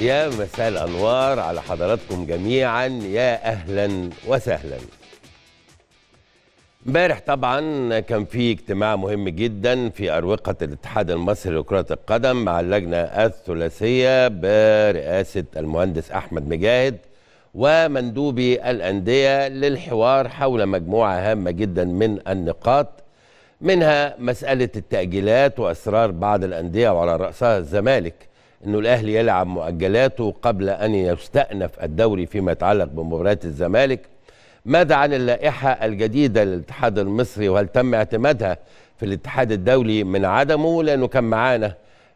يا مساء الأنوار على حضراتكم جميعا يا أهلا وسهلا امبارح طبعا كان في اجتماع مهم جدا في أروقة الاتحاد المصري لكرة القدم مع اللجنة الثلاثية برئاسة المهندس أحمد مجاهد ومندوبي الأندية للحوار حول مجموعة هامة جدا من النقاط منها مسألة التأجيلات وأسرار بعض الأندية وعلى رأسها الزمالك انه الاهلي يلعب مؤجلاته قبل ان يستأنف الدوري فيما يتعلق بمباريات الزمالك ماذا عن اللائحة الجديدة للاتحاد المصري وهل تم اعتمادها في الاتحاد الدولي من عدمه لأنه كان معانا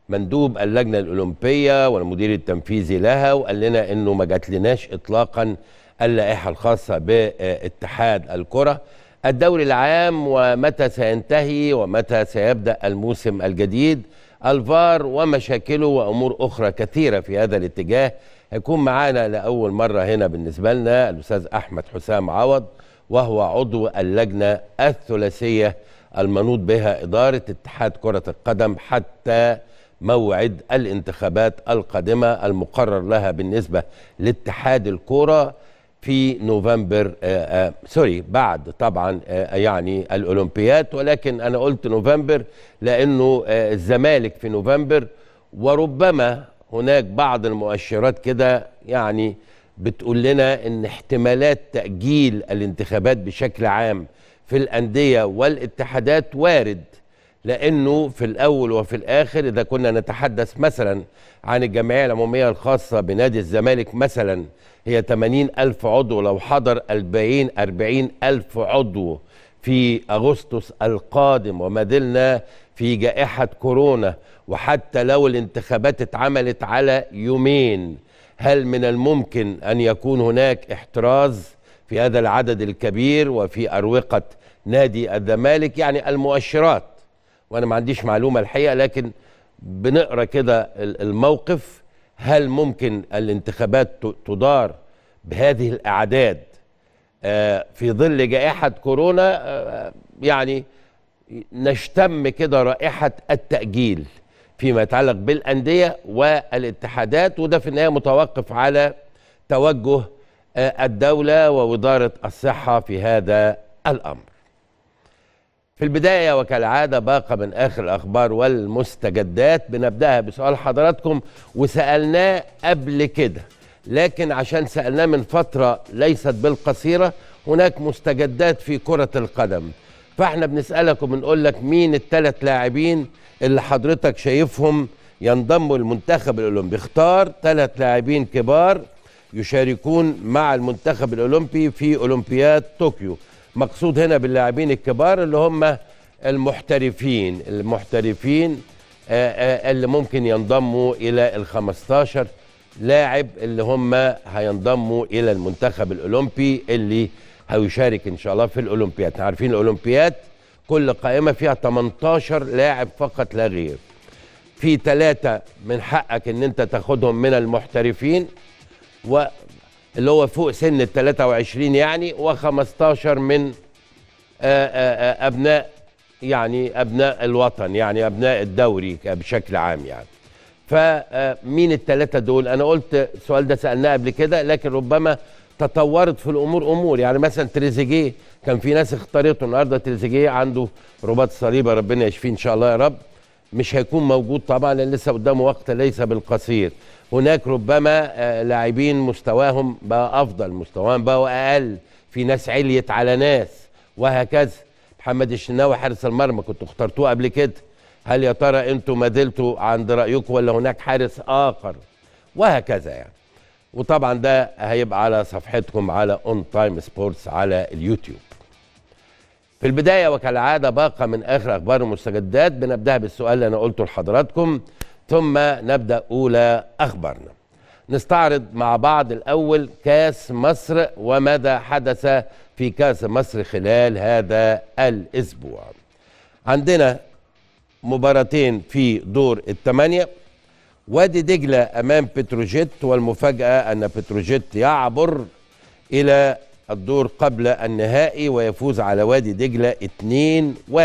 مندوب اللجنة الأولمبية والمدير التنفيذي لها وقال لنا أنه ما جاتلناش إطلاقا اللائحة الخاصة باتحاد الكرة الدوري العام ومتى سينتهي ومتى سيبدأ الموسم الجديد الفار ومشاكله وامور اخرى كثيره في هذا الاتجاه هيكون معانا لاول مره هنا بالنسبه لنا الاستاذ احمد حسام عوض وهو عضو اللجنه الثلاثيه المنوط بها اداره اتحاد كره القدم حتى موعد الانتخابات القادمه المقرر لها بالنسبه لاتحاد الكوره في نوفمبر آآ آه، آآ آه، سوري بعد طبعا آه، يعني الاولمبياد ولكن انا قلت نوفمبر لانه الزمالك في نوفمبر وربما هناك بعض المؤشرات كده يعني بتقول لنا ان احتمالات تاجيل الانتخابات بشكل عام في الانديه والاتحادات وارد لانه في الاول وفي الاخر اذا كنا نتحدث مثلا عن الجمعيه العموميه الخاصه بنادي الزمالك مثلا هي 80 ألف عضو لو حضر الباقيين 40 ألف عضو في أغسطس القادم وما زلنا في جائحة كورونا وحتى لو الانتخابات اتعملت على يومين هل من الممكن أن يكون هناك احتراز في هذا العدد الكبير وفي أروقة نادي الزمالك يعني المؤشرات وأنا ما عنديش معلومة الحقيقة لكن بنقرأ كده الموقف هل ممكن الانتخابات تدار بهذه الأعداد آه، في ظل جائحة كورونا آه، آه، يعني نشتم كده رائحة التأجيل فيما يتعلق بالأندية والاتحادات وده في النهاية متوقف على توجه الدولة ووزارة الصحة في هذا الأمر في البداية وكالعادة باقة من آخر الأخبار والمستجدات بنبدأها بسؤال حضراتكم وسألناه قبل كده لكن عشان سألناه من فترة ليست بالقصيرة هناك مستجدات في كرة القدم فاحنا بنسألك وبنقول لك مين الثلاث لاعبين اللي حضرتك شايفهم ينضموا المنتخب الأولمبي اختار ثلاث لاعبين كبار يشاركون مع المنتخب الأولمبي في أولمبياد طوكيو مقصود هنا باللاعبين الكبار اللي هم المحترفين المحترفين آه، آه، اللي ممكن ينضموا إلى ال 15 لاعب اللي هم هينضموا الى المنتخب الاولمبي اللي هيشارك ان شاء الله في الاولمبياد عارفين الاولمبياد كل قائمه فيها 18 لاعب فقط لا غير في ثلاثة من حقك ان انت تاخدهم من المحترفين و اللي هو فوق سن ال 23 يعني و15 من آآ آه، آآ آه، آه، ابناء يعني ابناء الوطن يعني ابناء الدوري بشكل عام يعني فمين آه، الثلاثه دول انا قلت السؤال ده سالناه قبل كده لكن ربما تطورت في الامور امور يعني مثلا تريزيجيه كان في ناس اختارته النهارده تريزيجيه عنده رباط صليبه ربنا يشفيه ان شاء الله يا رب مش هيكون موجود طبعا لان لسه قدامه وقت ليس بالقصير هناك ربما آه، لاعبين مستواهم بقى افضل مستواهم بقى اقل في ناس عليت على ناس وهكذا محمد الشناوي حارس المرمى كنت اخترتوه قبل كده هل يا ترى انتم ما زلتوا عند رايكم ولا هناك حارس اخر وهكذا يعني وطبعا ده هيبقى على صفحتكم على اون تايم سبورتس على اليوتيوب في البدايه وكالعاده باقه من اخر اخبار المستجدات بنبداها بالسؤال اللي انا قلته لحضراتكم ثم نبدا اولى اخبارنا نستعرض مع بعض الاول كاس مصر وماذا حدث في كاس مصر خلال هذا الاسبوع عندنا مباراتين في دور الثمانية وادي دجلة أمام بتروجيت والمفاجأة أن بتروجيت يعبر إلى الدور قبل النهائي ويفوز على وادي دجلة 2-1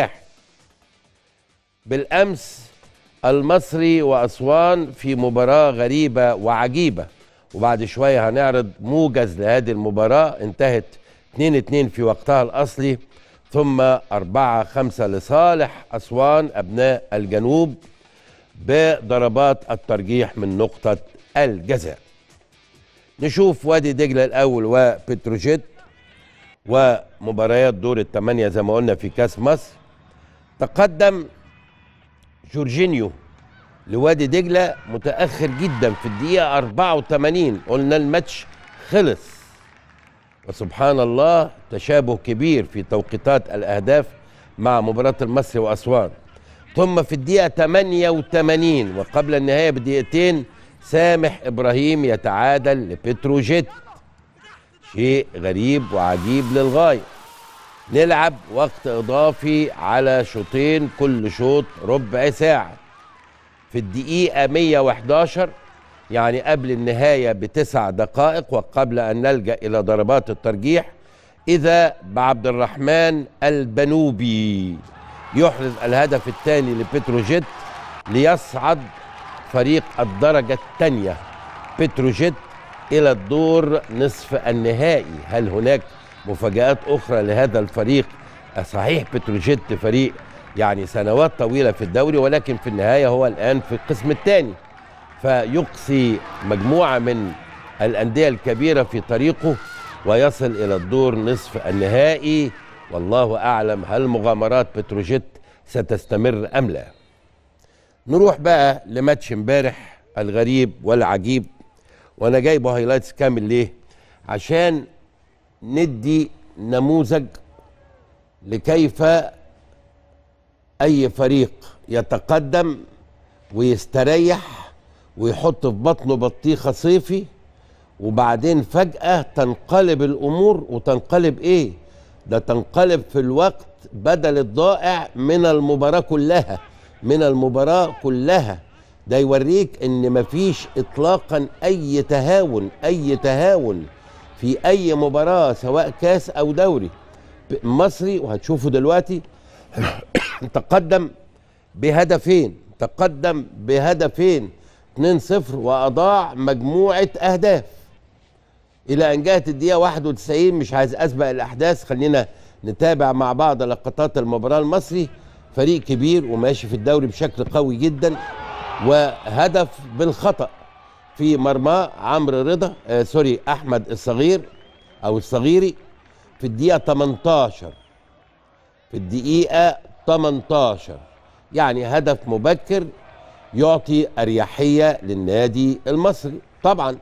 بالأمس المصري وأسوان في مباراة غريبة وعجيبة وبعد شوية هنعرض موجز لهذه المباراة انتهت 2-2 في وقتها الأصلي ثم أربعة خمسة لصالح أسوان أبناء الجنوب بضربات الترجيح من نقطة الجزاء نشوف وادي دجلة الأول وبتروجيت ومباريات دور الثمانية زي ما قلنا في كاس مصر تقدم جورجينيو لوادي دجلة متأخر جدا في الدقيقة 84 قلنا الماتش خلص وسبحان الله تشابه كبير في توقيتات الأهداف مع مباراة المصري وأسوان ثم في الدقيقة 88 وقبل النهاية بدقيقتين سامح إبراهيم يتعادل لبتروجيت شيء غريب وعجيب للغاية نلعب وقت إضافي على شوطين كل شوط ربع ساعة في الدقيقة 111 يعني قبل النهاية بتسع دقائق وقبل أن نلجأ إلى ضربات الترجيح إذا بعبد الرحمن البنوبي يحرز الهدف الثاني لبتروجيت ليصعد فريق الدرجة الثانية بتروجيت إلى الدور نصف النهائي هل هناك مفاجآت أخرى لهذا الفريق صحيح بتروجيت فريق يعني سنوات طويلة في الدوري ولكن في النهاية هو الآن في القسم الثاني فيقصي مجموعة من الأندية الكبيرة في طريقه ويصل إلى الدور نصف النهائي والله أعلم هل مغامرات بتروجيت ستستمر أم لا نروح بقى لماتش امبارح الغريب والعجيب وأنا جايبه هايلايتس كامل ليه عشان ندي نموذج لكيف أي فريق يتقدم ويستريح ويحط في بطنه بطيخه صيفي وبعدين فجاه تنقلب الامور وتنقلب ايه ده تنقلب في الوقت بدل الضائع من المباراه كلها من المباراه كلها ده يوريك ان مفيش اطلاقا اي تهاون اي تهاون في اي مباراه سواء كاس او دوري مصري وهتشوفه دلوقتي تقدم بهدفين تقدم بهدفين 2-0 واضاع مجموعه اهداف الى ان جاءت الدقيقه 91 مش عايز اسبق الاحداث خلينا نتابع مع بعض لقطات المباراه المصري فريق كبير وماشي في الدوري بشكل قوي جدا وهدف بالخطا في مرماه عمرو رضا آه سوري احمد الصغير او الصغيري في الدقيقه 18 في الدقيقه 18 يعني هدف مبكر يعطي اريحيه للنادي المصري طبعا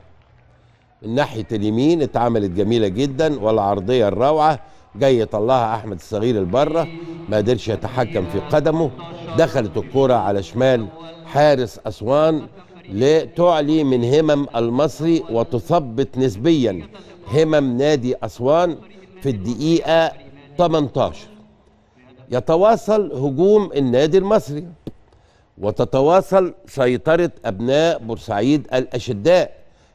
من ناحيه اليمين اتعملت جميله جدا والعرضيه الروعه جاي يطلعها احمد الصغير البره ما قدرش يتحكم في قدمه دخلت الكره على شمال حارس اسوان لتعلي من همم المصري وتثبط نسبيا همم نادي اسوان في الدقيقه 18 يتواصل هجوم النادي المصري وتتواصل سيطرة أبناء بورسعيد الأشداء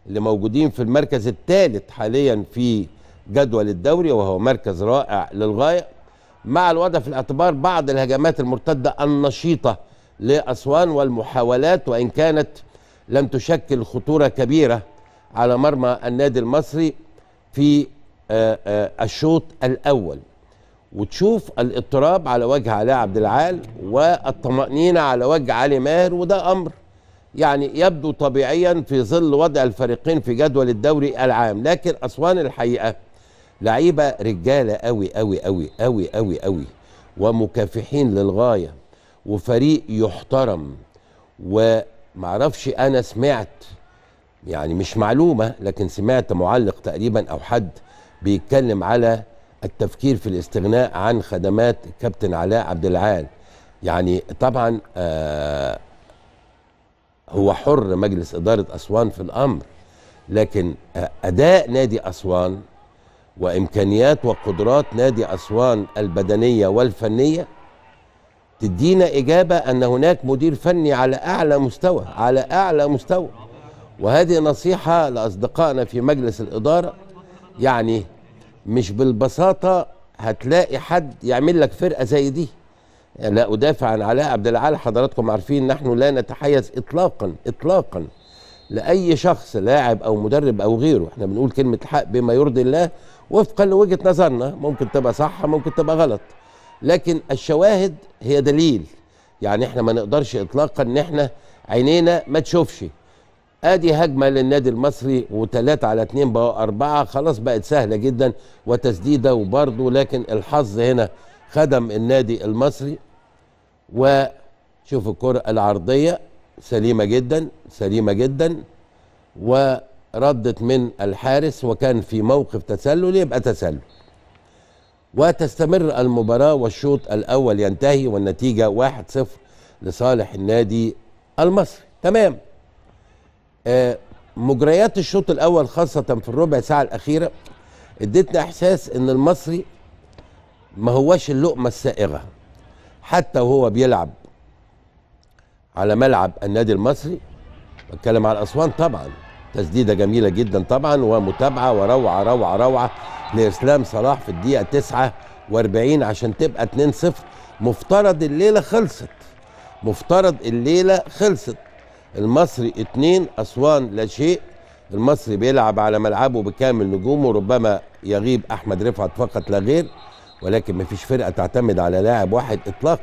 اللي موجودين في المركز الثالث حاليا في جدول الدوري وهو مركز رائع للغاية مع الوضع في الاعتبار بعض الهجمات المرتدة النشيطة لأسوان والمحاولات وإن كانت لم تشكل خطورة كبيرة على مرمى النادي المصري في آه، آه، الشوط الأول وتشوف الاضطراب على وجه علاء عبد العال والطمأنينة على وجه علي ماهر وده أمر يعني يبدو طبيعيا في ظل وضع الفريقين في جدول الدوري العام لكن أسوان الحقيقة لعيبة رجالة قوي قوي قوي قوي قوي قوي ومكافحين للغاية وفريق يحترم ومعرفش أنا سمعت يعني مش معلومة لكن سمعت معلق تقريبا أو حد بيتكلم على التفكير في الاستغناء عن خدمات كابتن علاء عبد العال يعني طبعا آه هو حر مجلس إدارة أسوان في الأمر لكن آه، أداء نادي أسوان وإمكانيات وقدرات نادي أسوان البدنية والفنية تدينا إجابة أن هناك مدير فني على أعلى مستوى على أعلى مستوى وهذه نصيحة لأصدقائنا في مجلس الإدارة يعني مش بالبساطه هتلاقي حد يعمل لك فرقه زي دي لا ادافع عن علاء عبد العال حضراتكم عارفين نحن لا نتحيز اطلاقا اطلاقا لاي شخص لاعب او مدرب او غيره احنا بنقول كلمه الحق بما يرضي الله وفقا لوجهه نظرنا ممكن تبقى صح ممكن تبقى غلط لكن الشواهد هي دليل يعني احنا ما نقدرش اطلاقا ان احنا عينينا ما تشوفش ادي هجمه للنادي المصري و3 على اتنين بقى اربعه خلاص بقت سهله جدا وتسديده وبرده لكن الحظ هنا خدم النادي المصري وشوف الكره العرضيه سليمه جدا سليمه جدا وردت من الحارس وكان في موقف تسلل يبقى تسلل وتستمر المباراه والشوط الاول ينتهي والنتيجه 1-0 لصالح النادي المصري تمام آه، مجريات الشوط الاول خاصه في الربع ساعه الاخيره ادتنا احساس ان المصري ما هواش اللقمه السائغه حتى وهو بيلعب على ملعب النادي المصري بتكلم على اسوان طبعا تسديده جميله جدا طبعا ومتابعه وروعه روعه روعه لاسلام صلاح في الدقيقه 49 عشان تبقى 2-0 مفترض الليله خلصت مفترض الليله خلصت المصري اتنين أسوان لا شيء المصري بيلعب على ملعبه بكامل نجومه ربما يغيب أحمد رفعت فقط لا غير ولكن مفيش فرقة تعتمد على لاعب واحد إطلاقا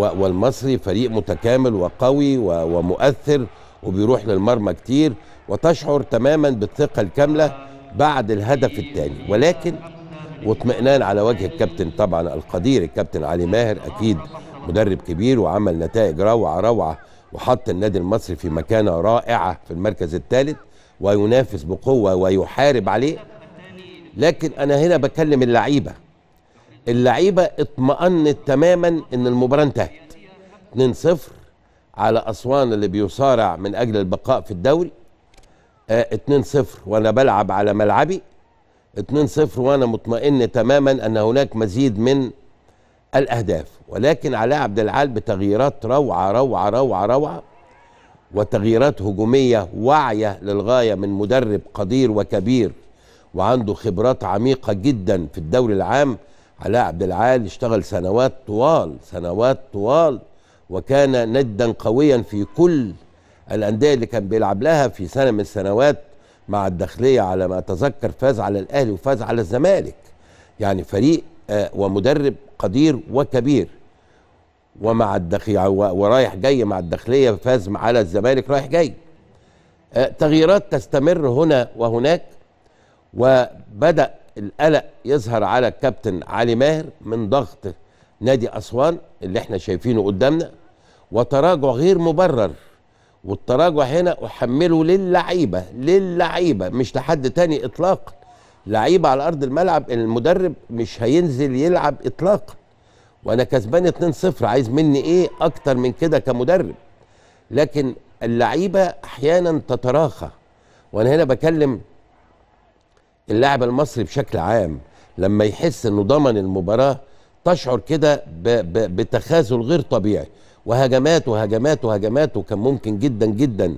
والمصري فريق متكامل وقوي ومؤثر وبيروح للمرمى كتير وتشعر تماما بالثقة الكاملة بعد الهدف الثاني ولكن واطمئنان على وجه الكابتن طبعا القدير الكابتن علي ماهر أكيد مدرب كبير وعمل نتائج روعة روعة وحط النادي المصري في مكانة رائعة في المركز الثالث وينافس بقوة ويحارب عليه لكن أنا هنا بكلم اللعيبة اللعيبة اطمأنت تماما إن المباراة انتهت 2-0 على أسوان اللي بيصارع من أجل البقاء في الدوري 2-0 آه، وأنا بلعب على ملعبي 2-0 وأنا مطمئن تماما أن هناك مزيد من الاهداف ولكن علاء عبد العال بتغييرات روعه روعه روعه روعه وتغييرات هجوميه واعيه للغايه من مدرب قدير وكبير وعنده خبرات عميقه جدا في الدوري العام علاء عبد العال اشتغل سنوات طوال سنوات طوال وكان ندا قويا في كل الانديه اللي كان بيلعب لها في سنه من السنوات مع الداخليه على ما اتذكر فاز على الاهلي وفاز على الزمالك يعني فريق آه، ومدرب قدير وكبير ومع الدخي ورايح جاي مع الداخليه فاز على الزمالك رايح جاي آه، تغييرات تستمر هنا وهناك وبدا القلق يظهر على الكابتن علي ماهر من ضغط نادي اسوان اللي احنا شايفينه قدامنا وتراجع غير مبرر والتراجع هنا احمله للعيبه للعيبه مش لحد تاني اطلاقا لعيبه على ارض الملعب المدرب مش هينزل يلعب اطلاقا وانا كسبان 2-0 عايز مني ايه اكتر من كده كمدرب لكن اللعيبه احيانا تتراخى وانا هنا بكلم اللاعب المصري بشكل عام لما يحس انه ضمن المباراه تشعر كده بتخاذل غير طبيعي وهجمات وهجمات وهجمات وكان ممكن جدا جدا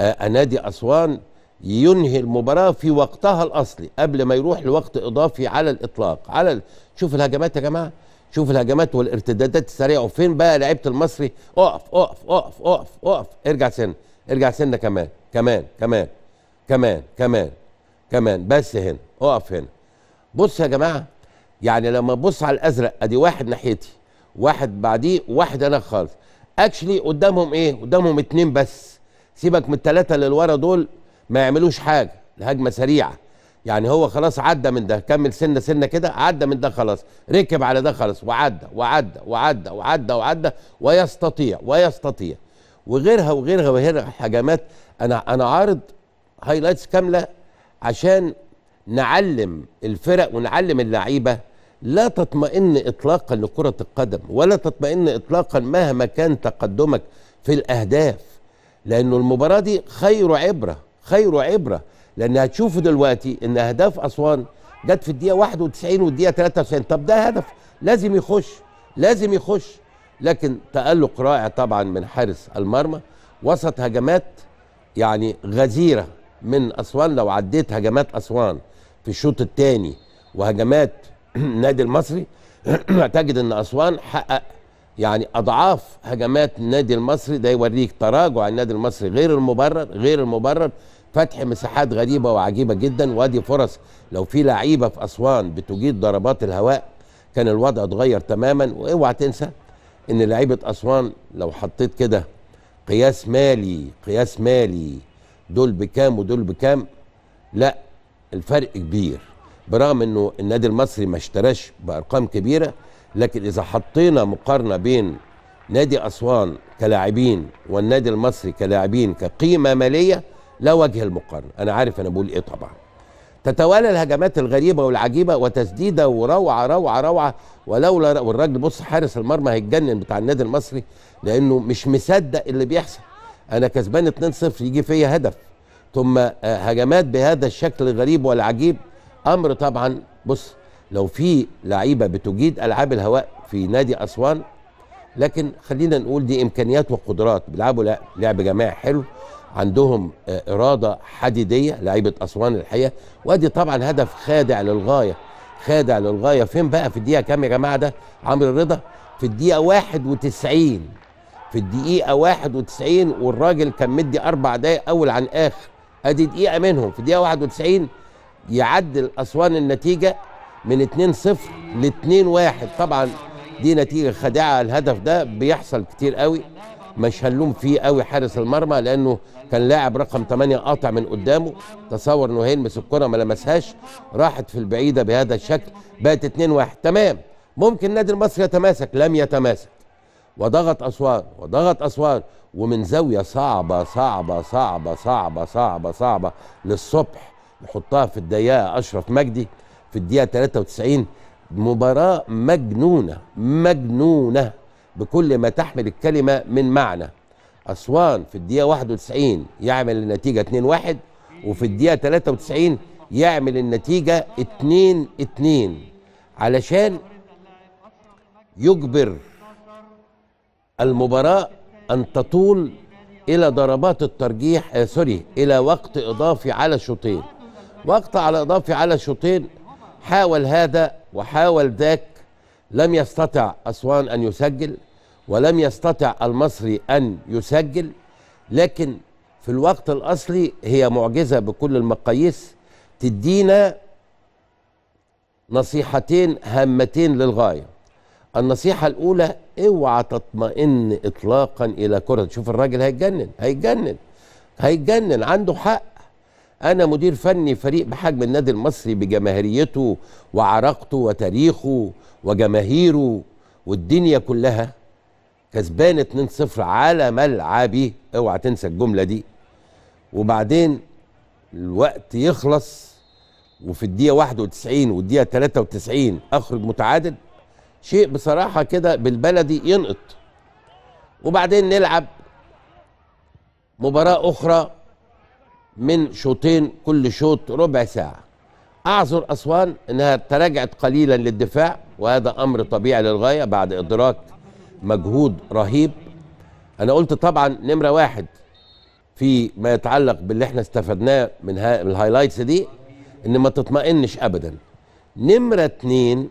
آه, آه، نادي اسوان ينهي المباراة في وقتها الأصلي قبل ما يروح لوقت إضافي على الإطلاق على ال... شوف الهجمات يا جماعة شوف الهجمات والارتدادات السريعة وفين بقى لعيبة المصري أقف أقف أقف أقف أقف ارجع سنة ارجع سنة كمان كمان كمان كمان كمان كمان بس هنا أقف هنا بص يا جماعة يعني لما بص على الأزرق أدي واحد ناحيتي واحد بعديه واحد أنا خالص اكشلي قدامهم إيه قدامهم اتنين بس سيبك من التلاتة اللي ورا دول ما يعملوش حاجه الهجمه سريعه يعني هو خلاص عدى من ده كمل سنه سنه كده عدى من ده خلاص ركب على ده خلاص وعدى وعدى وعدى وعدى وعدى ويستطيع ويستطيع وغيرها وغيرها وغيرها هجمات انا انا عارض هايلايتس كامله عشان نعلم الفرق ونعلم اللعيبه لا تطمئن اطلاقا لكره القدم ولا تطمئن اطلاقا مهما كان تقدمك في الاهداف لانه المباراه دي خير عبره خير عبره لان هتشوفوا دلوقتي ان اهداف اسوان جت في الدقيقه 91 والدقيقه 93 طب ده هدف لازم يخش لازم يخش لكن تألق رائع طبعا من حارس المرمى وسط هجمات يعني غزيره من اسوان لو عديت هجمات اسوان في الشوط الثاني وهجمات النادي المصري هتجد ان اسوان حقق يعني اضعاف هجمات النادي المصري ده يوريك تراجع النادي المصري غير المبرر غير المبرر فتح مساحات غريبه وعجيبه جدا وادي فرص لو في لعيبه في اسوان بتجيد ضربات الهواء كان الوضع اتغير تماما واوعى تنسى ان لعيبه اسوان لو حطيت كده قياس مالي قياس مالي دول بكام ودول بكام لا الفرق كبير برغم انه النادي المصري ما اشتراش بارقام كبيره لكن اذا حطينا مقارنه بين نادي اسوان كلاعبين والنادي المصري كلاعبين كقيمه ماليه لا وجه المقارنه انا عارف انا بقول ايه طبعا تتوالى الهجمات الغريبه والعجيبه وتسديده وروعه روعه روعه ولولا والراجل بص حارس المرمى هيتجنن بتاع النادي المصري لانه مش مصدق اللي بيحصل انا كسبان 2-0 يجي فيا هدف ثم آه، هجمات بهذا الشكل الغريب والعجيب امر طبعا بص لو في لعيبه بتجيد العاب الهواء في نادي اسوان لكن خلينا نقول دي امكانيات وقدرات بيلعبوا لعب جماعي حلو عندهم آه، اراده حديديه لعيبه اسوان الحقيقه وادي طبعا هدف خادع للغايه خادع للغايه فين بقى في الدقيقه كام يا جماعه ده عمرو الرضا في الدقيقه 91 في الدقيقه 91 والراجل كان مدي اربع دقائق اول عن اخر ادي دقيقه منهم في الدقيقه 91 يعدل اسوان النتيجه من 2-0 ل 2-1 طبعا دي نتيجه خادعه الهدف ده بيحصل كتير قوي مش هنلوم فيه قوي حارس المرمى لانه كان لاعب رقم 8 قاطع من قدامه تصور انه هيلمس الكره ما لمسهاش راحت في البعيده بهذا الشكل بقت 2 1 تمام ممكن النادي المصري يتماسك لم يتماسك وضغط اسوان وضغط اسوان ومن زاويه صعبه صعبه صعبه صعبه صعبه صعبه للصبح يحطها في الضيقه اشرف مجدي في الدقيقه 93 مباراه مجنونه مجنونه بكل ما تحمل الكلمه من معنى اسوان في الدقيقه 91 يعمل النتيجه 2-1 وفي الدقيقه 93 يعمل النتيجه 2-2 علشان يجبر المباراه ان تطول الى ضربات الترجيح آه سوري الى وقت اضافي على شوطين وقت على اضافي على شوطين حاول هذا وحاول ذاك لم يستطع أسوان أن يسجل ولم يستطع المصري أن يسجل لكن في الوقت الأصلي هي معجزة بكل المقاييس تدينا نصيحتين هامتين للغاية النصيحة الأولى اوعى تطمئن إطلاقا إلى كرة شوف الراجل هيتجنن هيتجنن هيتجنن عنده حق انا مدير فني فريق بحجم النادي المصري بجماهيريته وعراقته وتاريخه وجماهيره والدنيا كلها كسبان 2-0 على ملعبي اوعى تنسى الجمله دي وبعدين الوقت يخلص وفي الدقيقه 91 والدقيقه 93 اخرج متعادل شيء بصراحه كده بالبلدي ينقط وبعدين نلعب مباراه اخرى من شوطين كل شوط ربع ساعة أعذر أسوان أنها تراجعت قليلا للدفاع وهذا أمر طبيعي للغاية بعد إدراك مجهود رهيب أنا قلت طبعا نمرة واحد في ما يتعلق باللي احنا استفدناه من الهايلايتس دي ان ما تطمئنش ابدا نمرة اتنين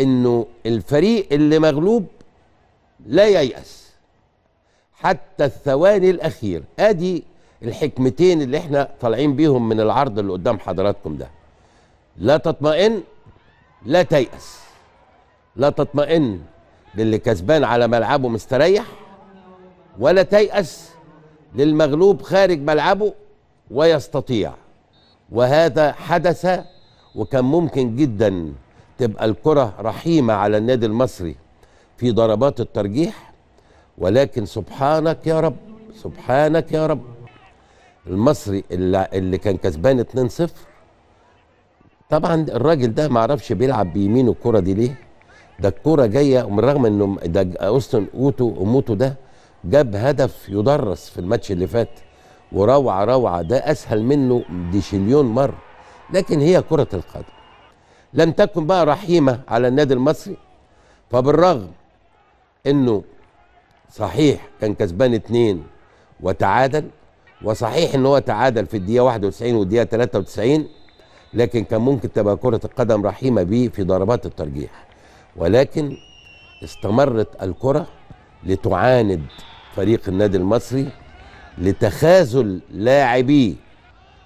انه الفريق اللي مغلوب لا ييأس حتى الثواني الاخير ادي الحكمتين اللي احنا طالعين بيهم من العرض اللي قدام حضراتكم ده لا تطمئن لا تيأس لا تطمئن للي كسبان على ملعبه مستريح ولا تيأس للمغلوب خارج ملعبه ويستطيع وهذا حدث وكان ممكن جدا تبقى الكرة رحيمة على النادي المصري في ضربات الترجيح ولكن سبحانك يا رب سبحانك يا رب المصري اللي, اللي كان كسبان 2-0 طبعا الراجل ده معرفش بيلعب بيمينه الكره دي ليه ده الكره جايه ومن رغم انه ده اوستن اوتو اموتو ده جاب هدف يدرس في الماتش اللي فات وروعه روعه ده اسهل منه ديشليون مره لكن هي كره القدم لم تكن بقى رحيمه على النادي المصري فبالرغم انه صحيح كان كسبان اتنين وتعادل وصحيح ان هو تعادل في الدقيقه 91 والدقيقه 93 لكن كان ممكن تبقى كره القدم رحيمه بيه في ضربات الترجيح ولكن استمرت الكره لتعاند فريق النادي المصري لتخاذل لاعبيه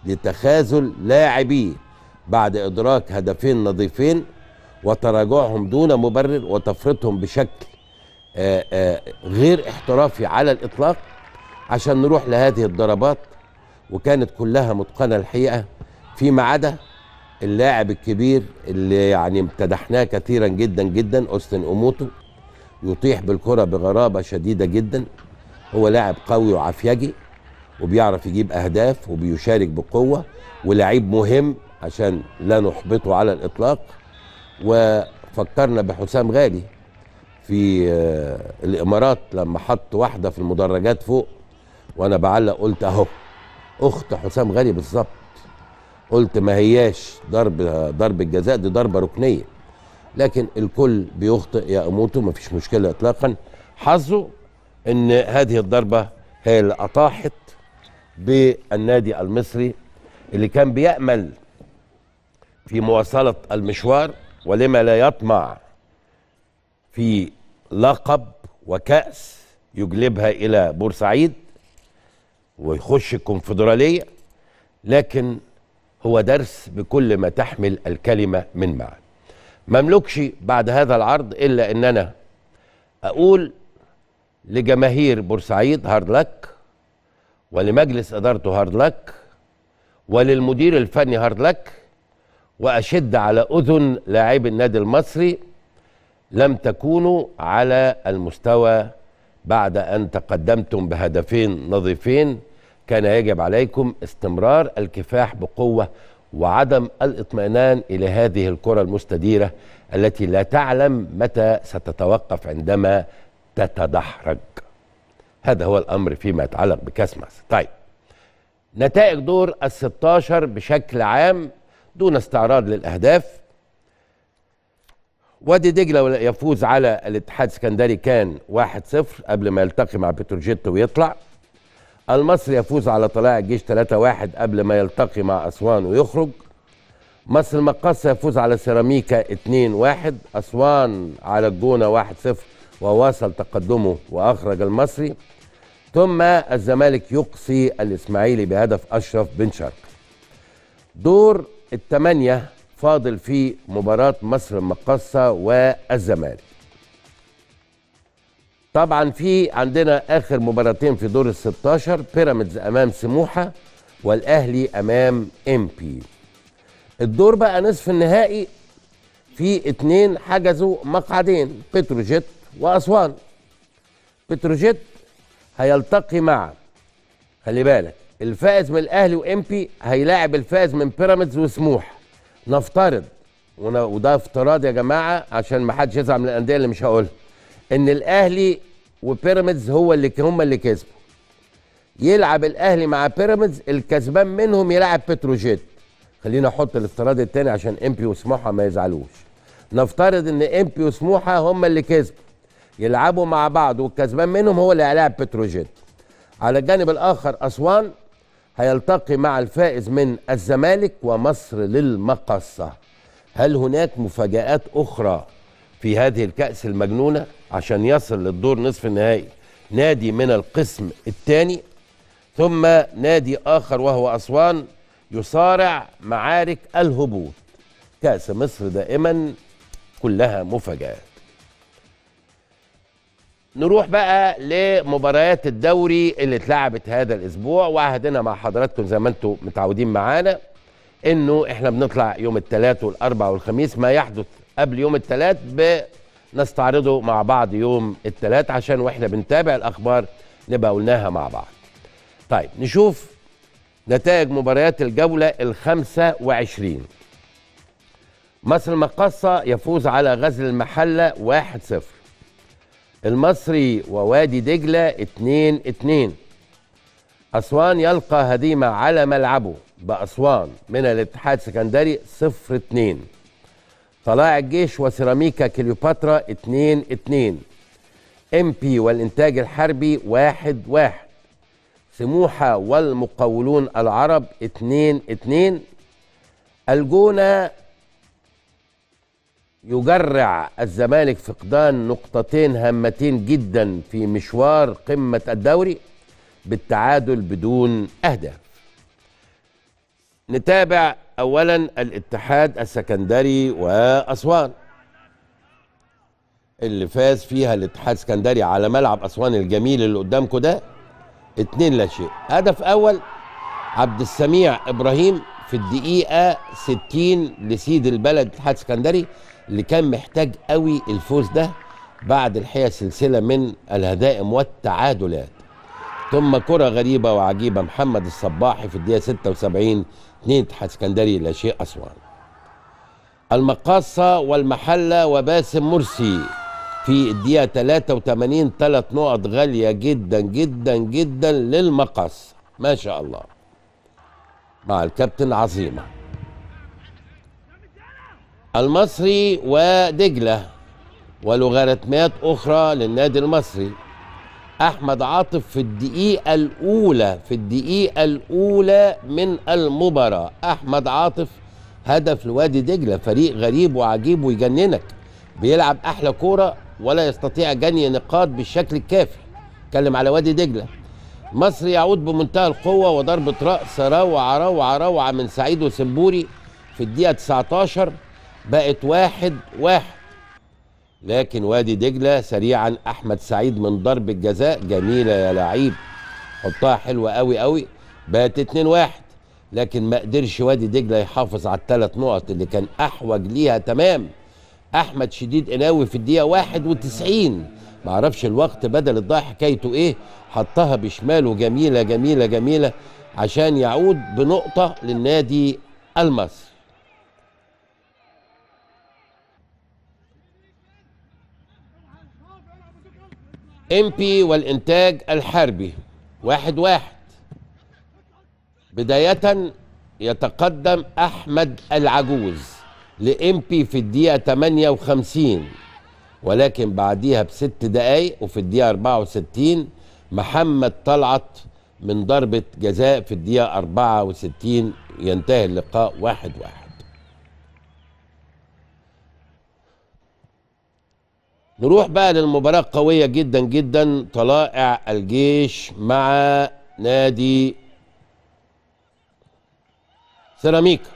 لتخاذل لاعبيه بعد ادراك هدفين نظيفين وتراجعهم دون مبرر وتفريطهم بشكل آه، آه، غير احترافي على الاطلاق عشان نروح لهذه الضربات وكانت كلها متقنه الحقيقه فيما عدا اللاعب الكبير اللي يعني امتدحناه كثيرا جدا جدا اوستن اوموتو يطيح بالكره بغرابه شديده جدا هو لاعب قوي وعفيجي وبيعرف يجيب اهداف وبيشارك بقوه ولاعيب مهم عشان لا نحبطه على الاطلاق وفكرنا بحسام غالي في آه، الامارات لما حط واحده في المدرجات فوق وانا بعلق قلت اهو اخت حسام غالي بالظبط قلت ما هياش ضرب ضرب الجزاء دي ضربه ركنيه لكن الكل بيخطئ يا اموتو مفيش مشكله اطلاقا حظه ان هذه الضربه هي اللي اطاحت بالنادي المصري اللي كان بيامل في مواصله المشوار ولما لا يطمع في لقب وكاس يجلبها الى بورسعيد ويخش الكونفدرالية لكن هو درس بكل ما تحمل الكلمة من معنى مملكش بعد هذا العرض إلا أن أنا أقول لجماهير بورسعيد هارد لك ولمجلس إدارته هارد لك وللمدير الفني هارد لك وأشد على أذن لاعبي النادي المصري لم تكونوا على المستوى بعد أن تقدمتم بهدفين نظيفين كان يجب عليكم استمرار الكفاح بقوة وعدم الاطمئنان إلى هذه الكرة المستديرة التي لا تعلم متى ستتوقف عندما تتدحرج هذا هو الأمر فيما يتعلق مصر طيب نتائج دور ال 16 بشكل عام دون استعراض للأهداف وادي دجلة يفوز على الاتحاد السكندري كان 1-0 قبل ما يلتقي مع بتروجيت ويطلع المصري يفوز على طلائع الجيش 3-1 قبل ما يلتقي مع أسوان ويخرج مصر المقاصة يفوز على سيراميكا 2-1 أسوان على الجونة 1-0 وواصل تقدمه وأخرج المصري ثم الزمالك يقصي الإسماعيلي بهدف أشرف بن شرق دور الثمانية فاضل في مباراة مصر المقاصة والزمالك طبعا في عندنا اخر مباراتين في دور ال 16 بيراميدز امام سموحه والاهلي امام امبي الدور بقى نصف النهائي في اتنين حجزوا مقعدين بتروجيت واسوان بتروجيت هيلتقي مع خلي بالك الفائز من الاهلي بي هيلاعب الفائز من بيراميدز وسموح نفترض وده افتراض يا جماعه عشان ما حدش يزعل من الانديه اللي مش هقولها ان الاهلي وبيراميدز هو اللي هم اللي كسبوا يلعب الاهلي مع بيراميدز الكسبان منهم يلعب بتروجيت خلينا احط الافتراض التاني عشان امبي وسموحه ما يزعلوش نفترض ان امبي وسموحه هم اللي كسبوا يلعبوا مع بعض والكسبان منهم هو اللي هيلاعب بتروجيت على الجانب الاخر اسوان هيلتقي مع الفائز من الزمالك ومصر للمقصه هل هناك مفاجات اخرى في هذه الكاس المجنونه عشان يصل للدور نصف النهائي نادي من القسم الثاني ثم نادي آخر وهو أسوان يصارع معارك الهبوط كأس مصر دائما كلها مفاجآت نروح بقى لمباريات الدوري اللي اتلعبت هذا الاسبوع وعهدنا مع حضراتكم زي ما انتم متعودين معانا انه احنا بنطلع يوم الثلاث والاربع والخميس ما يحدث قبل يوم الثلاث نستعرضه مع بعض يوم الثلاث عشان واحنا بنتابع الاخبار نبقى قلناها مع بعض طيب نشوف نتائج مباريات الجولة الخمسة وعشرين مصر المقاصة يفوز على غزل المحلة واحد صفر المصري ووادي دجلة اتنين اتنين أسوان يلقى هديمة على ملعبه بأسوان من الاتحاد السكندري صفر اتنين طلائع الجيش وسيراميكا كليوباترا 2 2 ام بي والانتاج الحربي 1 1 سموحه والمقاولون العرب 2 2 الجونه يجرع الزمالك فقدان نقطتين هامتين جدا في مشوار قمه الدوري بالتعادل بدون اهداف نتابع اولا الاتحاد السكندري واسوان اللي فاز فيها الاتحاد السكندري على ملعب اسوان الجميل اللي قدامكم ده اتنين لا شيء هدف اول عبد السميع ابراهيم في الدقيقه 60 لسيد البلد الاتحاد السكندري اللي كان محتاج قوي الفوز ده بعد الحقيقه سلسله من الهدائم والتعادلات ثم كره غريبه وعجيبه محمد الصباحي في الدقيقه 76 اتحاد اسكندري لا شيء أسوان المقاصة والمحلة وباسم مرسي في الدقيقة 83 ثلاث نقط غالية جدا جدا جدا للمقص ما شاء الله مع الكابتن عظيمة المصري ودجلة ولوغاريتمات أخرى للنادي المصري احمد عاطف في الدقيقه الاولى في الدقيقه الاولى من المباراه احمد عاطف هدف لوادي دجله فريق غريب وعجيب ويجننك بيلعب احلى كوره ولا يستطيع جني نقاط بالشكل الكافي اتكلم على وادي دجله مصر يعود بمنتهى القوه وضربه راس روعه روعه روعه من سعيد وسمبوري في الدقيقه 19 بقت واحد واحد لكن وادي دجله سريعا احمد سعيد من ضرب الجزاء جميله يا لعيب حطها حلوه قوي قوي بات 2 1 لكن ما قدرش وادي دجله يحافظ على الثلاث نقط اللي كان احوج ليها تمام احمد شديد قناوي في الدقيقه 91 معرفش الوقت بدل الضاع حكايته ايه حطها بشماله جميله جميله جميله عشان يعود بنقطه للنادي المصري ام بي والانتاج الحربي واحد واحد بداية يتقدم احمد العجوز لام بي في الدقيقة 58 ولكن بعديها بست دقايق وفي الدقيقة 64 محمد طلعت من ضربة جزاء في الدقيقة 64 ينتهي اللقاء واحد واحد نروح بقى للمباراة قوية جدا جدا طلائع الجيش مع نادي سيراميكا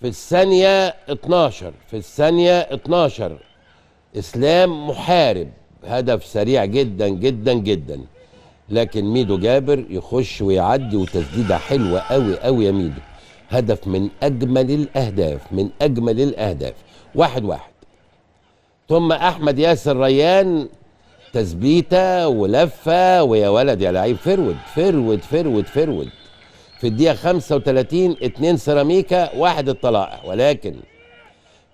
في الثانية 12 في الثانية 12 اسلام محارب هدف سريع جدا جدا جدا لكن ميدو جابر يخش ويعدي وتسديده حلوه قوي قوي يا ميدو هدف من اجمل الاهداف من اجمل الاهداف واحد واحد ثم احمد ياسر ريان تثبيته ولفه ويا ولد يا لعيب فرود فرود فرود فرود في الدقيقه 35 2 سيراميكا واحد الطلائع ولكن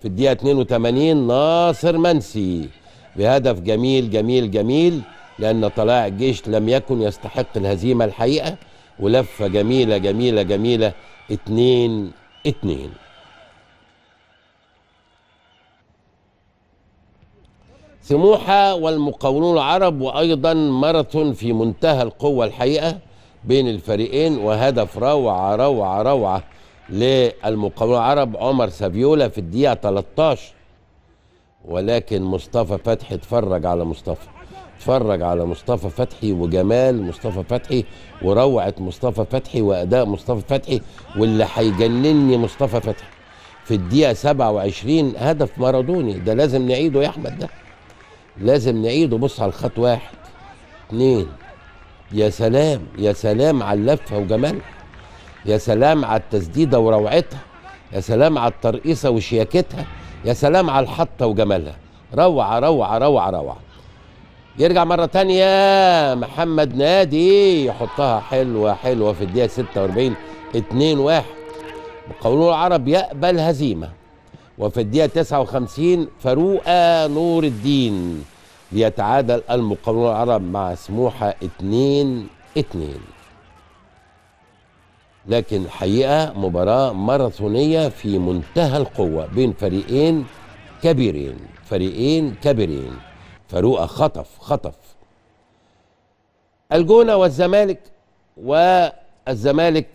في الدقيقه 82 ناصر منسي بهدف جميل جميل جميل لان طلائع الجيش لم يكن يستحق الهزيمه الحقيقه ولفه جميله جميله جميله 2 2 سموحة والمقاولون العرب وأيضا ماراثون في منتهى القوة الحقيقة بين الفريقين وهدف روعة روعة روعة للمقاولون العرب عمر سافيولا في الدقيقة 13 ولكن مصطفى فتحي اتفرج على مصطفى اتفرج على مصطفى فتحي وجمال مصطفى فتحي وروعة مصطفى فتحي وأداء مصطفى فتحي واللي هيجنني مصطفى فتحي في الدقيقة 27 هدف مارادوني ده لازم نعيده يا أحمد ده لازم نعيده بص على الخط واحد اتنين يا سلام يا سلام على اللفه وجمالها يا سلام على التسديده وروعتها يا سلام على الترقيصه وشياكتها يا سلام على الحطه وجمالها روعه روعه روعه روعه يرجع مرة تانية محمد نادي يحطها حلوة حلوة في الدقيقة 46 2 1 قولون العرب يقبل هزيمة وفي الدقيقة 59 فاروقة نور الدين ليتعادل المقاولون العرب مع سموحة 2 2 لكن حقيقة مباراة ماراثونية في منتهى القوة بين فريقين كبيرين فريقين كبيرين فاروقة خطف خطف الجونة والزمالك والزمالك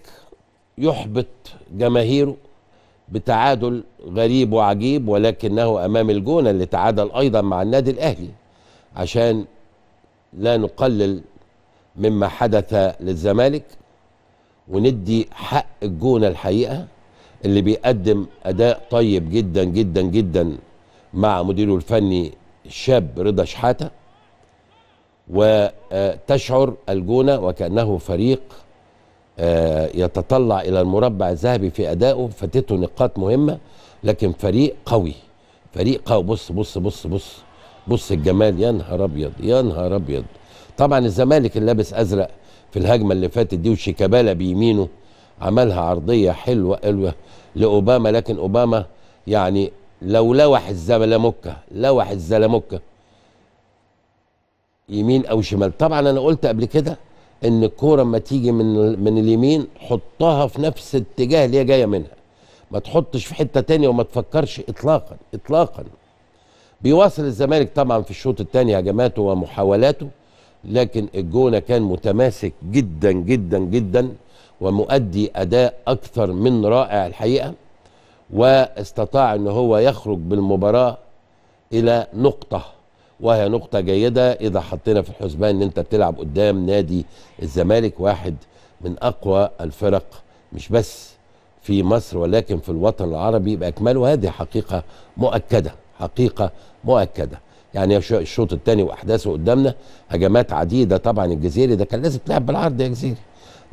يحبط جماهيره بتعادل غريب وعجيب ولكنه امام الجونه اللي تعادل ايضا مع النادي الاهلي عشان لا نقلل مما حدث للزمالك وندي حق الجونه الحقيقه اللي بيقدم اداء طيب جدا جدا جدا مع مديره الفني الشاب رضا شحاته وتشعر الجونه وكانه فريق آه، يتطلع الى المربع الذهبي في ادائه فاتته نقاط مهمه لكن فريق قوي فريق قوي بص بص بص بص بص الجمال يا نهار ابيض يا نهار ابيض طبعا الزمالك اللي لابس ازرق في الهجمه اللي فاتت دي وشيكابالا بيمينه عملها عرضيه حلوه حلوه لاوباما لكن اوباما يعني لو لوح الزلمكة لوح الزلمكة يمين او شمال طبعا انا قلت قبل كده ان الكوره اما تيجي من من اليمين حطها في نفس الاتجاه اللي هي جايه منها ما تحطش في حته تانية وما تفكرش اطلاقا اطلاقا بيواصل الزمالك طبعا في الشوط الثاني هجماته ومحاولاته لكن الجونه كان متماسك جدا جدا جدا ومؤدي اداء اكثر من رائع الحقيقه واستطاع ان هو يخرج بالمباراه الى نقطه وهي نقطة جيدة إذا حطينا في الحسبان إن أنت بتلعب قدام نادي الزمالك واحد من أقوى الفرق مش بس في مصر ولكن في الوطن العربي بأكمله هذه حقيقة مؤكدة حقيقة مؤكدة يعني الشوط الثاني وأحداثه قدامنا هجمات عديدة طبعا الجزيري ده كان لازم تلعب بالعرض يا جزيري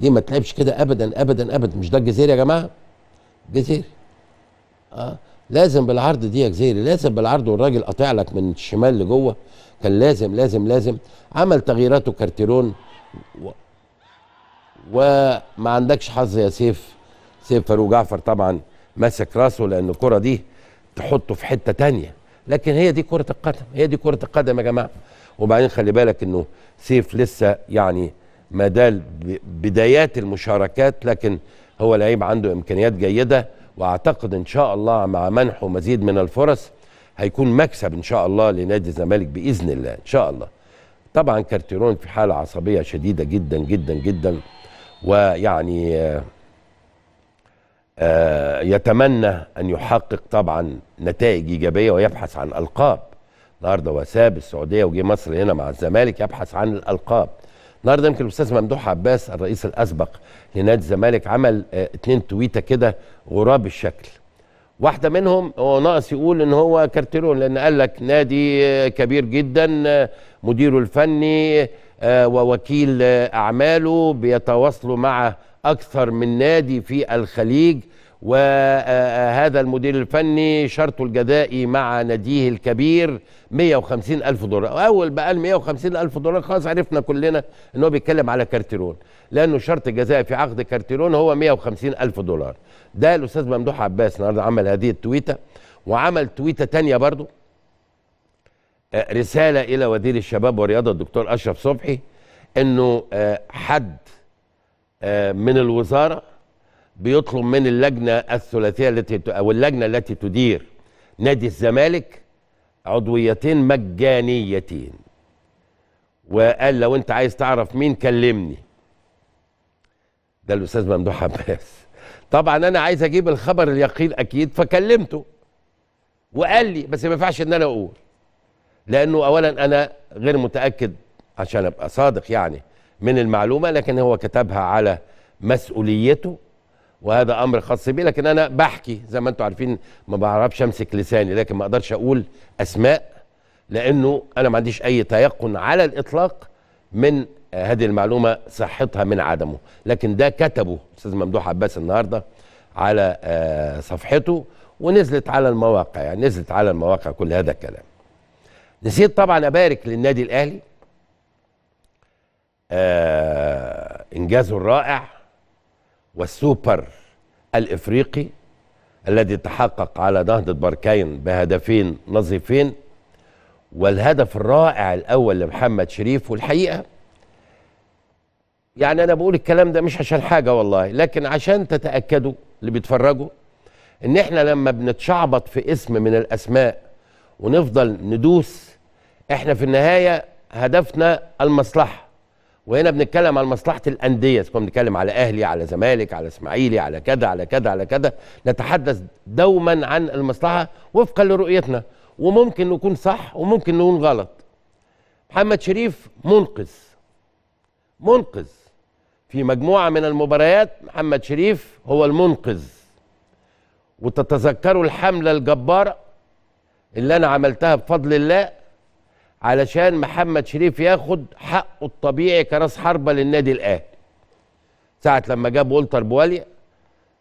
دي ما تلعبش كده أبدا أبدا أبدا مش ده الجزيري يا جماعة جزيري آه لازم بالعرض دي يا جزيري لازم بالعرض والراجل قاطع لك من الشمال لجوه كان لازم لازم لازم عمل تغييراته كارتيرون و... وما عندكش حظ يا سيف سيف فاروق جعفر طبعا ماسك راسه لان الكره دي تحطه في حته تانية لكن هي دي كره القدم هي دي كره القدم يا جماعه وبعدين خلي بالك انه سيف لسه يعني ما بدايات المشاركات لكن هو لعيب عنده امكانيات جيده واعتقد ان شاء الله مع منحه مزيد من الفرص هيكون مكسب ان شاء الله لنادي الزمالك باذن الله ان شاء الله طبعا كارتيرون في حاله عصبيه شديده جدا جدا جدا ويعني آه، آه، يتمنى ان يحقق طبعا نتائج ايجابيه ويبحث عن القاب النهارده هو ساب السعوديه وجه مصر هنا مع الزمالك يبحث عن الالقاب النهارده يمكن الاستاذ ممدوح عباس الرئيس الاسبق لنادي الزمالك عمل آه، اتنين تويته كده غراب الشكل واحده منهم هو ناقص يقول ان هو كارتيرون لان قال لك نادي آه، كبير جدا آه، مديره الفني ووكيل اعماله بيتواصلوا مع اكثر من نادي في الخليج وهذا المدير الفني شرطه الجزائي مع ناديه الكبير 150 ألف دولار أول بقى ال 150 ألف دولار خلاص عرفنا كلنا إن هو بيتكلم على كارتيرون لأنه الشرط الجزائي في عقد كارتيرون هو 150 ألف دولار ده الأستاذ ممدوح عباس النهارده عمل هذه التويتة وعمل تويتة تانية برضه آه، رسالة إلى وزير الشباب والرياضة الدكتور أشرف صبحي إنه آه، حد آه، من الوزارة بيطلب من اللجنه الثلاثيه التي او اللجنه التي تدير نادي الزمالك عضويتين مجانيتين وقال لو انت عايز تعرف مين كلمني ده الاستاذ ممدوح عباس طبعا انا عايز اجيب الخبر اليقين اكيد فكلمته وقال لي بس ما ينفعش ان انا اقول لانه اولا انا غير متاكد عشان ابقى صادق يعني من المعلومه لكن هو كتبها على مسؤوليته وهذا امر خاص بي لكن انا بحكي زي ما انتم عارفين ما بعرفش امسك لساني لكن ما اقدرش اقول اسماء لانه انا ما عنديش اي تيقن على الاطلاق من هذه المعلومه صحتها من عدمه لكن ده كتبه استاذ ممدوح عباس النهارده على آه، صفحته ونزلت على المواقع يعني نزلت على المواقع كل هذا الكلام نسيت طبعا ابارك للنادي الاهلي آه انجازه الرائع والسوبر الإفريقي الذي تحقق على نهضة بركين بهدفين نظيفين والهدف الرائع الأول لمحمد شريف والحقيقة يعني أنا بقول الكلام ده مش عشان حاجة والله لكن عشان تتأكدوا اللي بيتفرجوا إن إحنا لما بنتشعبط في اسم من الأسماء ونفضل ندوس إحنا في النهاية هدفنا المصلحة وهنا بنتكلم على مصلحه الانديه سواء بنتكلم على اهلي على زمالك على اسماعيلي على كذا على كذا على كذا نتحدث دوما عن المصلحه وفقا لرؤيتنا وممكن نكون صح وممكن نكون غلط محمد شريف منقذ منقذ في مجموعه من المباريات محمد شريف هو المنقذ وتتذكروا الحمله الجباره اللي انا عملتها بفضل الله علشان محمد شريف ياخد حقه الطبيعي كراس حربه للنادي الاهلي ساعه لما جاب ولتر بواليا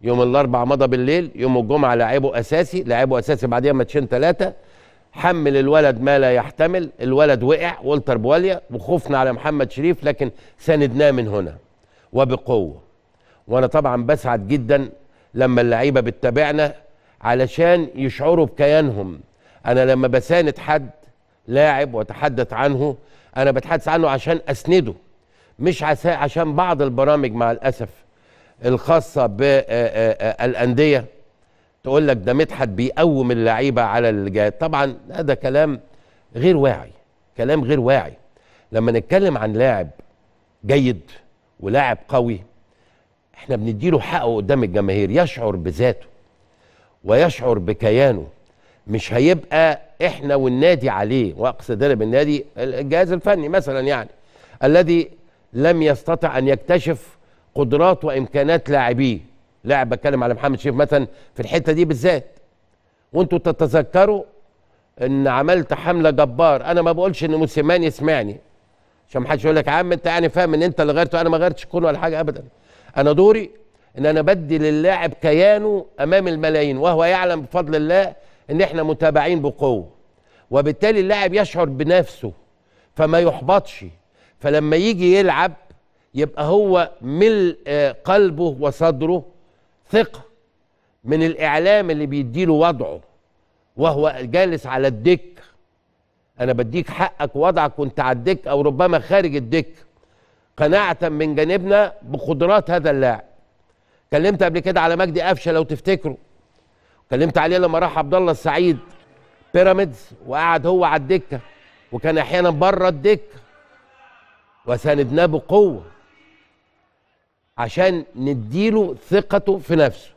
يوم الاربع مضى بالليل يوم الجمعه لعبه اساسي لعبه اساسي بعديها ماتشين ثلاثه حمل الولد ما لا يحتمل الولد وقع ولتر بواليا وخفنا على محمد شريف لكن ساندناه من هنا وبقوه وانا طبعا بسعد جدا لما اللعيبه بتتابعنا علشان يشعروا بكيانهم انا لما بساند حد لاعب واتحدث عنه انا بتحدث عنه عشان اسنده مش عشان بعض البرامج مع الاسف الخاصه بالانديه تقول لك ده مدحت بيقوم اللعيبه على الجهاد طبعا هذا كلام غير واعي كلام غير واعي لما نتكلم عن لاعب جيد ولاعب قوي احنا بنديله حقه قدام الجماهير يشعر بذاته ويشعر بكيانه مش هيبقى احنا والنادي عليه واقصد هنا بالنادي الجهاز الفني مثلا يعني الذي لم يستطع ان يكتشف قدرات وامكانات لاعبيه لاعب بتكلم على محمد شريف مثلا في الحته دي بالذات وانتوا تتذكروا ان عملت حمله جبار انا ما بقولش ان موسيمان يسمعني عشان ما حدش يقول لك يا عم انت يعني فاهم ان انت اللي غيرته انا ما غيرتش كون ولا حاجه ابدا انا دوري ان انا بدي للاعب كيانه امام الملايين وهو يعلم بفضل الله ان احنا متابعين بقوه وبالتالي اللاعب يشعر بنفسه فما يحبطش فلما يجي يلعب يبقى هو ملء آه، قلبه وصدره ثقه من الاعلام اللي بيديله وضعه وهو جالس على الدك انا بديك حقك وضعك وانت على الدك او ربما خارج الدك قناعه من جانبنا بقدرات هذا اللاعب كلمت قبل كده على مجدي قفشه لو تفتكروا اتكلمت عليه لما راح عبد الله السعيد بيراميدز وقعد هو على الدكه وكان احيانا بره الدكه وساندناه بقوه عشان نديله ثقته في نفسه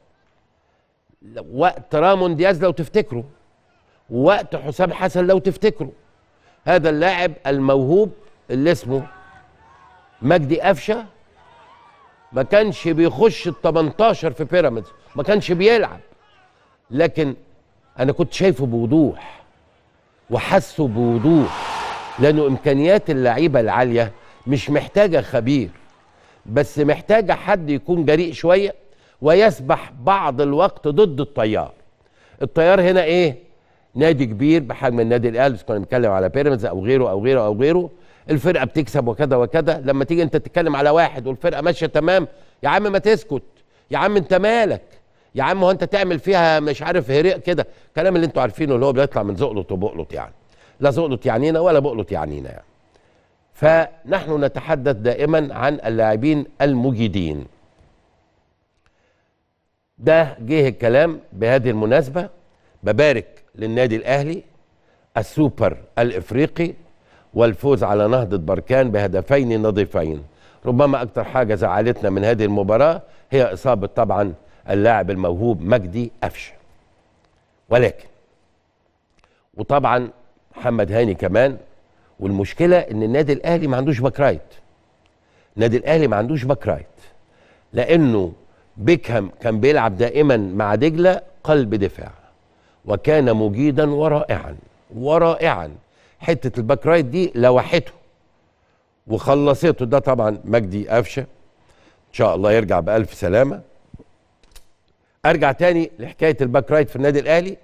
وقت رامون دياز لو تفتكروا وقت حسام حسن لو تفتكروا هذا اللاعب الموهوب اللي اسمه مجدي قفشه ما كانش بيخش ال 18 في بيراميدز ما كانش بيلعب لكن انا كنت شايفه بوضوح وحاسه بوضوح لانه امكانيات اللعيبه العاليه مش محتاجه خبير بس محتاجه حد يكون جريء شويه ويسبح بعض الوقت ضد التيار التيار هنا ايه نادي كبير بحجم النادي الاهلي بس كنا بنتكلم على بيراميدز او غيره او غيره او غيره الفرقه بتكسب وكذا وكذا لما تيجي انت تتكلم على واحد والفرقه ماشيه تمام يا عم ما تسكت يا عم انت مالك يا عم هو انت تعمل فيها مش عارف هريق كده الكلام اللي انتوا عارفينه اللي هو بيطلع من زقلط وبقلط يعني لا زقلط يعنينا ولا بقلط يعنينا يعني فنحن نتحدث دائما عن اللاعبين المجيدين ده جه الكلام بهذه المناسبة ببارك للنادي الأهلي السوبر الإفريقي والفوز على نهضة بركان بهدفين نظيفين ربما أكتر حاجة زعلتنا من هذه المباراة هي إصابة طبعا اللاعب الموهوب مجدي قفشه ولكن وطبعا محمد هاني كمان والمشكله ان النادي الاهلي ما عندوش باك رايت النادي الاهلي ما عندوش باك رايت لانه بيكهام كان بيلعب دائما مع دجله قلب دفاع وكان مجيدا ورائعا ورائعا حته الباك رايت دي لوحته وخلصته ده طبعا مجدي قفشه ان شاء الله يرجع بالف سلامه ارجع تاني لحكايه الباك رايت في النادي الاهلي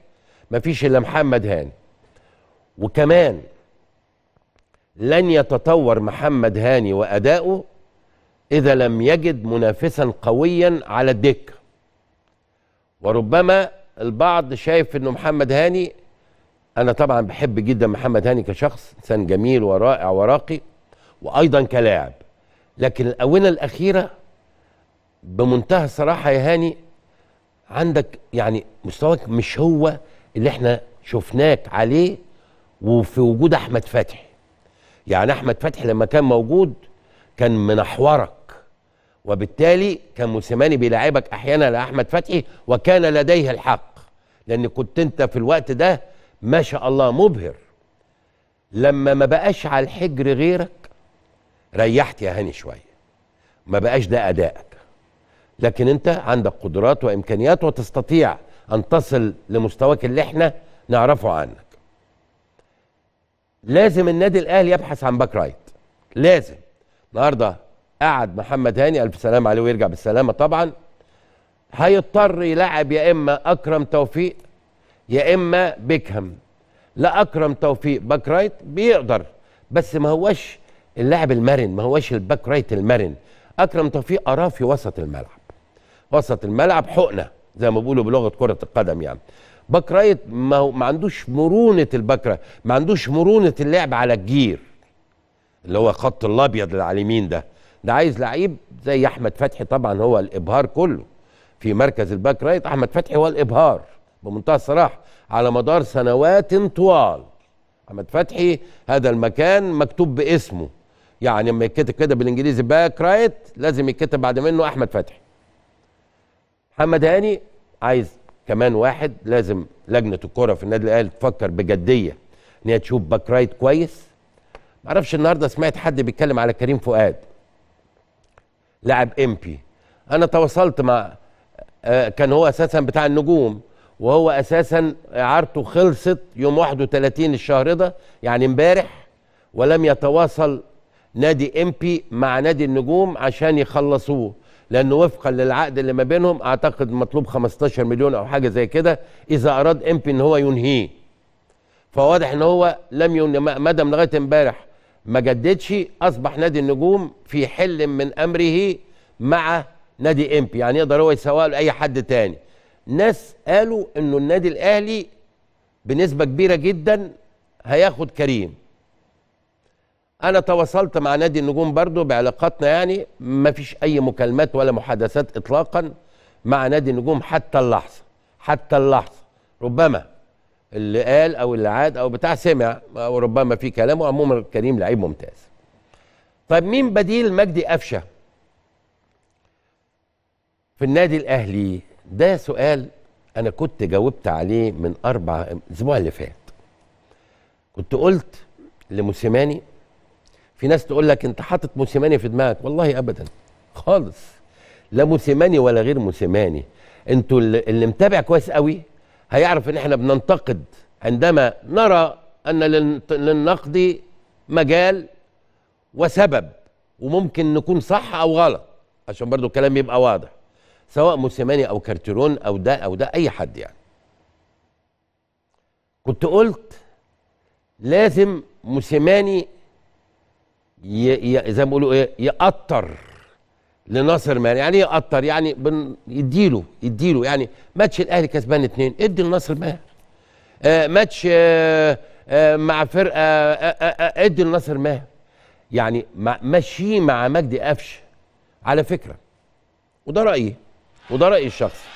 مفيش الا محمد هاني وكمان لن يتطور محمد هاني واداؤه اذا لم يجد منافسا قويا على الدكه وربما البعض شايف انه محمد هاني انا طبعا بحب جدا محمد هاني كشخص انسان جميل ورائع وراقي وايضا كلاعب لكن الاونه الاخيره بمنتهى الصراحه يا هاني عندك يعني مستواك مش هو اللي احنا شفناك عليه وفي وجود احمد فتحي يعني احمد فتحي لما كان موجود كان منحورك وبالتالي كان موسيماني بيلاعبك احيانا لاحمد فتحي وكان لديه الحق لان كنت انت في الوقت ده ما شاء الله مبهر لما ما بقاش على الحجر غيرك ريحت يا هاني شويه ما بقاش ده ادائك لكن انت عندك قدرات وامكانيات وتستطيع ان تصل لمستواك اللي احنا نعرفه عنك لازم النادي الاهلي يبحث عن باك رايت لازم النهارده قعد محمد هاني الف سلام عليه ويرجع بالسلامه طبعا هيضطر يلعب يا اما اكرم توفيق يا اما بيكهام لا اكرم توفيق باك رايت بيقدر بس ما هوش اللاعب المرن ما هوش الباك رايت المرن اكرم توفيق اراه في وسط الملعب وسط الملعب حقنه زي ما بيقولوا بلغه كره القدم يعني باك رايت ما, هو ما عندوش مرونه الباك ما عندوش مرونه اللعب على الجير اللي هو خط الابيض اللي على اليمين ده ده عايز لعيب زي احمد فتحي طبعا هو الابهار كله في مركز الباك رايت احمد فتحي هو الابهار بمنتهى الصراحه على مدار سنوات طوال احمد فتحي هذا المكان مكتوب باسمه يعني لما يتكتب كده بالانجليزي باك رايت لازم يتكتب بعد منه احمد فتحي محمد هاني عايز كمان واحد لازم لجنه الكره في النادي الاهلي تفكر بجديه ان هي تشوف باك رايت كويس معرفش النهارده سمعت حد بيتكلم على كريم فؤاد لاعب امبي انا تواصلت مع آه، كان هو اساسا بتاع النجوم وهو اساسا اعارته خلصت يوم 31 الشهر ده يعني امبارح ولم يتواصل نادي امبي مع نادي النجوم عشان يخلصوه لانه وفقا للعقد اللي ما بينهم اعتقد مطلوب 15 مليون او حاجه زي كده اذا اراد امبي ان هو ينهيه فواضح ان هو لم ينهي مدام لغايه امبارح ما جددش اصبح نادي النجوم في حل من امره مع نادي امبي يعني يقدر هو يسوق له اي حد تاني ناس قالوا انه النادي الاهلي بنسبه كبيره جدا هياخد كريم انا تواصلت مع نادي النجوم برضو بعلاقاتنا يعني ما فيش اي مكالمات ولا محادثات اطلاقا مع نادي النجوم حتى اللحظه حتى اللحظه ربما اللي قال او اللي عاد او بتاع سمع او ربما في كلامه عموما كريم لعيب ممتاز طيب مين بديل مجدي قفشه في النادي الاهلي ده سؤال انا كنت جاوبت عليه من اربع الاسبوع اللي فات كنت قلت لموسيماني في ناس تقول لك انت حاطط موسيماني في دماغك والله ابدا خالص لا موسيماني ولا غير موسيماني انتوا اللي متابع كويس قوي هيعرف ان احنا بننتقد عندما نرى ان للنقد مجال وسبب وممكن نكون صح او غلط عشان برضو الكلام يبقى واضح سواء موسيماني او كارتيرون او ده او ده اي حد يعني كنت قلت لازم موسيماني ي... ي... زي ما بيقولوا ايه يقطر لناصر ماهر يعني ايه يقطر يعني بن... يديله يديله يعني ماتش الاهلي كسبان اتنين ادي لناصر ماهر آه ماتش آه آه مع فرقه آه، آه، آه، ادي لناصر ماهر يعني ما ماشي مع مجدي قفش على فكره وده رايي وده رايي الشخصي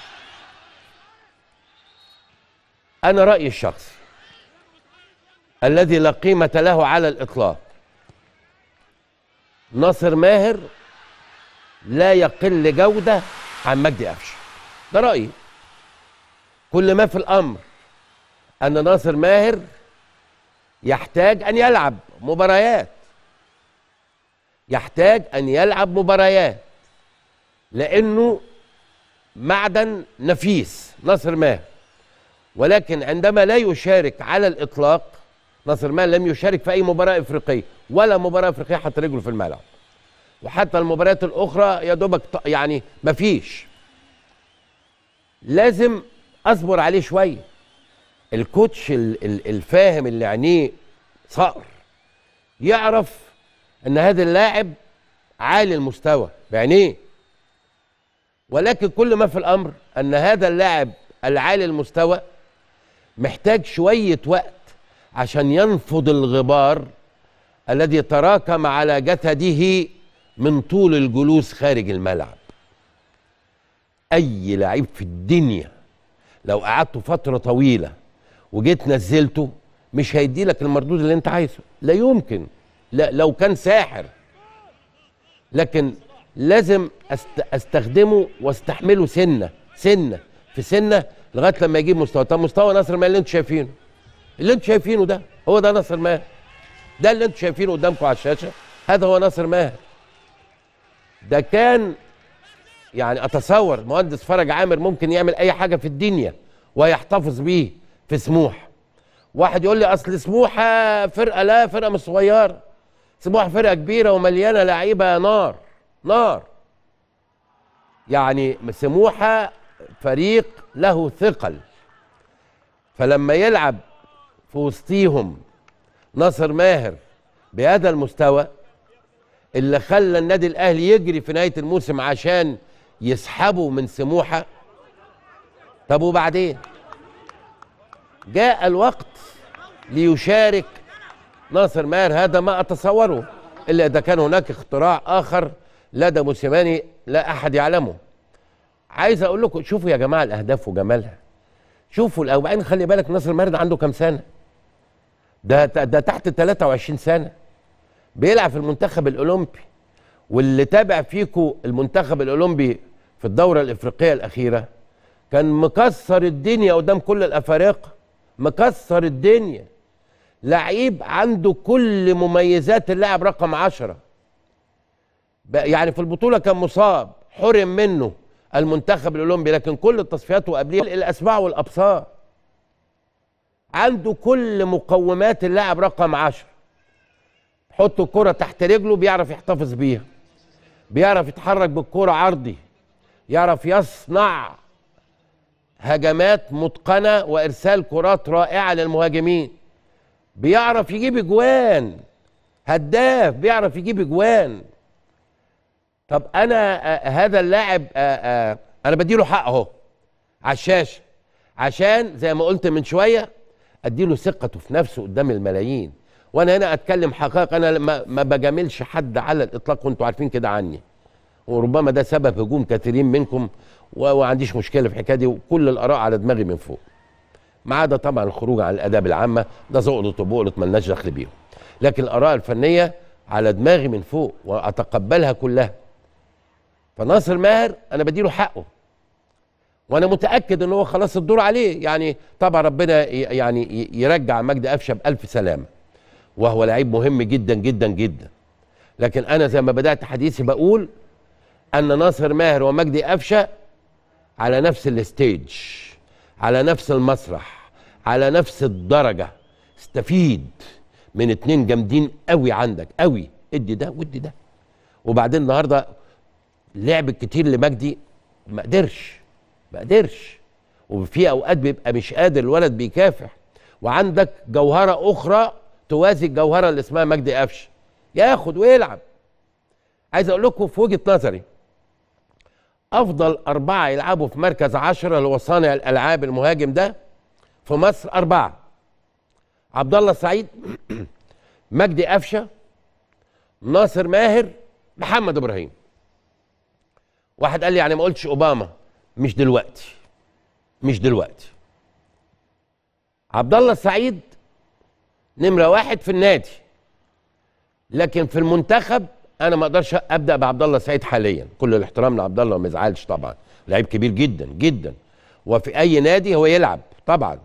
انا رايي الشخصي الذي لا قيمه له على الاطلاق ناصر ماهر لا يقل جودة عن مجدي قفشه ده رأيي كل ما في الأمر أن ناصر ماهر يحتاج أن يلعب مباريات يحتاج أن يلعب مباريات لأنه معدن نفيس ناصر ماهر ولكن عندما لا يشارك على الإطلاق ناصر مان لم يشارك في اي مباراه افريقيه ولا مباراه افريقيه حط رجله في الملعب وحتى المباريات الاخرى يا دوبك يعني مفيش لازم اصبر عليه شويه الكوتش الفاهم اللي عينيه صقر يعرف ان هذا اللاعب عالي المستوى بعينيه ولكن كل ما في الامر ان هذا اللاعب العالي المستوى محتاج شويه وقت عشان ينفض الغبار الذي تراكم على جسده من طول الجلوس خارج الملعب اي لعيب في الدنيا لو قعدته فتره طويله وجيت نزلته مش هيدي لك المردود اللي انت عايزه لا يمكن لا لو كان ساحر لكن لازم استخدمه واستحمله سنه سنه في سنه لغايه لما يجيب مستوى طب مستوى نصر ما اللي انتوا شايفينه اللي انتوا شايفينه ده هو ده ناصر ماهر ده اللي انتوا شايفينه قدامكم على الشاشه هذا هو ناصر ماهر ده كان يعني اتصور المهندس فرج عامر ممكن يعمل اي حاجه في الدنيا ويحتفظ بيه في سموحه واحد يقول لي اصل سموحه فرقه لا فرقه مش صغيره سموحه فرقه كبيره ومليانه لعيبه نار نار يعني سموحه فريق له ثقل فلما يلعب في وسطيهم ناصر ماهر بهذا المستوى اللي خلى النادي الاهلي يجري في نهايه الموسم عشان يسحبه من سموحه طب وبعدين جاء الوقت ليشارك ناصر ماهر هذا ما اتصوره الا اذا كان هناك اختراع اخر لدى موسيماني لا احد يعلمه عايز اقول لكم شوفوا يا جماعه الاهداف وجمالها شوفوا وبعدين خلي بالك ناصر ماهر عنده كام سنه ده ده تحت 23 سنه بيلعب في المنتخب الاولمبي واللي تابع فيكو المنتخب الاولمبي في الدوره الافريقيه الاخيره كان مكسر الدنيا قدام كل الافارقه مكسر الدنيا لعيب عنده كل مميزات اللاعب رقم عشرة يعني في البطولة كان مصاب حرم منه المنتخب الأولمبي لكن كل التصفيات وقبليه الأسماع والأبصار عنده كل مقومات اللاعب رقم 10 حط الكرة تحت رجله بيعرف يحتفظ بيها بيعرف يتحرك بالكرة عرضي يعرف يصنع هجمات متقنة وإرسال كرات رائعة للمهاجمين بيعرف يجيب اجوان هداف بيعرف يجيب اجوان طب انا آه، آه، هذا اللاعب آه، انا بديله حق اهو على الشاشه عشان زي ما قلت من شويه اديله ثقته في نفسه قدام الملايين وانا هنا اتكلم حقائق انا ما بجاملش حد على الاطلاق وانتوا عارفين كده عني وربما ده سبب هجوم كثيرين منكم وما عنديش مشكله في الحكايه دي وكل الاراء على دماغي من فوق ما عدا طبعا الخروج عن الاداب العامه ده زقلط وبقلط ملناش دخل بيهم لكن الاراء الفنيه على دماغي من فوق واتقبلها كلها فناصر ماهر انا بديله حقه وانا متاكد ان هو خلاص الدور عليه يعني طبعا ربنا يعني يرجع مجدي قفشه بالف سلامه وهو لعيب مهم جدا جدا جدا لكن انا زي ما بدات حديثي بقول ان ناصر ماهر ومجدي قفشه على نفس الستيج على نفس المسرح على نفس الدرجه استفيد من اتنين جامدين قوي عندك قوي ادي ده وادي ده وبعدين النهارده لعب كتير لمجدي ما قدرش بقدرش وفي اوقات بيبقى مش قادر الولد بيكافح وعندك جوهره اخرى توازي الجوهره اللي اسمها مجدي قفشه ياخد ويلعب عايز اقول لكم في وجهه نظري افضل اربعه يلعبوا في مركز عشرة اللي هو صانع الالعاب المهاجم ده في مصر اربعه عبد الله سعيد مجدي قفشه ناصر ماهر محمد ابراهيم واحد قال لي يعني ما قلتش اوباما مش دلوقتي مش دلوقتي عبد الله السعيد نمره واحد في النادي لكن في المنتخب انا ما اقدرش ابدا بعبد الله السعيد حاليا كل الاحترام لعبد الله ما يزعلش طبعا لعيب كبير جدا جدا وفي اي نادي هو يلعب طبعا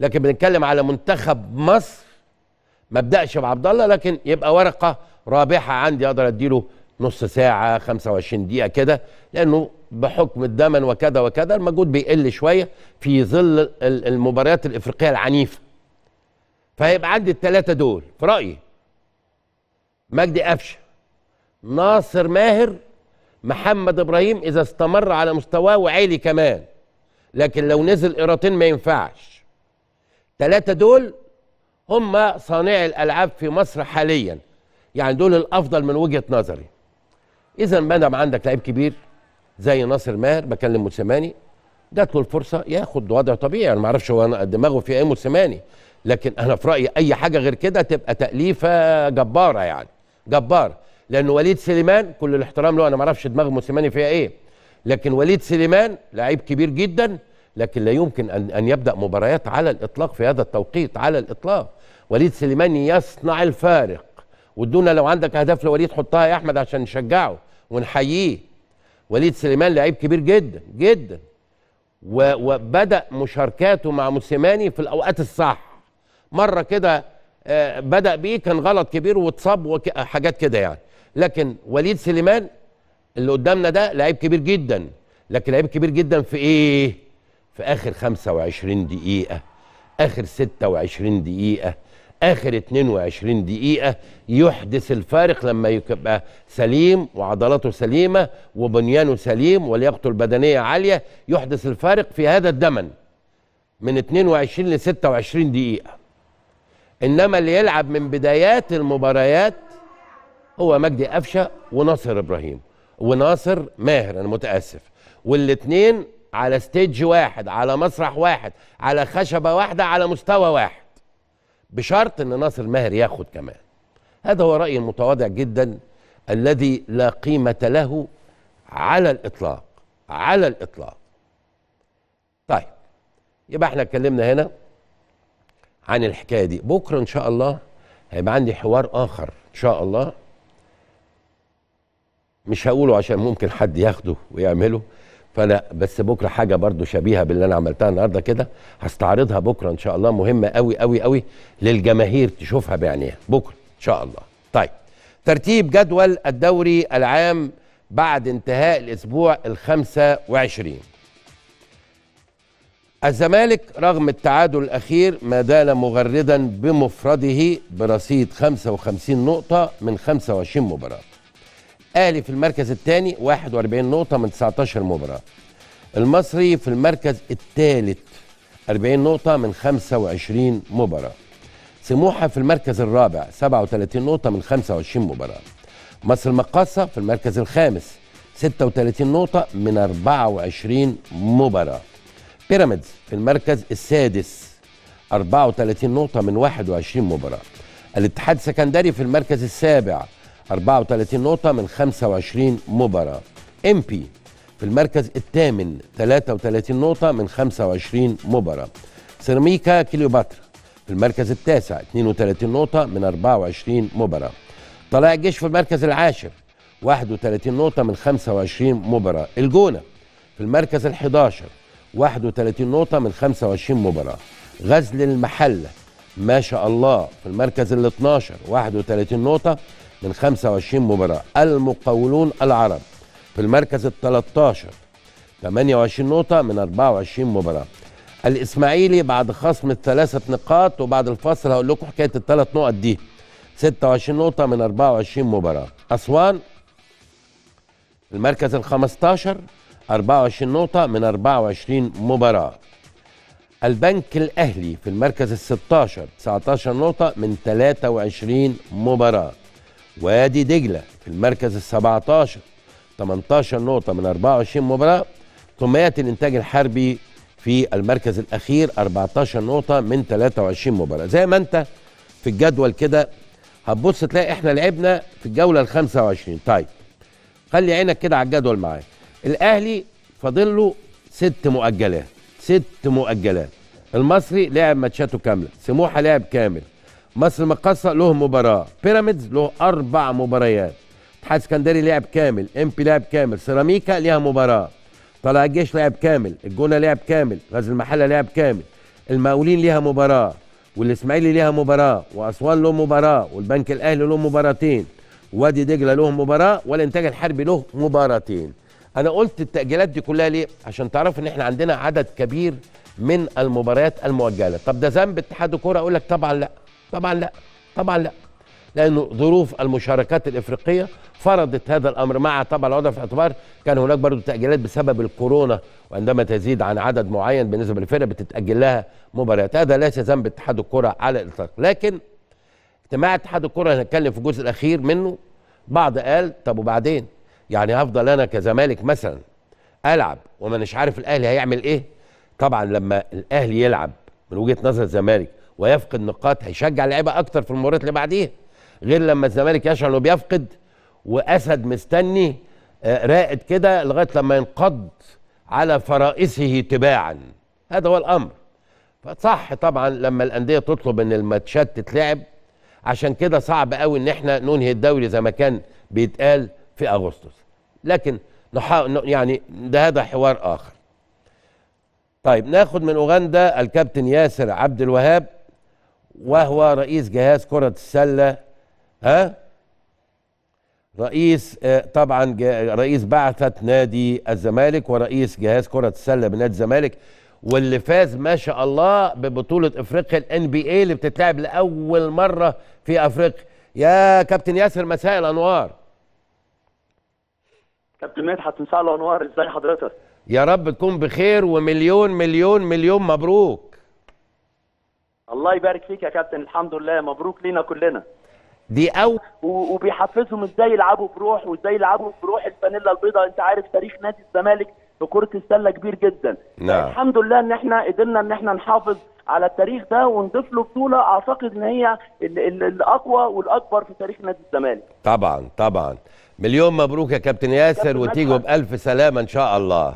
لكن بنتكلم على منتخب مصر ما ابداش بعبد الله لكن يبقى ورقه رابحه عندي اقدر اديله نص ساعة 25 دقيقة كده لأنه بحكم الدمن وكذا وكذا المجهود بيقل شوية في ظل المباريات الإفريقية العنيفة فهيبقى عندي الثلاثة دول في رأيي مجدي قفشة ناصر ماهر محمد إبراهيم إذا استمر على مستواه وعيلي كمان لكن لو نزل إيراتين ما ينفعش ثلاثة دول هم صانعي الألعاب في مصر حاليا يعني دول الأفضل من وجهة نظري اذا ما دام عندك لعيب كبير زي ناصر ماهر بكلم موسيماني جات له الفرصه ياخد وضع طبيعي انا ما اعرفش هو دماغه في ايه موسيماني لكن انا في رايي اي حاجه غير كده تبقى تاليفه جباره يعني جباره لان وليد سليمان كل الاحترام له انا ما اعرفش دماغ موسيماني فيها ايه لكن وليد سليمان لعيب كبير جدا لكن لا يمكن ان ان يبدا مباريات على الاطلاق في هذا التوقيت على الاطلاق وليد سليمان يصنع الفارق وادونا لو عندك اهداف لوليد حطها يا احمد عشان نشجعه ونحييه وليد سليمان لعيب كبير جدا جدا وبدا مشاركاته مع موسيماني في الاوقات الصح مره كده آه، بدا بيه كان غلط كبير واتصاب وحاجات كده يعني لكن وليد سليمان اللي قدامنا ده لعيب كبير جدا لكن لعيب كبير جدا في ايه في اخر 25 دقيقه اخر 26 دقيقه اخر 22 دقيقه يحدث الفارق لما يبقى سليم وعضلاته سليمه وبنيانه سليم ولياقته البدنيه عاليه يحدث الفارق في هذا الدمن من 22 ل 26 دقيقه انما اللي يلعب من بدايات المباريات هو مجدي قفشه وناصر ابراهيم وناصر ماهر انا متاسف والاثنين على ستيج واحد على مسرح واحد على خشبه واحده على مستوى واحد بشرط ان ناصر ماهر ياخد كمان هذا هو رايي المتواضع جدا الذي لا قيمه له على الاطلاق على الاطلاق طيب يبقى احنا اتكلمنا هنا عن الحكايه دي بكره ان شاء الله هيبقى عندي حوار اخر ان شاء الله مش هقوله عشان ممكن حد ياخده ويعمله فانا بس بكره حاجه برضو شبيهه باللي انا عملتها النهارده كده هستعرضها بكره ان شاء الله مهمه قوي قوي قوي للجماهير تشوفها بعينيها بكره ان شاء الله طيب ترتيب جدول الدوري العام بعد انتهاء الاسبوع ال25 الزمالك رغم التعادل الاخير ما زال مغردا بمفرده برصيد 55 نقطه من 25 مباراه الاهلي في المركز الثاني 41 نقطه من 19 مباراه المصري في المركز الثالث 40 نقطه من 25 مباراه سموحه في المركز الرابع 37 نقطه من 25 مباراه مصر المقاصه في المركز الخامس 36 نقطه من 24 مباراه بيراميدز في المركز السادس 34 نقطه من 21 مباراه الاتحاد السكندري في المركز السابع 34 نقطة من 25 مباراة بي في المركز الثامن 33 نقطة من 25 مباراة سيراميكا كليوباترا في المركز التاسع 32 نقطة من 24 مباراة طلائع الجيش في المركز العاشر 31 نقطة من 25 مباراة الجونة في المركز ال 11 31 نقطة من 25 مباراة غزل المحلة ما شاء الله في المركز ال 12 31 نقطة من 25 مباراة المقاولون العرب في المركز ال 13 28 نقطة من 24 مباراة الإسماعيلي بعد خصم الثلاثة نقاط وبعد الفصل هقول لكم حكاية الثلاث نقط دي 26 نقطة من 24 مباراة أسوان المركز ال 15 24 نقطة من 24 مباراة البنك الأهلي في المركز ال 16 19 نقطة من 23 مباراة وادي دجله في المركز ال 17 18 نقطه من 24 مباراه ثم ياتي الانتاج الحربي في المركز الاخير 14 نقطه من 23 مباراه زي ما انت في الجدول كده هتبص تلاقي احنا لعبنا في الجوله ال 25 طيب خلي عينك كده على الجدول معايا الاهلي فاضل له ست مؤجلات ست مؤجلات المصري لعب ماتشاته كامله سموحه لعب كامل مصر المقاصة له مباراة بيراميدز له أربع مباريات اتحاد اسكندري لعب كامل بي لعب كامل سيراميكا ليها مباراة طلع الجيش لعب كامل الجونة لعب كامل غزل المحلة لعب كامل المقاولين ليها مباراة والاسماعيلي ليها مباراة وأسوان له مباراة والبنك الأهلي له مباراتين وادي دجلة له مباراة والإنتاج الحربي له مباراتين أنا قلت التأجيلات دي كلها ليه؟ عشان تعرف إن إحنا عندنا عدد كبير من المباريات المؤجلة طب ده ذنب اتحاد الكورة أقول لك طبعا لأ طبعا لا طبعا لا لانه ظروف المشاركات الافريقيه فرضت هذا الامر مع طبعا الوضع في الاعتبار كان هناك برضه تاجيلات بسبب الكورونا وعندما تزيد عن عدد معين بالنسبه للفرق بتتاجل لها مباريات هذا ليس ذنب اتحاد الكره على الاطلاق لكن اجتماع اتحاد الكره هنتكلم في الجزء الاخير منه بعض قال طب وبعدين يعني هفضل انا كزمالك مثلا العب وما مش عارف الاهلي هيعمل ايه طبعا لما الاهلي يلعب من وجهه نظر الزمالك ويفقد نقاط هيشجع اللعيبه اكتر في المباريات اللي بعديها غير لما الزمالك يشعر انه بيفقد واسد مستني آه، راقد كده لغايه لما ينقض على فرائسه تباعا هذا هو الامر فصح طبعا لما الانديه تطلب ان الماتشات تتلعب عشان كده صعب قوي ان احنا ننهي الدوري زي ما كان بيتقال في اغسطس لكن نحا... يعني ده هذا حوار اخر طيب ناخد من اوغندا الكابتن ياسر عبد الوهاب وهو رئيس جهاز كرة السلة ها رئيس آه، طبعا رئيس بعثة نادي الزمالك ورئيس جهاز كرة السلة بنادي الزمالك واللي فاز ما شاء الله ببطولة افريقيا الان بي اي اللي بتتلعب لأول مرة في افريقيا يا كابتن ياسر مساء الانوار كابتن مدحت مساء الانوار ازاي حضرتك يا رب تكون بخير ومليون مليون مليون مبروك الله يبارك فيك يا كابتن الحمد لله مبروك لينا كلنا دي او وبيحفزهم ازاي يلعبوا بروح وازاي يلعبوا بروح الفانيلا البيضاء انت عارف تاريخ نادي الزمالك في كره السله كبير جدا نعم. الحمد لله ان احنا قدرنا ان احنا نحافظ على التاريخ ده ونضيف له بطوله اعتقد ان هي الاقوى والاكبر في تاريخ نادي الزمالك طبعا طبعا مليون مبروك يا كابتن ياسر وتيجوا بالف سلامه ان شاء الله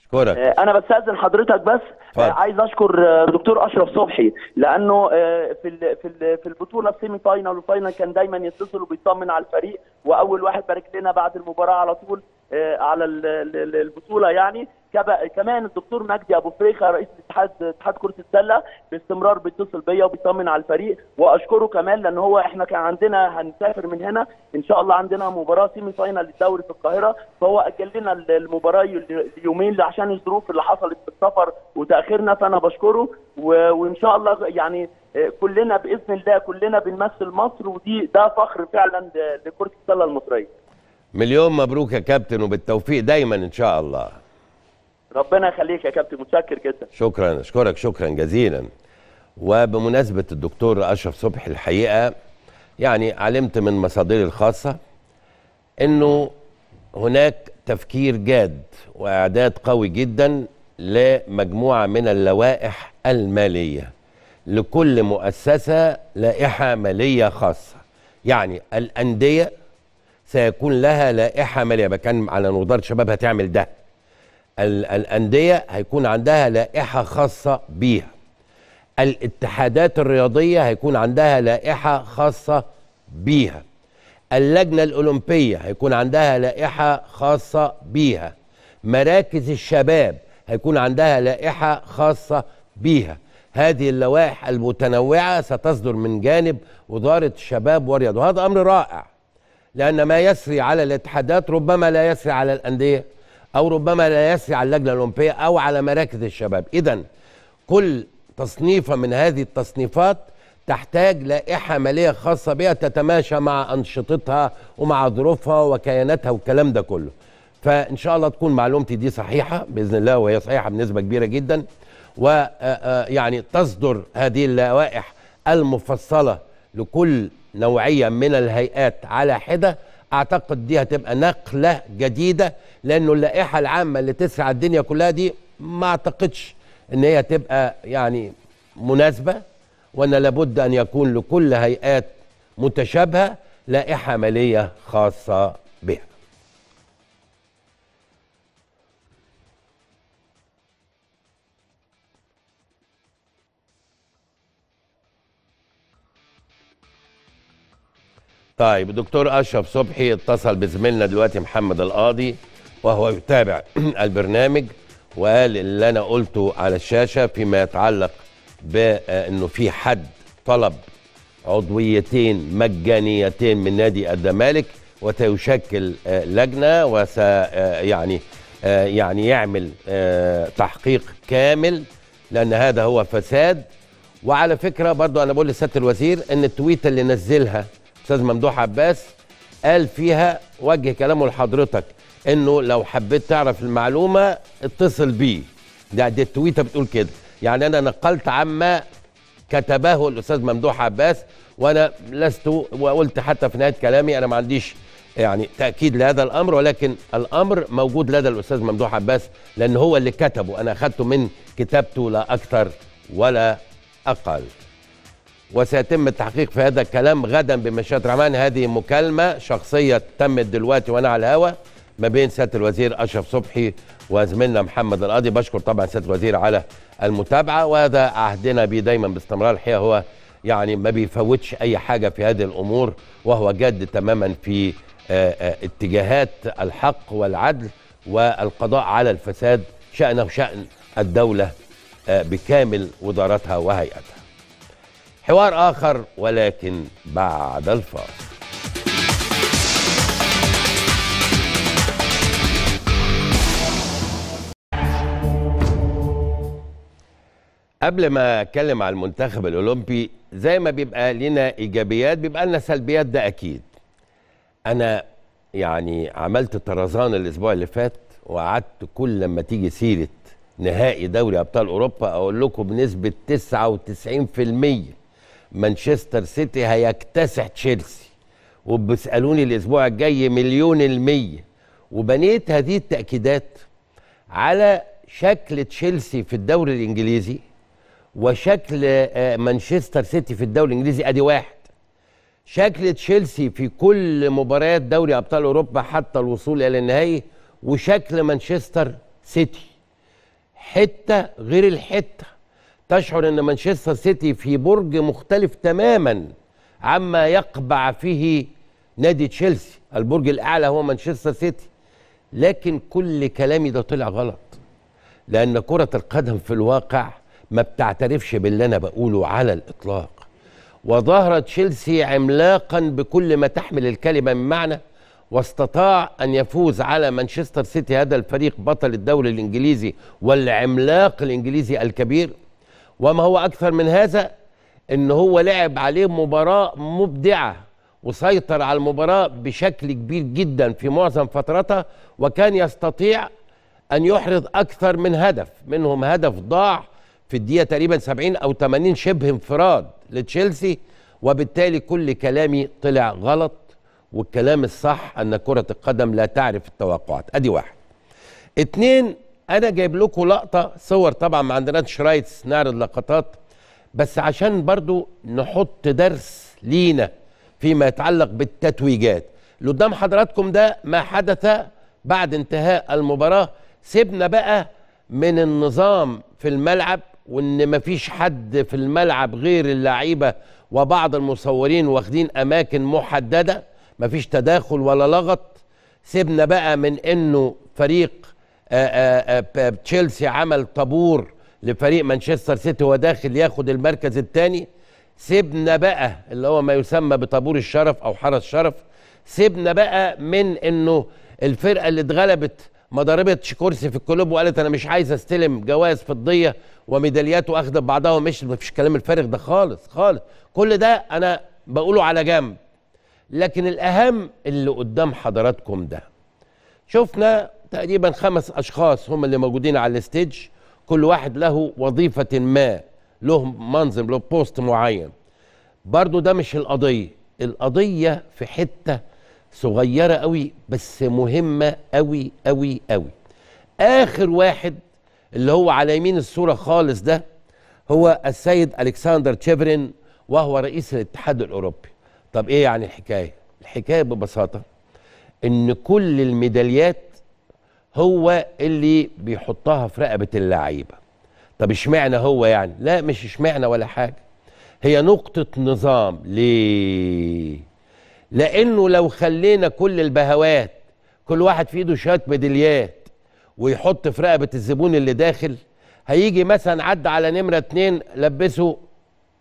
اشكرك آه، انا بستاذن حضرتك بس عايز اشكر الدكتور آه، اشرف صبحي لانه آه، في في في البطوله السيمي فاينل والفاينل كان دايما يتصل وبيطمن على الفريق واول واحد بارك لنا بعد المباراه على طول آه، على البطوله يعني كمان الدكتور مجدي ابو فريخه رئيس اتحاد اتحاد كره السله باستمرار بيتصل بيا وبيطمن على الفريق واشكره كمان لان هو احنا كان عندنا هنسافر من هنا ان شاء الله عندنا مباراه سيمي فاينل للدوري في القاهره فهو اجل لنا المباراه يومين عشان الظروف اللي حصلت في السفر وتاخيرنا فانا بشكره وان شاء الله يعني آه، كلنا باذن الله كلنا بنمثل مصر ودي ده فخر فعلا لكره السله المصريه مليون مبروك يا كابتن وبالتوفيق دايما ان شاء الله ربنا يخليك يا كابتن متشكر جدا شكرا اشكرك شكرا جزيلا وبمناسبه الدكتور اشرف صبحي الحقيقه يعني علمت من مصادري الخاصه انه هناك تفكير جاد واعداد قوي جدا لمجموعه من اللوائح الماليه لكل مؤسسه لائحه ماليه خاصه يعني الانديه سيكون لها لائحه ماليه كان على نضال شباب هتعمل ده الانديه هيكون عندها لائحه خاصه بيها الاتحادات الرياضيه هيكون عندها لائحه خاصه بيها اللجنه الاولمبيه هيكون عندها لائحه خاصه بيها مراكز الشباب هيكون عندها لائحه خاصه بيها هذه اللوائح المتنوعه ستصدر من جانب وزاره الشباب والرياضه وهذا امر رائع لان ما يسري على الاتحادات ربما لا يسري على الانديه او ربما لا يسري على اللجنه الاولمبيه او على مراكز الشباب اذا كل تصنيفه من هذه التصنيفات تحتاج لائحه ماليه خاصه بها تتماشى مع انشطتها ومع ظروفها وكياناتها والكلام ده كله فان شاء الله تكون معلومتي دي صحيحه باذن الله وهي صحيحه بنسبه كبيره جدا ويعني تصدر هذه اللوائح المفصله لكل نوعيه من الهيئات على حده اعتقد دي هتبقى نقله جديده لانه اللائحه العامه اللي تسرع الدنيا كلها دي ما اعتقدش ان هي تبقى يعني مناسبه وان لابد ان يكون لكل هيئات متشابهه لائحه ماليه خاصه طيب الدكتور اشرف صبحي اتصل بزميلنا دلوقتي محمد القاضي وهو يتابع البرنامج وقال اللي انا قلته على الشاشه فيما يتعلق بانه في حد طلب عضويتين مجانيتين من نادي الزمالك وسيشكل آه، لجنه وس آه، يعني آه، يعني يعمل تحقيق كامل لان هذا هو فساد وعلى فكره برضو انا بقول لسياده الوزير ان التويته اللي نزلها استاذ ممدوح عباس قال فيها وجه كلامه لحضرتك انه لو حبيت تعرف المعلومه اتصل بيه ده دي التويته بتقول كده يعني انا نقلت عما كتبه الاستاذ ممدوح عباس وانا لست وقلت حتى في نهايه كلامي انا ما عنديش يعني تاكيد لهذا الامر ولكن الامر موجود لدى الاستاذ ممدوح عباس لان هو اللي كتبه انا اخذته من كتابته لا اكثر ولا اقل وسيتم التحقيق في هذا الكلام غدا بمشيئة الرحمن هذه مكالمة شخصية تمت دلوقتي وأنا على الهواء ما بين سيادة الوزير أشرف صبحي وزميلنا محمد القاضي بشكر طبعا سيادة الوزير على المتابعة وهذا عهدنا به دايما باستمرار الحقيقة هو يعني ما بيفوتش أي حاجة في هذه الأمور وهو جاد تماما في آه، آه، اتجاهات الحق والعدل والقضاء على الفساد شأنه شأن الدولة آه، بكامل وزاراتها وهيئتها حوار آخر ولكن بعد الفاصل قبل ما اتكلم على المنتخب الاولمبي زي ما بيبقى لنا ايجابيات بيبقى لنا سلبيات ده اكيد انا يعني عملت طرزان الاسبوع اللي فات وقعدت كل لما تيجي سيره نهائي دوري ابطال اوروبا اقول لكم بنسبه 99% مانشستر سيتي هيكتسح تشيلسي وبيسالوني الاسبوع الجاي مليون المية وبنيت هذه التاكيدات على شكل تشيلسي في الدوري الانجليزي وشكل آه، مانشستر سيتي في الدوري الانجليزي ادي واحد شكل تشيلسي في كل مباريات دوري ابطال اوروبا حتى الوصول الى النهائي وشكل مانشستر سيتي حته غير الحته تشعر ان مانشستر سيتي في برج مختلف تماما عما يقبع فيه نادي تشيلسي البرج الاعلى هو مانشستر سيتي لكن كل كلامي ده طلع غلط لان كره القدم في الواقع ما بتعترفش باللي انا بقوله على الاطلاق وظهر تشيلسي عملاقا بكل ما تحمل الكلمه من معنى واستطاع ان يفوز على مانشستر سيتي هذا الفريق بطل الدوري الانجليزي والعملاق الانجليزي الكبير وما هو أكثر من هذا إن هو لعب عليه مباراة مبدعة وسيطر على المباراة بشكل كبير جدا في معظم فتراتها وكان يستطيع أن يحرز أكثر من هدف منهم هدف ضاع في الدقيقة تقريبا 70 أو 80 شبه انفراد لتشيلسي وبالتالي كل كلامي طلع غلط والكلام الصح أن كرة القدم لا تعرف التوقعات أدي واحد اتنين انا جايب لكم لقطه صور طبعا ما عندناش رايتس نعرض لقطات بس عشان برضو نحط درس لينا فيما يتعلق بالتتويجات اللي قدام حضراتكم ده ما حدث بعد انتهاء المباراه سيبنا بقى من النظام في الملعب وان مفيش حد في الملعب غير اللعيبه وبعض المصورين واخدين اماكن محدده مفيش تداخل ولا لغط سيبنا بقى من انه فريق آه، آه، آه، تشيلسي عمل طابور لفريق مانشستر سيتي وهو داخل ياخد المركز الثاني سيبنا بقى اللي هو ما يسمى بطابور الشرف او حرس شرف سيبنا بقى من انه الفرقه اللي اتغلبت ما ضربتش كرسي في الكلوب وقالت انا مش عايز استلم جوائز فضيه وميداليات واخده بعضها ومشي ما فيش الكلام الفارغ ده خالص خالص كل ده انا بقوله على جنب لكن الاهم اللي قدام حضراتكم ده شفنا تقريبا خمس اشخاص هم اللي موجودين على الستيج كل واحد له وظيفه ما له منظم له بوست معين برضو ده مش القضيه القضيه في حته صغيره قوي بس مهمه قوي قوي قوي اخر واحد اللي هو على يمين الصوره خالص ده هو السيد الكسندر تشيفرين وهو رئيس الاتحاد الاوروبي طب ايه يعني الحكايه الحكايه ببساطه ان كل الميداليات هو اللي بيحطها في رقبه اللعيبه طب اشمعنى هو يعني لا مش اشمعنى ولا حاجه هي نقطه نظام ليه لانه لو خلينا كل البهوات كل واحد في ايده شات ميداليات ويحط في رقبه الزبون اللي داخل هيجي مثلا عدى على نمره اتنين لبسه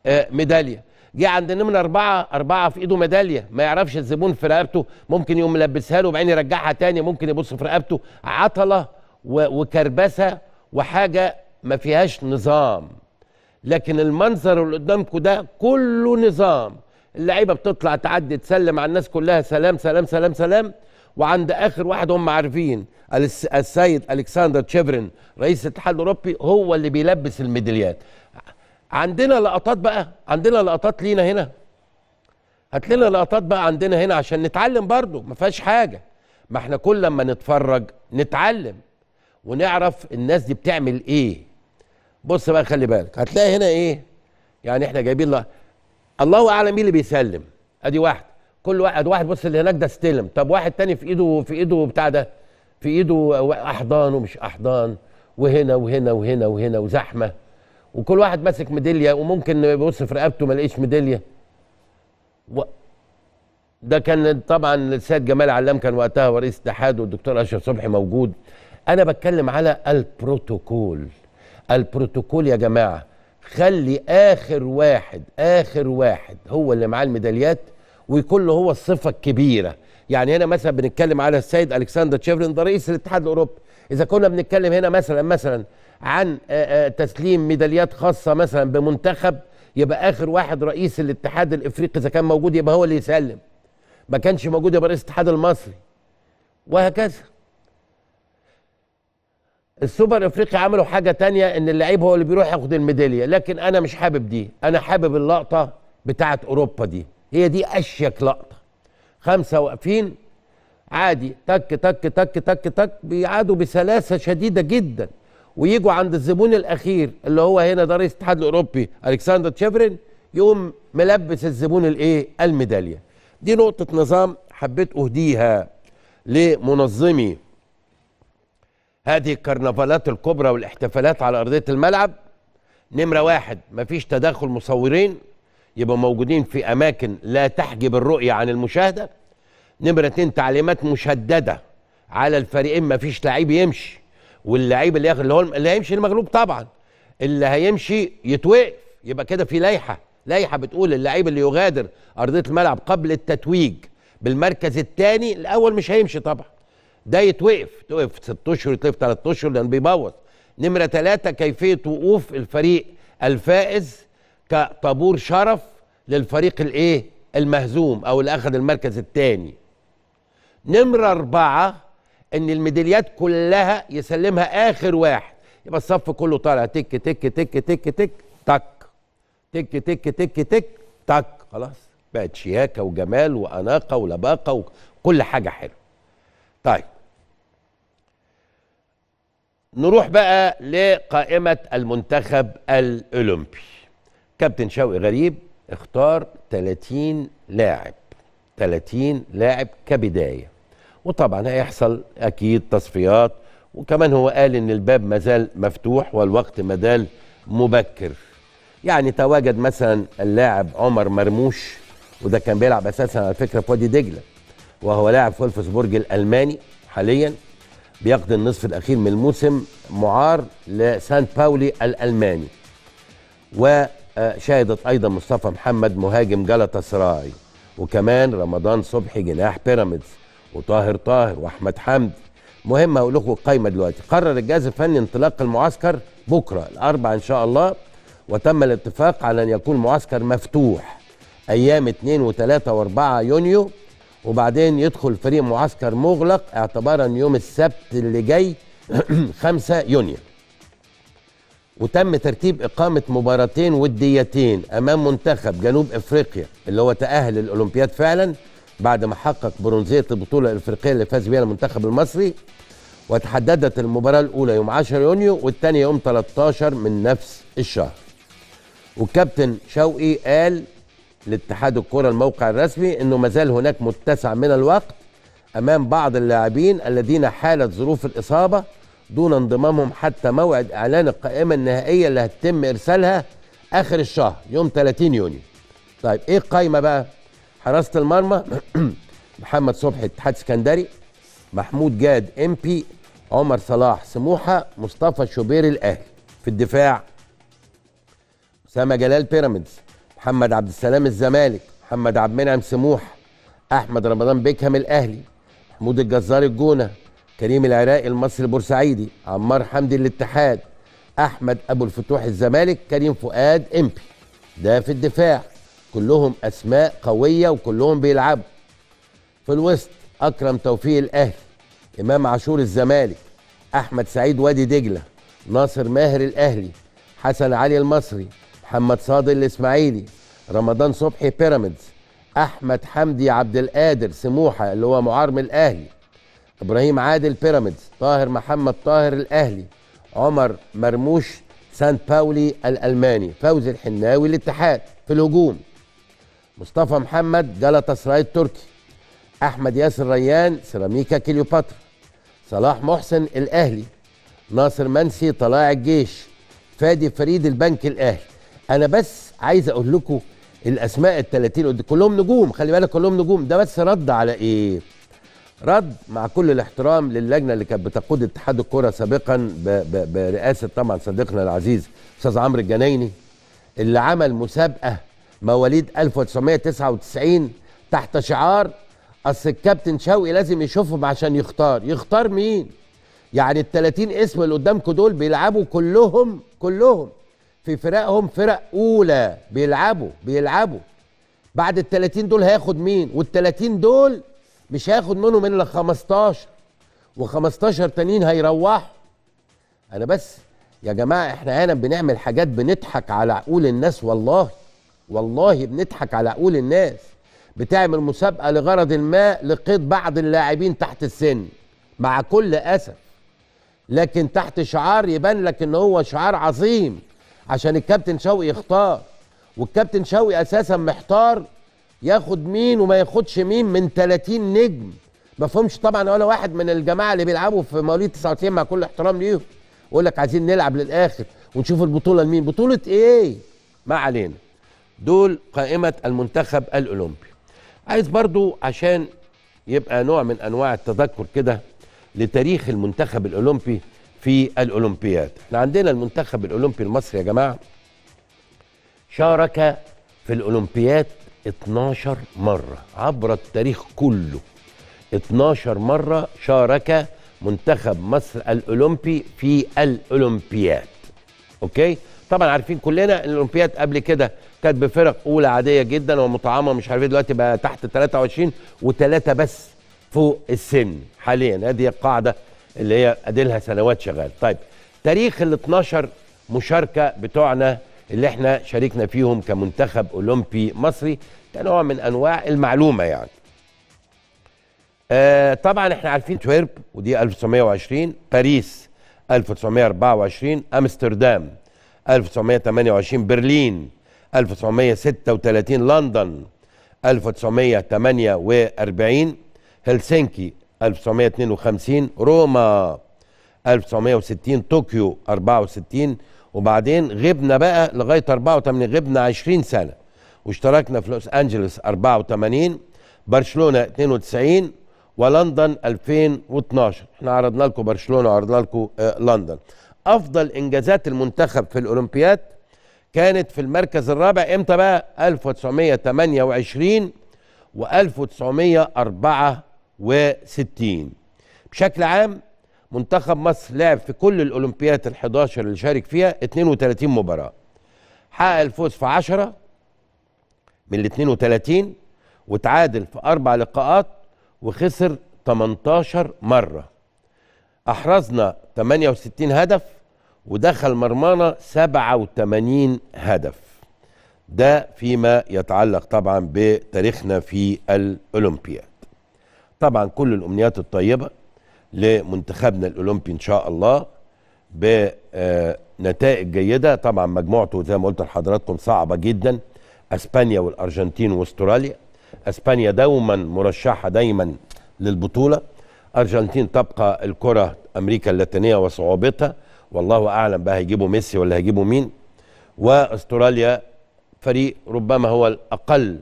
آه، ميداليه جه عند نمرة أربعة أربعة في إيده ميدالية ما يعرفش الزبون في رقبته ممكن يقوم ملبسها له وبعدين يرجعها تاني ممكن يبص في رقبته عطلة وكربسة وحاجة ما فيهاش نظام لكن المنظر اللي قدامكم ده كله نظام اللعيبه بتطلع تعدي تسلم على الناس كلها سلام سلام سلام سلام وعند اخر واحد هم عارفين السيد الكسندر تشيفرين رئيس الاتحاد الاوروبي هو اللي بيلبس الميداليات عندنا لقطات بقى عندنا لقطات لينا هنا هات لنا لقطات بقى عندنا هنا عشان نتعلم برضو ما فيهاش حاجه ما احنا كل لما نتفرج نتعلم ونعرف الناس دي بتعمل ايه بص بقى خلي بالك هتلاقي هنا ايه يعني احنا جايبين الله الله اعلم مين اللي بيسلم ادي واحد كل واحد واحد بص اللي هناك ده استلم طب واحد تاني في ايده في ايده بتاع ده في ايده احضان ومش احضان وهنا وهنا وهنا وهنا, وهنا وزحمه وكل واحد ماسك ميداليه وممكن يبص في رقبته ما لقيش ميداليه و... ده كان طبعا السيد جمال علام كان وقتها ورئيس اتحاد والدكتور اشرف صبحي موجود انا بتكلم على البروتوكول البروتوكول يا جماعه خلي اخر واحد اخر واحد هو اللي معاه الميداليات ويكون له هو الصفه الكبيره يعني هنا مثلا بنتكلم على السيد الكسندر تشيفرين ده رئيس الاتحاد الاوروبي اذا كنا بنتكلم هنا مثلا مثلا عن آه، آه، تسليم ميداليات خاصه مثلا بمنتخب يبقى اخر واحد رئيس الاتحاد الافريقي اذا كان موجود يبقى هو اللي يسلم ما كانش موجود يبقى رئيس الاتحاد المصري وهكذا السوبر افريقي عملوا حاجه تانية ان اللعيب هو اللي بيروح ياخد الميداليه لكن انا مش حابب دي انا حابب اللقطه بتاعه اوروبا دي هي دي اشيك لقطه خمسه واقفين عادي تك تك تك تك تك بيعادوا بسلاسه شديده جدا ويجوا عند الزبون الاخير اللي هو هنا ده رئيس الاتحاد الاوروبي الكسندر تشيفرين يقوم ملبس الزبون الايه الميداليه دي نقطه نظام حبيت اهديها لمنظمي هذه الكرنفالات الكبرى والاحتفالات على ارضيه الملعب نمره واحد مفيش تدخل مصورين يبقوا موجودين في اماكن لا تحجب الرؤيه عن المشاهده نمره اتنين تعليمات مشدده على الفريقين مفيش لعيب يمشي واللعيب اللي ياخد اللي هو اللي هيمشي المغلوب طبعا اللي هيمشي يتوقف يبقى كده في لائحه لائحه بتقول اللعيب اللي يغادر ارضيه الملعب قبل التتويج بالمركز الثاني الاول مش هيمشي طبعا ده يتوقف توقف ست اشهر يتوقف ثلاث اشهر لان بيبوظ نمره ثلاثه كيفيه وقوف الفريق الفائز كطابور شرف للفريق الايه المهزوم او اللي اخذ المركز الثاني نمره اربعه ان الميداليات كلها يسلمها اخر واحد يبقى الصف كله طالع تك تك تك تك تك تك تك تك تك تك تك خلاص بقت شياكه وجمال واناقه ولباقه وكل حاجه حلوه طيب نروح بقى لقائمة المنتخب الأولمبي كابتن شوقي غريب اختار 30 لاعب 30 لاعب كبداية وطبعا هيحصل اكيد تصفيات وكمان هو قال ان الباب مازال مفتوح والوقت مازال مبكر يعني تواجد مثلا اللاعب عمر مرموش وده كان بيلعب اساسا على فكره في وادي دجله وهو لاعب فولفسبورج الالماني حاليا بيقضي النصف الاخير من الموسم معار لسان باولي الالماني وشهدت ايضا مصطفى محمد مهاجم جلطة سراي وكمان رمضان صبحي جناح بيراميدز وطاهر طاهر واحمد حمدي مهم اقول لكم القايمه دلوقتي قرر الجهاز الفني انطلاق المعسكر بكره الاربعاء ان شاء الله وتم الاتفاق على ان يكون معسكر مفتوح ايام 2 و3 و4 يونيو وبعدين يدخل فريق معسكر مغلق اعتبارا يوم السبت اللي جاي 5 يونيو وتم ترتيب إقامة مباراتين وديتين أمام منتخب جنوب أفريقيا اللي هو تأهل الأولمبياد فعلا بعد ما حقق برونزية البطولة الإفريقية اللي فاز بيها المنتخب المصري وتحددت المباراة الأولى يوم 10 يونيو والثانية يوم 13 من نفس الشهر والكابتن شوقي قال لاتحاد الكرة الموقع الرسمي أنه مازال هناك متسع من الوقت أمام بعض اللاعبين الذين حالت ظروف الإصابة دون انضمامهم حتى موعد إعلان القائمة النهائية اللي هتتم إرسالها آخر الشهر يوم 30 يونيو طيب إيه القائمة بقى؟ حراسه المرمى محمد صبحي اتحاد اسكندري محمود جاد ام بي عمر صلاح سموحه مصطفى شوبير الاهلي في الدفاع اسامه جلال بيراميدز محمد عبد السلام الزمالك محمد عبد المنعم سموحه احمد رمضان بيكهام الاهلي محمود الجزار الجونه كريم العراقي المصري بورسعيدي عمار حمدي الاتحاد احمد ابو الفتوح الزمالك كريم فؤاد امبي ده في الدفاع كلهم اسماء قويه وكلهم بيلعبوا في الوسط اكرم توفيق الاهلي امام عاشور الزمالك احمد سعيد وادي دجله ناصر ماهر الاهلي حسن علي المصري محمد صادق الاسماعيلي رمضان صبحي بيراميدز احمد حمدي عبد القادر سموحه اللي هو معارم الاهلي ابراهيم عادل بيراميدز طاهر محمد طاهر الاهلي عمر مرموش سان باولي الالماني فوزي الحناوي الاتحاد في الهجوم مصطفى محمد جلطة سراي التركي أحمد ياسر ريان سيراميكا كليوباترا صلاح محسن الأهلي ناصر منسي طلائع الجيش فادي فريد البنك الأهلي أنا بس عايز أقول لكم الأسماء ال30 كلهم نجوم خلي بالك كلهم نجوم ده بس رد على إيه؟ رد مع كل الاحترام للجنه اللي كانت بتقود اتحاد الكره سابقا برئاسه طبعا صديقنا العزيز استاذ عمرو الجنايني اللي عمل مسابقه مواليد 1999 تحت شعار اصل الكابتن شوقي لازم يشوفهم عشان يختار يختار مين يعني ال 30 اسم اللي قدامكم دول بيلعبوا كلهم كلهم في فرقهم فرق اولى بيلعبوا بيلعبوا بعد ال 30 دول هياخد مين وال 30 دول مش هياخد منهم الا 15 و15 تانيين هيروحوا انا بس يا جماعه احنا هنا بنعمل حاجات بنضحك على عقول الناس والله والله بنضحك على عقول الناس بتعمل مسابقه لغرض ما لقيد بعض اللاعبين تحت السن مع كل اسف لكن تحت شعار يبان لك ان هو شعار عظيم عشان الكابتن شوقي يختار والكابتن شوقي اساسا محتار ياخد مين وما ياخدش مين من 30 نجم ما فهمش طبعا ولا واحد من الجماعه اللي بيلعبوا في مواليد 99 مع كل احترام ليهم يقول لك عايزين نلعب للاخر ونشوف البطوله لمين بطوله ايه ما علينا دول قائمة المنتخب الأولمبي عايز برضو عشان يبقى نوع من أنواع التذكر كده لتاريخ المنتخب الأولمبي في الأولمبياد احنا عندنا المنتخب الأولمبي المصري يا جماعة شارك في الأولمبياد 12 مرة عبر التاريخ كله 12 مرة شارك منتخب مصر الأولمبي في الأولمبياد أوكي طبعا عارفين كلنا الأولمبياد قبل كده كانت بفرق اولى عاديه جدا ومطعمه مش عارف ايه دلوقتي بقى تحت 23 وثلاثه بس فوق السن حاليا هذه القاعده اللي هي اديلها سنوات شغال طيب تاريخ ال 12 مشاركه بتوعنا اللي احنا شاركنا فيهم كمنتخب اولمبي مصري كنوع من انواع المعلومه يعني آه طبعا احنا عارفين تويرب ودي 1920 باريس 1924 امستردام 1928 برلين 1936 لندن 1948 هلسنكي 1952 روما 1960 طوكيو 64 وبعدين غبنا بقى لغايه 84 غبنا 20 سنه واشتركنا في لوس انجلوس 84 برشلونه 92 ولندن 2012 احنا عرضنا لكم برشلونه وعرضنا لكم آه، لندن افضل انجازات المنتخب في الاولمبياد كانت في المركز الرابع امتى بقى 1928 و 1964 بشكل عام منتخب مصر لعب في كل الاولمبيات ال11 اللي شارك فيها 32 مباراه حقق الفوز في 10 من ال 32 وتعادل في اربع لقاءات وخسر 18 مره احرزنا 68 هدف ودخل مرمانا 87 هدف ده فيما يتعلق طبعا بتاريخنا في الأولمبياد طبعا كل الأمنيات الطيبة لمنتخبنا الأولمبي إن شاء الله بنتائج جيدة طبعا مجموعته زي ما قلت لحضراتكم صعبة جدا أسبانيا والأرجنتين وأستراليا أسبانيا دوما مرشحة دايما للبطولة أرجنتين تبقى الكرة أمريكا اللاتينية وصعوبتها والله اعلم بقى هيجيبوا ميسي ولا هيجيبوا مين واستراليا فريق ربما هو الاقل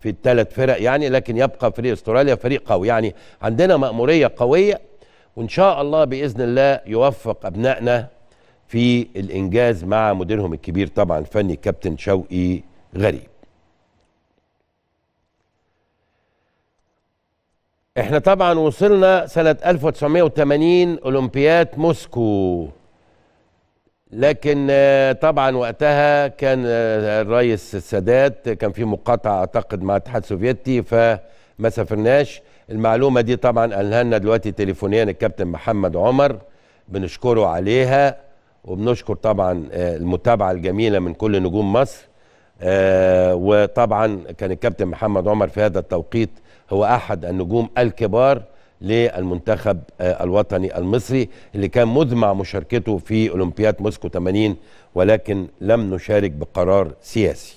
في الثلاث فرق يعني لكن يبقى فريق استراليا فريق قوي يعني عندنا مأمورية قوية وإن شاء الله بإذن الله يوفق أبنائنا في الإنجاز مع مديرهم الكبير طبعا فني كابتن شوقي غريب احنا طبعا وصلنا سنة 1980 أولمبياد موسكو لكن آه، طبعا وقتها كان آه، الرئيس السادات كان في مقاطعه اعتقد مع الاتحاد السوفيتي فما سافرناش المعلومه دي طبعا قالها لنا دلوقتي تليفونيا الكابتن محمد عمر بنشكره عليها وبنشكر طبعا آه، المتابعه الجميله من كل نجوم مصر وطبعا كان الكابتن محمد عمر في هذا التوقيت هو احد النجوم الكبار للمنتخب آه، الوطني المصري اللي كان مذمع مشاركته في أولمبياد موسكو 80 ولكن لم نشارك بقرار سياسي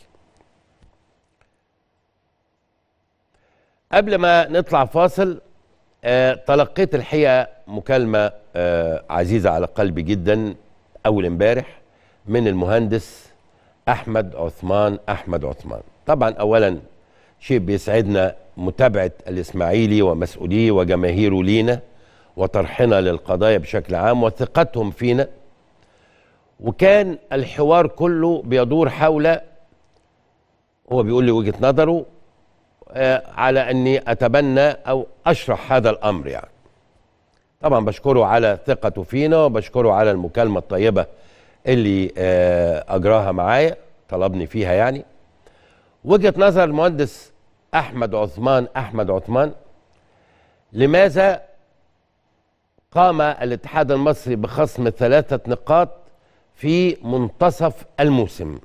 قبل ما نطلع فاصل آه، تلقيت الحقيقة مكالمة آه، عزيزة على قلبي جدا أول امبارح من المهندس أحمد عثمان أحمد عثمان طبعا أولا شيء بيسعدنا متابعة الإسماعيلي ومسؤوليه وجماهيره لينا وطرحنا للقضايا بشكل عام وثقتهم فينا وكان الحوار كله بيدور حول هو بيقول لي وجهة نظره آه على أني أتبنى أو أشرح هذا الأمر يعني طبعا بشكره على ثقته فينا وبشكره على المكالمة الطيبة اللي آه أجراها معايا طلبني فيها يعني وجهه نظر المهندس احمد عثمان احمد عثمان لماذا قام الاتحاد المصري بخصم ثلاثه نقاط في منتصف الموسم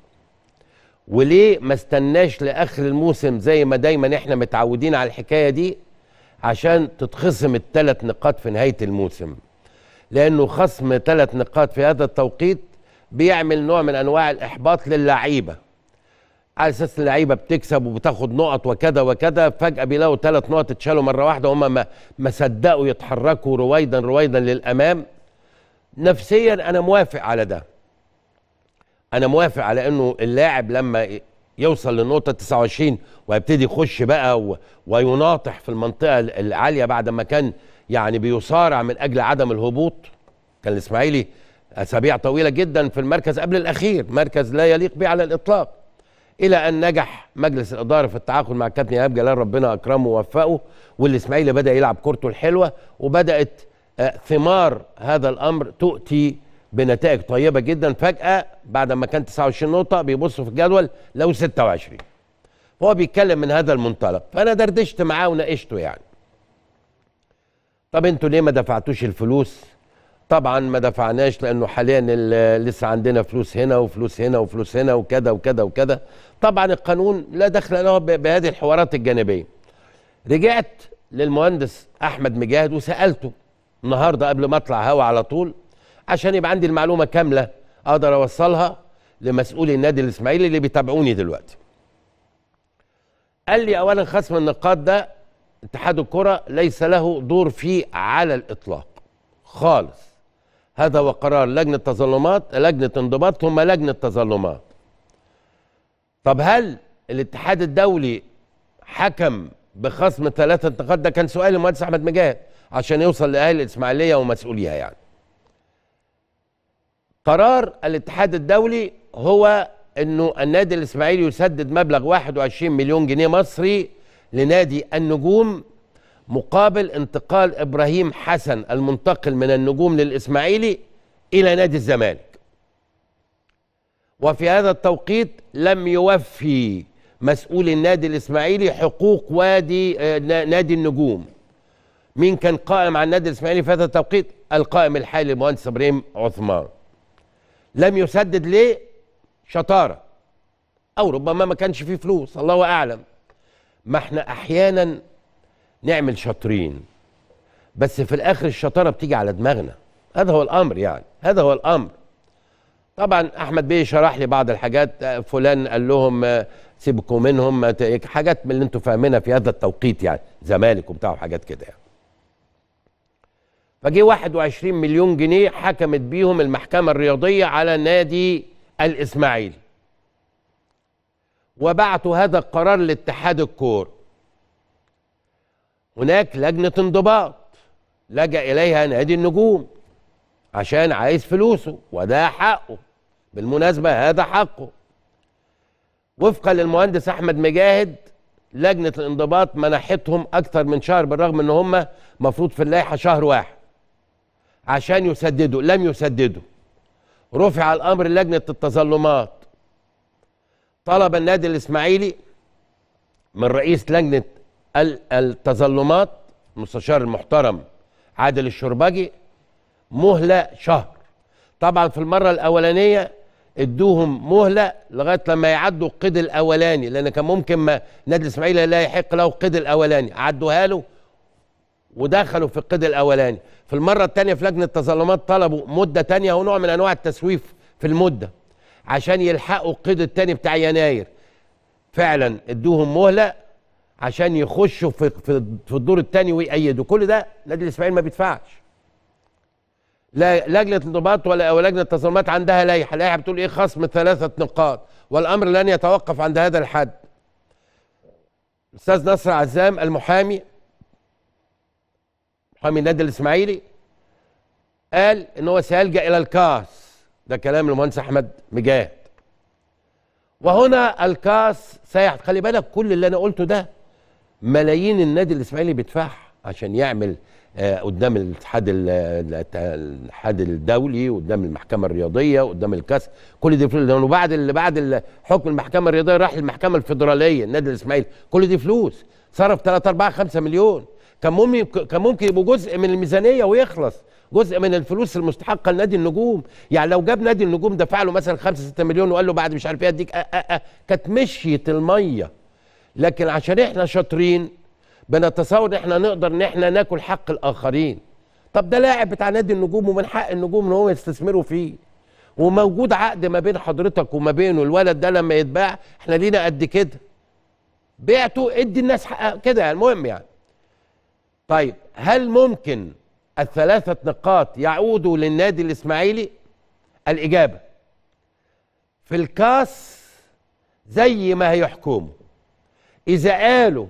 وليه ما استناش لاخر الموسم زي ما دايما احنا متعودين على الحكايه دي عشان تتخصم الثلاث نقاط في نهايه الموسم لانه خصم ثلاث نقاط في هذا التوقيت بيعمل نوع من انواع الاحباط للعيبه على اساس اللعيبه بتكسب وبتاخد نقط وكذا وكذا فجاه بيلاقوا ثلاث نقط اتشالوا مره واحده وهم ما ما صدقوا يتحركوا رويدا رويدا للامام نفسيا انا موافق على ده انا موافق على انه اللاعب لما يوصل للنقطه 29 ويبتدي يخش بقى ويناطح في المنطقه العاليه بعد ما كان يعني بيصارع من اجل عدم الهبوط كان الاسماعيلي اسابيع طويله جدا في المركز قبل الاخير مركز لا يليق به على الاطلاق الى ان نجح مجلس الاداره في التعاقد مع الكابتن ايهاب جلال ربنا اكرمه ووفقه والاسماعيلي بدا يلعب كورته الحلوه وبدات آه، ثمار هذا الامر تؤتي بنتائج طيبه جدا فجاه بعد ما كان 29 نقطه بيبصوا في الجدول لو 26 هو بيتكلم من هذا المنطلق فانا دردشت معاه وناقشته يعني طب انتوا ليه ما دفعتوش الفلوس طبعا ما دفعناش لانه حاليا لسه عندنا فلوس هنا وفلوس هنا وفلوس هنا وكذا وكذا وكذا طبعا القانون لا دخل له بهذه الحوارات الجانبيه رجعت للمهندس احمد مجاهد وسالته النهارده قبل ما اطلع هوا على طول عشان يبقى عندي المعلومه كامله اقدر اوصلها لمسؤولي النادي الاسماعيلي اللي بيتابعوني دلوقتي قال لي اولا خصم النقاط ده اتحاد الكره ليس له دور فيه على الاطلاق خالص هذا هو قرار لجنة تظلمات لجنة انضباط ثم لجنة تظلمات طب هل الاتحاد الدولي حكم بخصم ثلاثة انتقاد ده كان سؤال المهندس أحمد مجاهد عشان يوصل لأهل الإسماعيلية ومسؤوليها يعني قرار الاتحاد الدولي هو انه النادي الاسماعيلي يسدد مبلغ 21 مليون جنيه مصري لنادي النجوم مقابل انتقال ابراهيم حسن المنتقل من النجوم للاسماعيلي الى نادي الزمالك وفي هذا التوقيت لم يوفي مسؤول النادي الاسماعيلي حقوق وادي آه، نادي النجوم مين كان قائم على النادي الاسماعيلي في هذا التوقيت القائم الحالي المهندس ابراهيم عثمان لم يسدد ليه شطاره او ربما ما كانش فيه فلوس الله اعلم ما احنا احيانا نعمل شاطرين بس في الاخر الشطاره بتيجي على دماغنا هذا هو الامر يعني هذا هو الامر طبعا احمد بيه شرح لي بعض الحاجات فلان قال لهم آه، سيبكم منهم حاجات من اللي انتم فاهمينها في هذا التوقيت يعني زمالك وبتاع وحاجات كده يعني فجه 21 مليون جنيه حكمت بيهم المحكمه الرياضيه على نادي الاسماعيلي وبعتوا هذا القرار لاتحاد الكوره هناك لجنة انضباط لجأ إليها نادي النجوم عشان عايز فلوسه وده حقه بالمناسبة هذا حقه وفقا للمهندس أحمد مجاهد لجنة الانضباط منحتهم أكثر من شهر بالرغم إن هم مفروض في اللائحة شهر واحد عشان يسددوا لم يسددوا رفع الأمر لجنة التظلمات طلب النادي الإسماعيلي من رئيس لجنة التظلمات مستشار المحترم عادل الشربجي مهلة شهر طبعا في المرة الأولانية ادوهم مهلة لغاية لما يعدوا القيد الأولاني لأن كان ممكن ما نادي الإسماعيلي لا يحق له القيد الأولاني عدوها له ودخلوا في القيد الأولاني في المرة الثانية في لجنة التظلمات طلبوا مدة تانية ونوع من أنواع التسويف في المدة عشان يلحقوا القيد الثاني بتاع يناير فعلا ادوهم مهلة عشان يخشوا في في الدور الثاني ويأيدوا كل ده نادي الاسماعيلي ما بيدفعش لا لجنه انضباط ولا او لجنه تظلمات عندها لائحه لائحه بتقول ايه خصم ثلاثه نقاط والامر لن يتوقف عند هذا الحد الاستاذ نصر عزام المحامي محامي النادي الاسماعيلي قال ان هو سيلجا الى الكاس ده كلام المهندس احمد مجاهد وهنا الكاس سيحت خلي بالك كل اللي انا قلته ده ملايين النادي الاسماعيلي بيدفعها عشان يعمل آه، قدام الاتحاد الاتحاد الدولي وقدام المحكمه الرياضيه وقدام الكاس كل دي فلوس لانه بعد اللي بعد حكم المحكمه الرياضيه راح للمحكمه الفدراليه النادي الاسماعيلي كل دي فلوس صرف 3 4 5 مليون كان ممكن كان ممكن يبقوا جزء من الميزانيه ويخلص جزء من الفلوس المستحقه لنادي النجوم يعني لو جاب نادي النجوم دفع له مثلا 5 6 مليون وقال له بعد مش عارف ايه اديك كانت مشيت الميه لكن عشان احنا شاطرين بنتصور ان احنا نقدر ان احنا ناكل حق الاخرين طب ده لاعب بتاع نادي النجوم ومن حق النجوم ان هو يستثمروا فيه وموجود عقد ما بين حضرتك وما بينه الولد ده لما يتباع احنا لينا قد كده بعته ادي الناس حقها كده يعني المهم يعني طيب هل ممكن الثلاثة نقاط يعودوا للنادي الإسماعيلي؟ الإجابة في الكاس زي ما هيحكمه اذا قالوا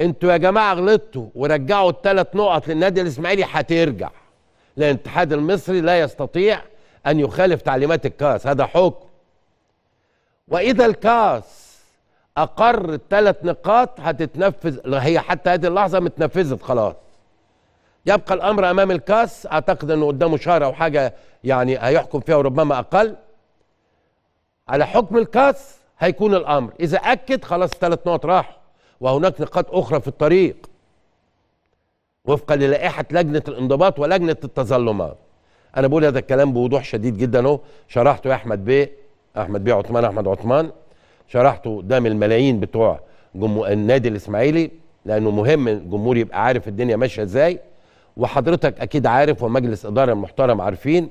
انتوا يا جماعه غلطتوا ورجعوا الثلاث نقط للنادي الاسماعيلي هترجع لان الاتحاد المصري لا يستطيع ان يخالف تعليمات الكاس هذا حكم واذا الكاس اقر الثلاث نقاط هتتنفذ هي حتى هذه اللحظه متنفذت خلاص يبقى الامر امام الكاس اعتقد انه قدامه شهر او حاجه يعني هيحكم فيها وربما اقل على حكم الكاس هيكون الامر اذا اكد خلاص ثلاث نقط راحوا وهناك نقاط اخرى في الطريق وفقا للائحه لجنه الانضباط ولجنه التظلمات انا بقول هذا الكلام بوضوح شديد جدا اهو شرحته يا احمد بيه احمد بيه عثمان احمد عثمان شرحته قدام الملايين بتوع جمو... النادي الاسماعيلي لانه مهم الجمهور يبقى عارف الدنيا ماشيه ازاي وحضرتك اكيد عارف ومجلس اداره محترم عارفين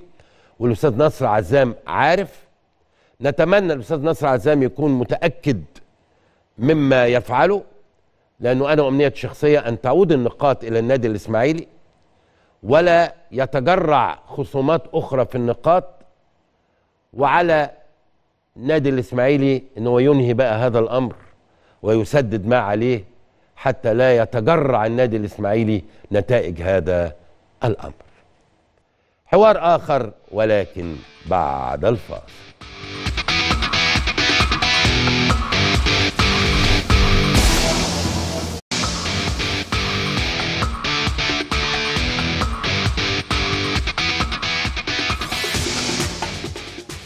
والاستاذ نصر عزام عارف نتمنى الاستاذ نصر عزام يكون متاكد مما يفعله لانه انا امنيتي الشخصيه ان تعود النقاط الى النادي الاسماعيلي ولا يتجرع خصومات اخرى في النقاط وعلى نادي الاسماعيلي ان هو ينهي بقى هذا الامر ويسدد ما عليه حتى لا يتجرع النادي الاسماعيلي نتائج هذا الامر حوار اخر ولكن بعد الفاصل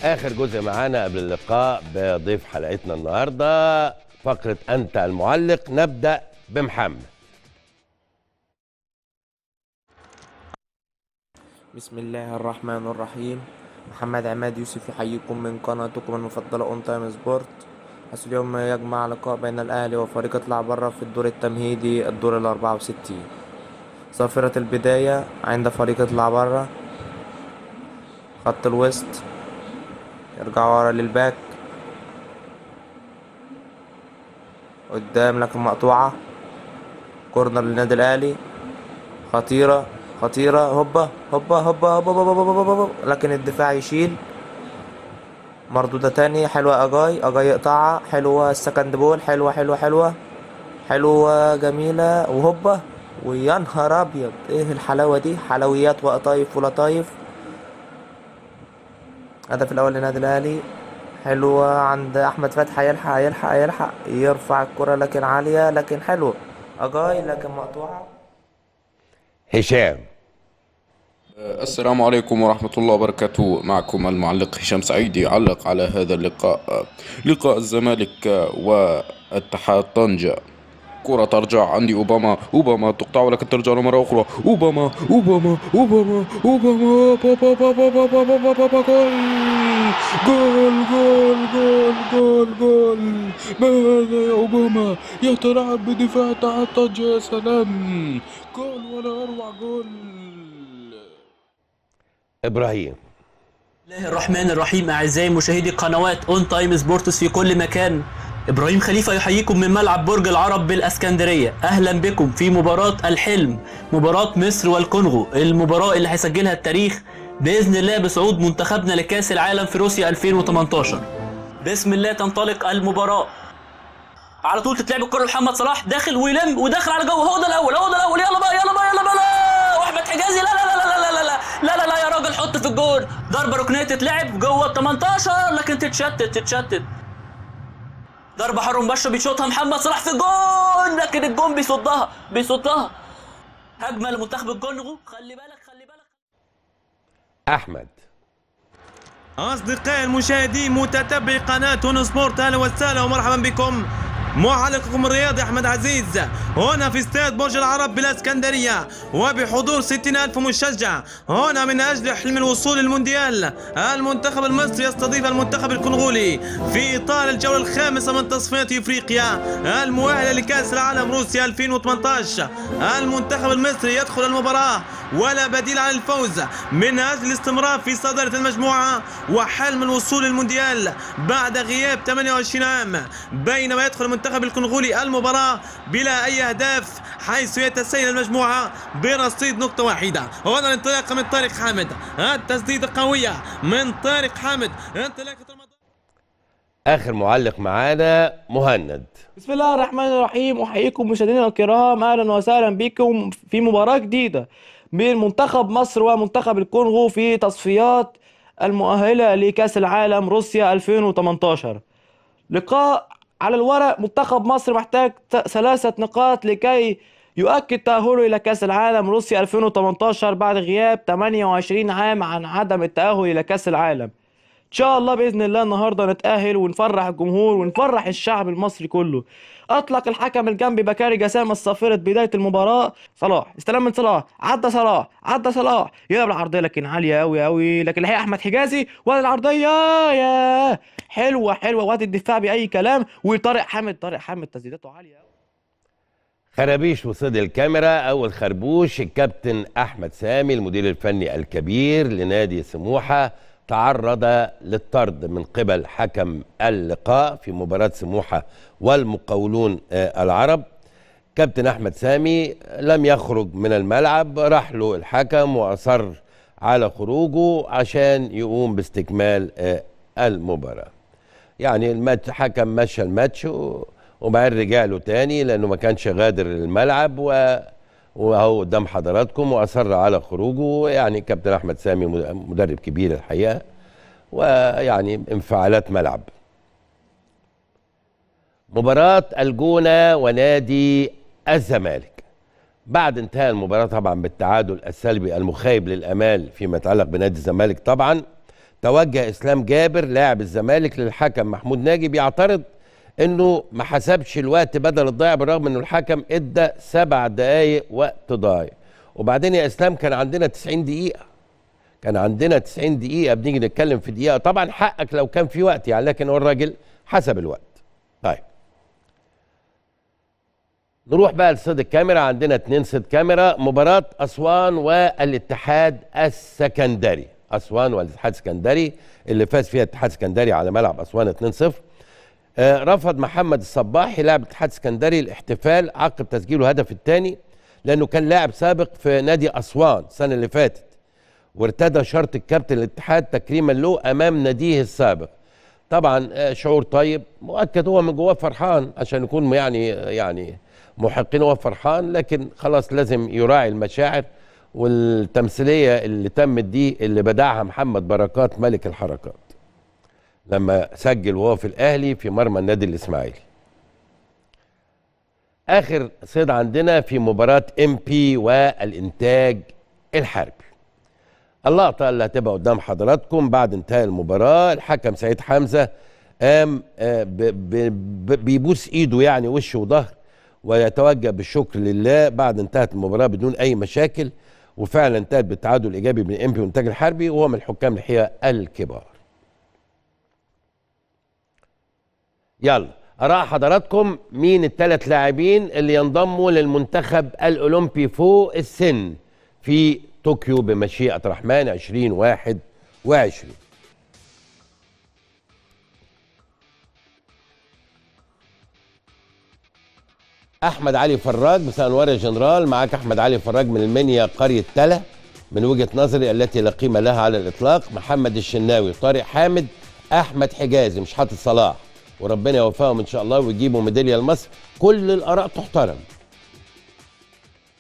اخر جزء معانا قبل اللقاء بضيف حلقتنا النهارده فقره انت المعلق نبدا بمحمد بسم الله الرحمن الرحيم محمد عماد يوسف يحييكم من قناتكم المفضلة اون تايم سبورت حيث اليوم يجمع لقاء بين الأهلي وفريق اطلع بره في الدور التمهيدي الدور الأربعة وستين صافرة البداية عند فريق اطلع بره خط الوسط يرجع ورا للباك قدام لكن مقطوعة كورنر للنادي الأهلي خطيرة خطيرة هوبا هوبا هوبا هوبا هوبا هوبا هوبا هوبا لكن الدفاع يشيل مردودة تاني حلوة أجاي أجاي يقطعها حلوة السكند بول حلوة حلوة حلوة حلوة جميلة وهوبا ويا نهار أبيض إيه الحلاوة دي حلويات وقطايف ولطايف هدف الأول للنادي الأهلي حلوة عند أحمد فتحي يلحق يلحق يلحق يرفع الكرة لكن عالية لكن حلوة أجاي لكن مقطوعة هشام السلام عليكم ورحمة الله وبركاته معكم المعلق هشام سعيد يعلق على هذا اللقاء لقاء الزمالك واتحاد طنجة كرة ترجع عندي أوباما أوباما تقطع ولكن ترجع مرة أخرى أوباما أوباما أوباما أوباما جول جول جول جول جول جول ما هذا يا أوباما يا تلعب بدفاع تحت طنجة يا سلام جول ولا اروع جول ابراهيم الله الرحمن الرحيم اعزائي مشاهدي قنوات اون تايم سبورتس في كل مكان ابراهيم خليفه يحييكم من ملعب برج العرب بالاسكندريه اهلا بكم في مباراه الحلم مباراه مصر والكونغو المباراه اللي هيسجلها التاريخ باذن الله بصعود منتخبنا لكاس العالم في روسيا 2018 بسم الله تنطلق المباراه على طول تتلعب الكره لمحمد صلاح داخل ويلم وداخل على جوه هو ده الاول هو ده الاول يلا بقى يلا بقى يلا بقى واحمد حجازي لا لا لا لا لا لا لا لا لا يا راجل حط في الجول ضربه ركنيه تتلعب جوه ال 18 لكن تتشتت تتشتت ضربه حر مباشره بيشوطها محمد صلاح في الجول لكن الجون بيصدها بيصدها هجمه لمنتخب الكونغو خلي بالك خلي بالك احمد أصدقائي المشاهدين متتبعي قناة تونس سبورت أهلا وسهلا ومرحبا بكم معلقكم الرياضي احمد عزيز هنا في استاد برج العرب بالاسكندريه وبحضور 60000 مشجع هنا من اجل حلم الوصول للمونديال المنتخب المصري يستضيف المنتخب الكونغولي في اطار الجوله الخامسه من تصفيات افريقيا المؤهله لكاس العالم روسيا 2018 المنتخب المصري يدخل المباراه ولا بديل عن الفوز من اجل الاستمرار في صداره المجموعه وحلم الوصول للمونديال بعد غياب 28 عام بينما يدخل المنتخب الكونغولي المباراة بلا أي أهداف حيث يتسيل المجموعة برصيد نقطة واحدة وهذا الانطلاقة من طارق حامد التسديدة قوية من طارق حامد انطلاقة اخر معلق معانا مهند بسم الله الرحمن الرحيم احييكم مشاهدينا الكرام اهلا وسهلا بكم في مباراه جديده بين منتخب مصر ومنتخب الكونغو في تصفيات المؤهله لكاس العالم روسيا 2018 لقاء على الورق منتخب مصر محتاج ثلاثة نقاط لكي يؤكد تأهله إلى كأس العالم روسيا 2018 بعد غياب 28 عام عن عدم التأهل إلى كأس العالم إن شاء الله بإذن الله النهاردة نتأهل ونفرح الجمهور ونفرح الشعب المصري كله اطلق الحكم الجنبي بكاري جسام الصافرة بدايه المباراه صلاح استلم من صلاح عدى صلاح عدى صلاح يلعب العرضيه لكن عاليه قوي قوي لكن الحقيقه احمد حجازي وادي العرضيه يا حلوه حلوه وقت الدفاع باي كلام وطارق حامد طارق حامد تسديداته عاليه قوي خرابيش وصيد الكاميرا اول خربوش الكابتن احمد سامي المدير الفني الكبير لنادي سموحه تعرض للطرد من قبل حكم اللقاء في مباراة سموحة والمقاولون آه، العرب كابتن أحمد سامي لم يخرج من الملعب راح له الحكم وأصر على خروجه عشان يقوم باستكمال آه، المباراة يعني الحكم مشى الماتش وبعدين رجع له تاني لأنه ما كانش غادر الملعب و وهو قدام حضراتكم واصر على خروجه يعني كابتن احمد سامي مدرب كبير الحقيقه ويعني انفعالات ملعب مباراة الجونة ونادي الزمالك بعد انتهاء المباراة طبعا بالتعادل السلبي المخيب للأمال فيما يتعلق بنادي الزمالك طبعا توجه إسلام جابر لاعب الزمالك للحكم محمود ناجي بيعترض انه ما حسبش الوقت بدل الضيع بالرغم انه الحكم ادى سبع دقائق وقت ضايع وبعدين يا اسلام كان عندنا 90 دقيقه كان عندنا 90 دقيقه بنيجي نتكلم في دقيقه طبعا حقك لو كان في وقت يعني لكن هو الراجل حسب الوقت طيب نروح بقى لصيد الكاميرا عندنا اتنين صيد كاميرا مباراة أسوان والاتحاد السكندري أسوان والاتحاد السكندري اللي فاز فيها الاتحاد السكندري على ملعب أسوان 2-0 آه، رفض محمد الصباحي لاعب الاتحاد السكندري الاحتفال عقب تسجيله هدف الثاني لانه كان لاعب سابق في نادي اسوان السنه اللي فاتت وارتدى شرط الكابتن الاتحاد تكريما له امام ناديه السابق طبعا آه، شعور طيب مؤكد هو من جواه فرحان عشان نكون يعني يعني محقين هو فرحان لكن خلاص لازم يراعي المشاعر والتمثيليه اللي تمت دي اللي بدعها محمد بركات ملك الحركه لما سجل وهو في الاهلي في مرمى النادي الاسماعيلي اخر صيد عندنا في مباراه ام بي والانتاج الحربي اللقطه اللي هتبقى قدام حضراتكم بعد انتهاء المباراه الحكم سعيد حمزه قام آه، بيبوس ايده يعني وشه وظهر ويتوجه بالشكر لله بعد انتهت المباراه بدون اي مشاكل وفعلا انتهت بالتعادل الايجابي ام امبي وانتاج الحربي وهو من الحكام الحقيقه الكبار يلا اراء حضراتكم مين الثلاث لاعبين اللي ينضموا للمنتخب الاولمبي فوق السن في طوكيو بمشيئه الرحمن 2021 احمد علي فراج مساء انوار يا جنرال معاك احمد علي فراج من المنيا قريه تلا من وجهه نظري التي لا قيمه لها على الاطلاق محمد الشناوي طارق حامد احمد حجازي مش حاطط صلاح وربنا يوفقهم ان شاء الله ويجيبوا ميداليه لمصر كل الاراء تحترم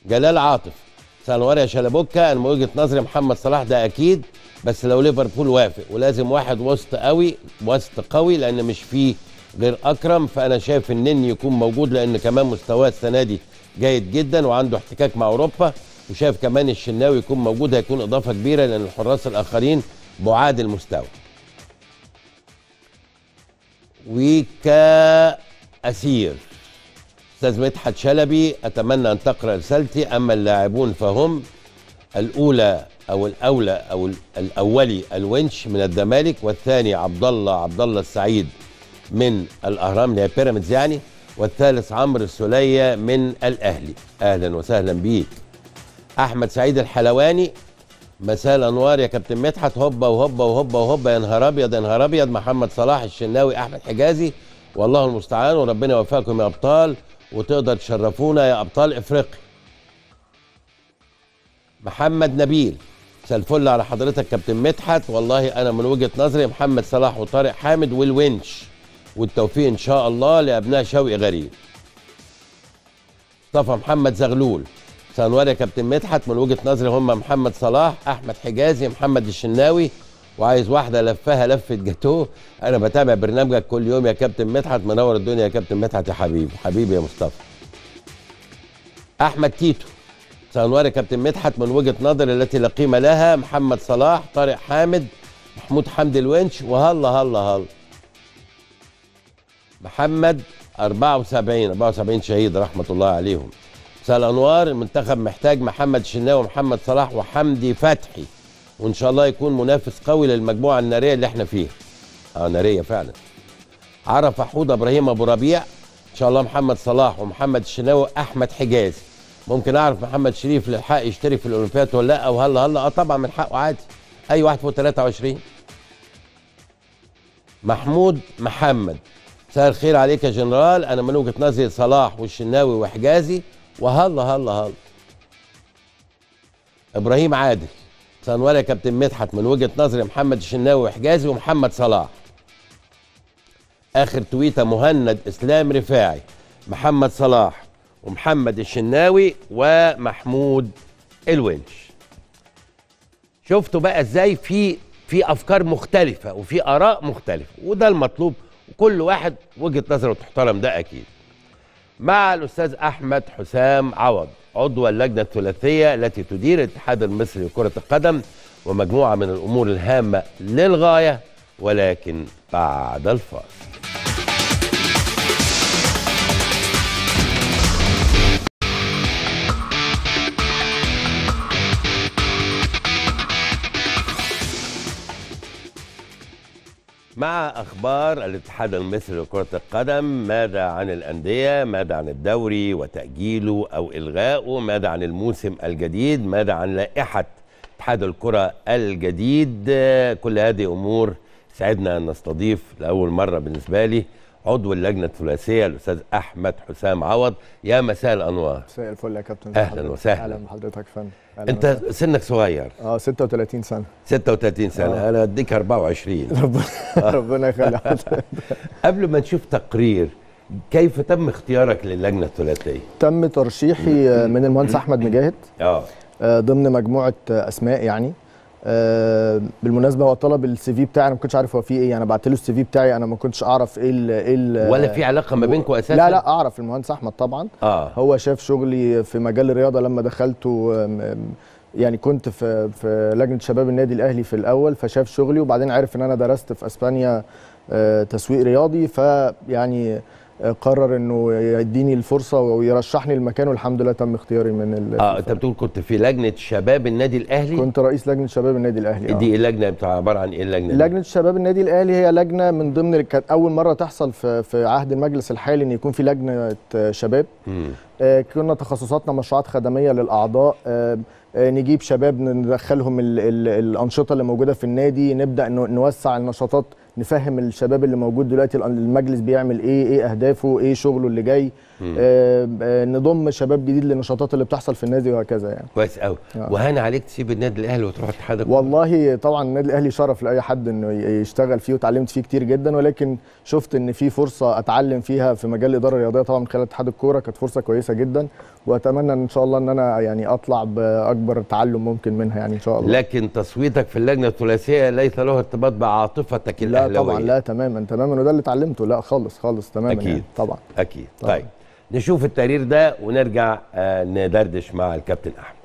جلال عاطف سانوار يا شلبوكه انا من وجهه نظري محمد صلاح ده اكيد بس لو ليفربول وافق ولازم واحد وسط قوي وسط قوي لان مش فيه غير اكرم فانا شايف النني يكون موجود لان كمان مستواه السنه دي جيد جدا وعنده احتكاك مع اوروبا وشايف كمان الشناوي يكون موجود هيكون اضافه كبيره لان الحراس الاخرين بعاد المستوى وكأسير أستاذ مدحت شلبي أتمنى أن تقرأ رسالتي أما اللاعبون فهم الأولى أو الأولى أو الأولي الونش من الزمالك والثاني عبد الله عبد الله السعيد من الأهرام اللي هي بيراميدز يعني والثالث عمرو السلية من الأهلي أهلا وسهلا بيك أحمد سعيد الحلواني مساء الانوار يا كابتن مدحت هوبا وهوبا وهوبا وهوبا يا نهار ابيض يا نهار ابيض محمد صلاح الشناوي احمد حجازي والله المستعان وربنا يوفقكم يا ابطال وتقدر تشرفونا يا ابطال افريقيا. محمد نبيل سلفل على حضرتك كابتن مدحت والله انا من وجهه نظري محمد صلاح وطارق حامد والونش والتوفيق ان شاء الله لابناء شوقي غريب. مصطفى محمد زغلول سأنوار يا كابتن مدحت من وجهه نظري هم محمد صلاح احمد حجازي محمد الشناوي وعايز واحده لفها لفه جاتوه انا بتابع برنامجك كل يوم يا كابتن مدحت منور الدنيا يا كابتن مدحت يا حبيبي حبيبي يا مصطفى احمد تيتو سأنوار يا كابتن مدحت من وجهه نظري التي لا قيمه لها محمد صلاح طارق حامد محمود حمدي الونش وهلا هلا هلا محمد 74 74 شهيد رحمه الله عليهم مساء الانوار المنتخب محتاج محمد الشناوي ومحمد صلاح وحمدي فتحي وان شاء الله يكون منافس قوي للمجموعه الناريه اللي احنا فيها اه ناريه فعلا عرف حوض ابراهيم ابو ربيع ان شاء الله محمد صلاح ومحمد الشناوي احمد حجازي ممكن اعرف محمد شريف للحق يشترك في الاولمبياد ولا لا او هلا هلا اه طبعا من حقه عادي اي واحد فوق 23 محمود محمد مساء الخير عليك يا جنرال انا من وجهه نظري صلاح والشناوي وحجازي وهلا هلا هلا ابراهيم عادل سنوار يا كابتن مدحت من وجهه نظري محمد الشناوي وحجازي ومحمد صلاح اخر تويته مهند اسلام رفاعي محمد صلاح ومحمد الشناوي ومحمود الونش شفتوا بقى ازاي في في افكار مختلفه وفي اراء مختلفه وده المطلوب وكل واحد وجهه نظره تحترم ده اكيد مع الأستاذ أحمد حسام عوض عضو اللجنة الثلاثية التي تدير الاتحاد المصري لكرة القدم ومجموعة من الأمور الهامة للغاية ولكن بعد الفاصل مع أخبار الاتحاد المصري لكرة القدم ماذا عن الأندية ماذا عن الدوري وتأجيله أو إلغائه ماذا عن الموسم الجديد ماذا عن لائحة اتحاد الكرة الجديد كل هذه أمور سعدنا أن نستضيف لأول مرة بالنسبة لي عضو اللجنه الثلاثيه الاستاذ احمد حسام عوض يا مساء الانوار مساء الفل يا كابتن اهلا وسهلا اهلا بحضرتك فندم انت سنك صغير اه 36 سنه 36 سنه آه. انا اديك 24 ربنا آه. ربنا يخليك قبل ما نشوف تقرير كيف تم اختيارك للجنه الثلاثيه؟ تم ترشيحي من المهندس احمد مجاهد آه. اه ضمن مجموعه اسماء يعني آه، بالمناسبه هو طلب السي في بتاعي انا ما كنتش عارف هو فيه ايه انا بعت له السي في بتاعي انا ما كنتش اعرف ايه ال ايه ال ولا في علاقه ما بينكم اساسا لا لا اعرف المهندس احمد طبعا آه. هو شاف شغلي في مجال الرياضه لما دخلته يعني كنت في في لجنه شباب النادي الاهلي في الاول فشاف شغلي وبعدين عرف ان انا درست في اسبانيا آه، تسويق رياضي فيعني قرر انه يديني الفرصه ويرشحني المكان والحمد لله تم اختياري من ال اه انت بتقول كنت في لجنه شباب النادي الاهلي كنت رئيس لجنه شباب النادي الاهلي آه. ايه اللجنه بتاع عباره عن ايه اللجنه لجنه شباب النادي الاهلي هي لجنه من ضمن كانت اول مره تحصل في, في عهد المجلس الحالي ان يكون في لجنه شباب آه كنا تخصصاتنا مشروعات خدميه للاعضاء آه آه، نجيب شباب ندخلهم الـ الـ الانشطه اللي موجوده في النادي نبدا نوسع النشاطات نفهم الشباب اللي موجود دلوقتي المجلس بيعمل ايه ايه اهدافه ايه شغله اللي جاي آه، آه، نضم شباب جديد للنشاطات اللي بتحصل في النادي وهكذا يعني كويس قوي آه. وهان عليك تسيب النادي الاهلي وتروح اتحاد والله طبعا النادي الاهلي شرف لاي حد انه يشتغل فيه وتعلمت فيه كتير جدا ولكن شفت ان في فرصه اتعلم فيها في مجال الاداره الرياضيه طبعا من خلال اتحاد الكوره كانت فرصه كويسه جدا واتمنى ان شاء الله ان انا يعني اطلع باكبر تعلم ممكن منها يعني ان شاء الله لكن تصويتك في اللجنه الثلاثيه ليس له ارتباط بعاطفتك الاهلاويه لا طبعا لا تماما تماما وده اللي اتعلمته لا خالص خالص تماما يعني، اكيد يعني طبعا اكيد طبعا. طيب نشوف التقرير ده ونرجع آه، ندردش مع الكابتن احمد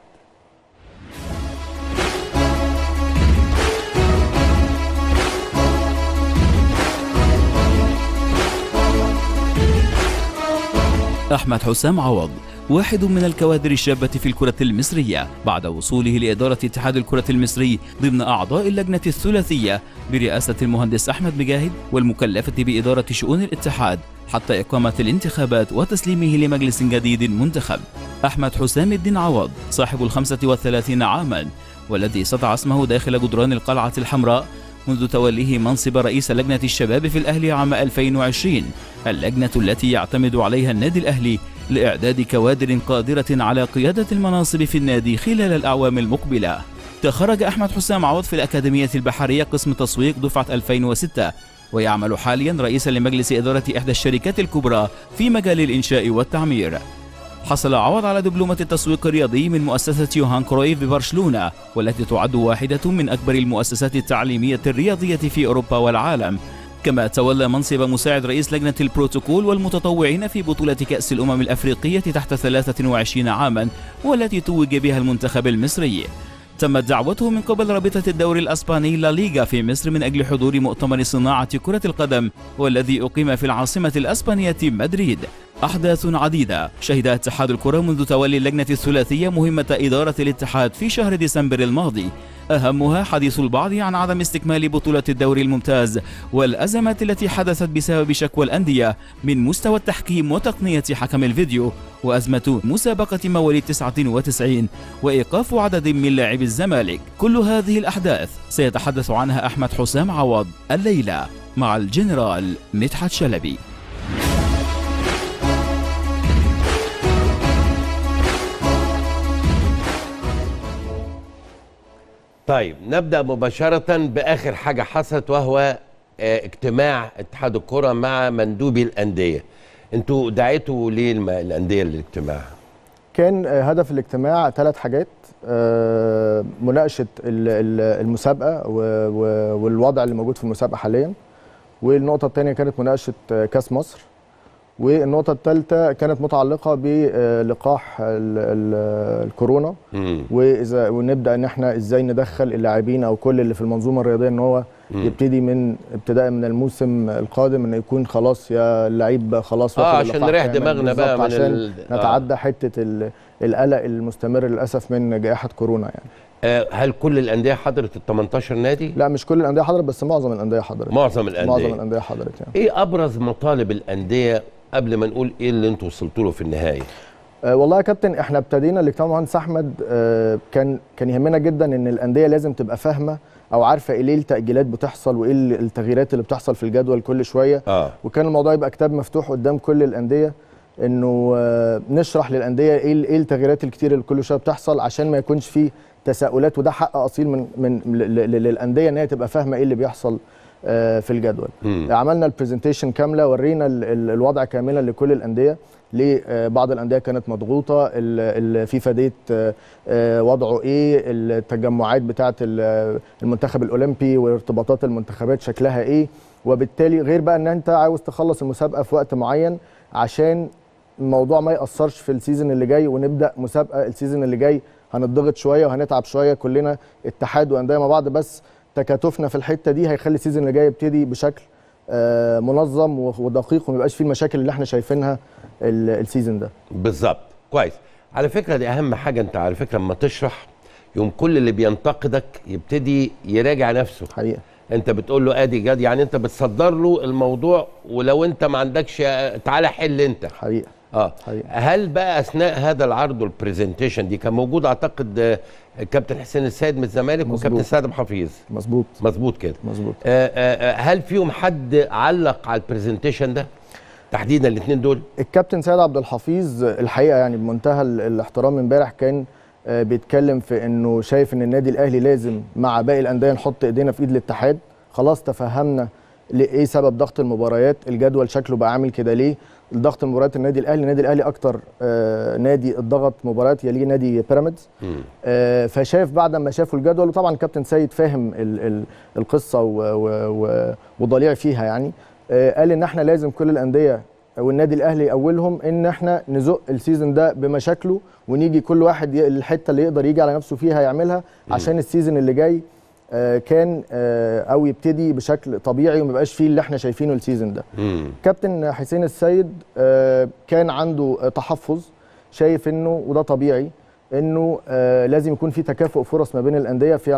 احمد حسام عوض واحد من الكوادر الشابة في الكرة المصرية بعد وصوله لإدارة اتحاد الكرة المصري ضمن أعضاء اللجنة الثلاثية برئاسة المهندس أحمد مجاهد والمكلفة بإدارة شؤون الاتحاد حتى إقامة الانتخابات وتسليمه لمجلس جديد منتخب أحمد حسام الدين عوض صاحب الخمسة والثلاثين عاماً والذي سطع اسمه داخل جدران القلعة الحمراء منذ توليه منصب رئيس لجنة الشباب في الأهلي عام 2020 اللجنة التي يعتمد عليها النادي الأهلي لإعداد كوادر قادرة على قيادة المناصب في النادي خلال الأعوام المقبلة تخرج أحمد حسام عوض في الأكاديمية البحرية قسم تسويق دفعة 2006 ويعمل حاليا رئيسا لمجلس إدارة إحدى الشركات الكبرى في مجال الإنشاء والتعمير حصل عوض على دبلومة التسويق الرياضي من مؤسسة يوهان كرويف ببرشلونة والتي تعد واحدة من أكبر المؤسسات التعليمية الرياضية في أوروبا والعالم كما تولى منصب مساعد رئيس لجنة البروتوكول والمتطوعين في بطولة كأس الأمم الأفريقية تحت 23 عاما والتي توج بها المنتخب المصري تمت دعوته من قبل رابطة الدوري الأسباني لا ليغا في مصر من أجل حضور مؤتمر صناعة كرة القدم والذي أقيم في العاصمة الأسبانية مدريد أحداث عديدة شهدها اتحاد الكرة منذ تولي اللجنة الثلاثية مهمة إدارة الاتحاد في شهر ديسمبر الماضي أهمها حديث البعض عن عدم استكمال بطولة الدوري الممتاز والأزمات التي حدثت بسبب شكوى الأندية من مستوى التحكيم وتقنية حكم الفيديو وأزمة مسابقة مواليد 99 وإيقاف عدد من لاعبي الزمالك كل هذه الأحداث سيتحدث عنها أحمد حسام عوض الليلة مع الجنرال مدحت شلبي طيب نبدا مباشره باخر حاجه حصلت وهو آه، اجتماع اتحاد الكره مع مندوبي الانديه انتوا دعيتوا ليه الانديه للاجتماع كان آه، هدف الاجتماع ثلاث حاجات آه، مناقشه المسابقه والوضع اللي موجود في المسابقه حاليا والنقطه الثانيه كانت مناقشه كاس مصر والنقطه الثالثه كانت متعلقه بلقاح الكورونا واذا ونبدا ان احنا ازاي ندخل اللاعبين او كل اللي في المنظومه الرياضيه ان هو يبتدي من ابتداء من الموسم القادم ان يكون خلاص يا اللعيب خلاص اه عشان نريح دماغنا بقى من عشان ال... آه. نتعدى آه. حته القلق المستمر للاسف من جائحه كورونا يعني آه، هل كل الانديه حضرت ال 18 نادي؟ لا مش كل الانديه حضرت بس معظم الانديه حضرت معظم الانديه معظم الانديه حضرت يعني ايه ابرز مطالب الانديه قبل ما نقول ايه اللي انتوا وصلتوا له في النهايه أه والله يا كابتن احنا ابتدينا الاجتماع مهندس احمد أه كان كان يهمنا جدا ان الانديه لازم تبقى فاهمه او عارفه ايه التاجيلات بتحصل وايه التغييرات اللي بتحصل في الجدول كل شويه آه. وكان الموضوع يبقى كتاب مفتوح قدام كل الانديه انه أه نشرح للانديه ايه ايه التغييرات الكتير اللي كل شويه بتحصل عشان ما يكونش فيه تساؤلات وده حق اصيل من من للانديه ان هي تبقى فاهمه ايه اللي بيحصل آه، في الجدول مم. عملنا البرزنتيشن كامله ورينا الوضع كاملا لكل الانديه ليه آه، بعض الانديه كانت مضغوطه الفيفا ديت آه، وضعه ايه التجمعات بتاعه المنتخب الاولمبي وارتباطات المنتخبات شكلها ايه وبالتالي غير بقى ان انت عاوز تخلص المسابقه في وقت معين عشان الموضوع ما ياثرش في السيزون اللي جاي ونبدا مسابقه السيزون اللي جاي هنضغط شويه وهنتعب شويه كلنا اتحاد وانديه مع بعض بس تكاتفنا في الحته دي هيخلي السيزون اللي جاي يبتدي بشكل آه، منظم ودقيق وما يبقاش فيه المشاكل اللي احنا شايفينها السيزون ده بالظبط كويس على فكره دي اهم حاجه انت على فكره لما تشرح يوم كل اللي بينتقدك يبتدي يراجع نفسه حقيقه انت بتقول له ادي جد يعني انت بتصدر له الموضوع ولو انت ما عندكش آه، تعالى حل انت حقيقه اه حقيقة. طيب. هل بقى اثناء هذا العرض والبرزنتيشن دي كان موجود اعتقد آه، كابتن حسين السيد من الزمالك وكابتن سعد حفيظ مظبوط مظبوط كده مظبوط آه، آه، هل فيهم حد علق على البرزنتيشن ده تحديدا الاثنين دول الكابتن سيد عبد الحفيظ الحقيقه يعني بمنتهى الاحترام امبارح كان بيتكلم في انه شايف ان النادي الاهلي لازم مع باقي الانديه نحط ايدينا في ايد الاتحاد خلاص تفهمنا لايه سبب ضغط المباريات الجدول شكله بقى عامل كده ليه الضغط مباريات النادي الاهلي النادي الاهلي اكتر آه نادي الضغط مباريات يليه نادي بيراميدز آه فشاف بعد ما شافوا الجدول وطبعا كابتن سيد فاهم الـ الـ القصه وضليع فيها يعني آه قال ان احنا لازم كل الانديه والنادي الاهلي اولهم ان احنا نزق السيزون ده بمشاكله ونيجي كل واحد الحته اللي يقدر يجي على نفسه فيها يعملها عشان السيزون اللي جاي آه، كان آه، او يبتدي بشكل طبيعي وما يبقاش فيه اللي احنا شايفينه السيزون ده كابتن حسين السيد آه، كان عنده تحفظ شايف انه وده طبيعي انه لازم يكون في تكافؤ فرص ما بين الانديه في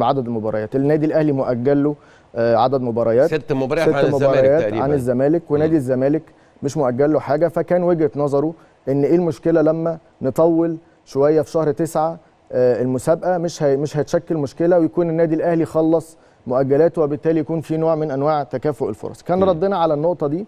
عدد المباريات النادي الاهلي مؤجل له عدد مباريات ست مباريات ست عن مباريات الزمالك تقريبا عن الزمالك ونادي الزمالك مش مؤجل له حاجه فكان وجهه نظره ان ايه المشكله لما نطول شويه في شهر تسعة آه، المسابقه مش هي مش هتشكل مشكله ويكون النادي الاهلي خلص مؤجلاته وبالتالي يكون في نوع من انواع تكافؤ الفرص كان ردنا على النقطه دي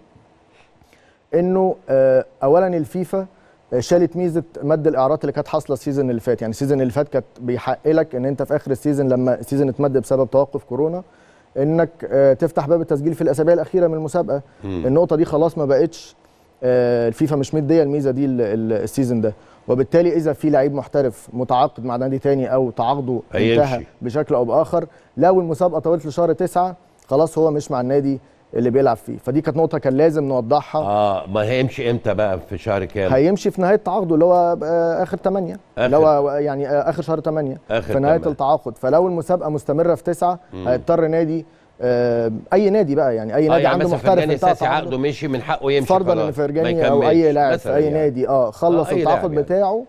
انه آه، اولا الفيفا آه، شالت ميزه مد الاعارات اللي كانت حاصله السيزون اللي فات يعني السيزون اللي فات كانت بيحق لك ان انت في اخر السيزون لما السيزون اتمد بسبب توقف كورونا انك تفتح باب التسجيل في الاسابيع الاخيره من المسابقه النقطه دي خلاص ما بقتش الفيفا مش مديه الميزه دي السيزون ده وبالتالي اذا في لعيب محترف متعاقد مع نادي تاني او تعاقده انتهى بشكل او باخر لو المسابقه طولت لشهر تسعة خلاص هو مش مع النادي اللي بيلعب فيه فدي كانت نقطه كان لازم نوضحها اه ما هيمشي امتى بقى في شهر كام هيمشي في نهايه تعاقده اللي هو آه، اخر 8 اللي هو يعني آه، اخر شهر 8 آخر في نهايه التعاقد فلو المسابقه مستمره في 9 هيضطر نادي آه، اي نادي بقى يعني اي آه، نادي يعني عنده محترف يعني ساسي عقده مشي من حقه يمشي فرضا ان فرجاني او اي لاعب في اي يعني. نادي اه خلص آه التعاقد يعني. بتاعه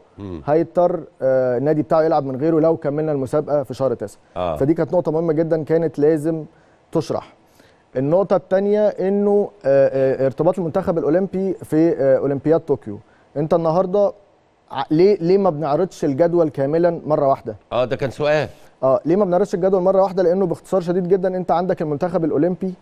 هيضطر آه النادي بتاعه يلعب من غيره لو كملنا المسابقه في شهر 9 آه. فدي كانت نقطه مهمه جدا كانت لازم تشرح النقطه الثانيه انه آه،, آه ارتباط المنتخب الاولمبي في آه اولمبياد طوكيو انت النهارده ليه ليه ما بنعرضش الجدول كاملا مره واحده اه ده كان سؤال اه ليه ما بنعرضش الجدول مره واحده لانه باختصار شديد جدا انت عندك المنتخب الاولمبي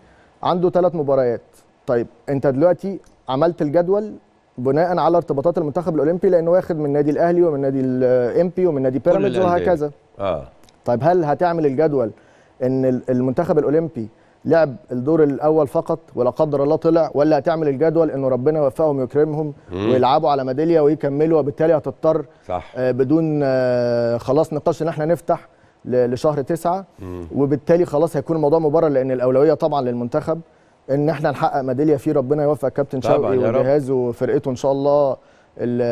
عنده ثلاث مباريات طيب انت دلوقتي عملت الجدول بناء على ارتباطات المنتخب الاولمبي لانه واخد من النادي الاهلي ومن نادي الامبي آه، ومن نادي بيراميدز وهكذا اه طيب هل هتعمل الجدول ان المنتخب الاولمبي لعب الدور الاول فقط ولا قدر الله طلع ولا هتعمل الجدول انه ربنا يوفقهم ويكرمهم ويلعبوا على ميداليه ويكملوا وبالتالي هتضطر صح. آه، بدون آه، خلاص نقاش ان احنا نفتح لشهر تسعة وبالتالي خلاص هيكون الموضوع مبرر لان الاولويه طبعا للمنتخب ان احنا نحقق ميداليه فيه ربنا يوفق كابتن شوقي وجهازه وفرقته ان شاء الله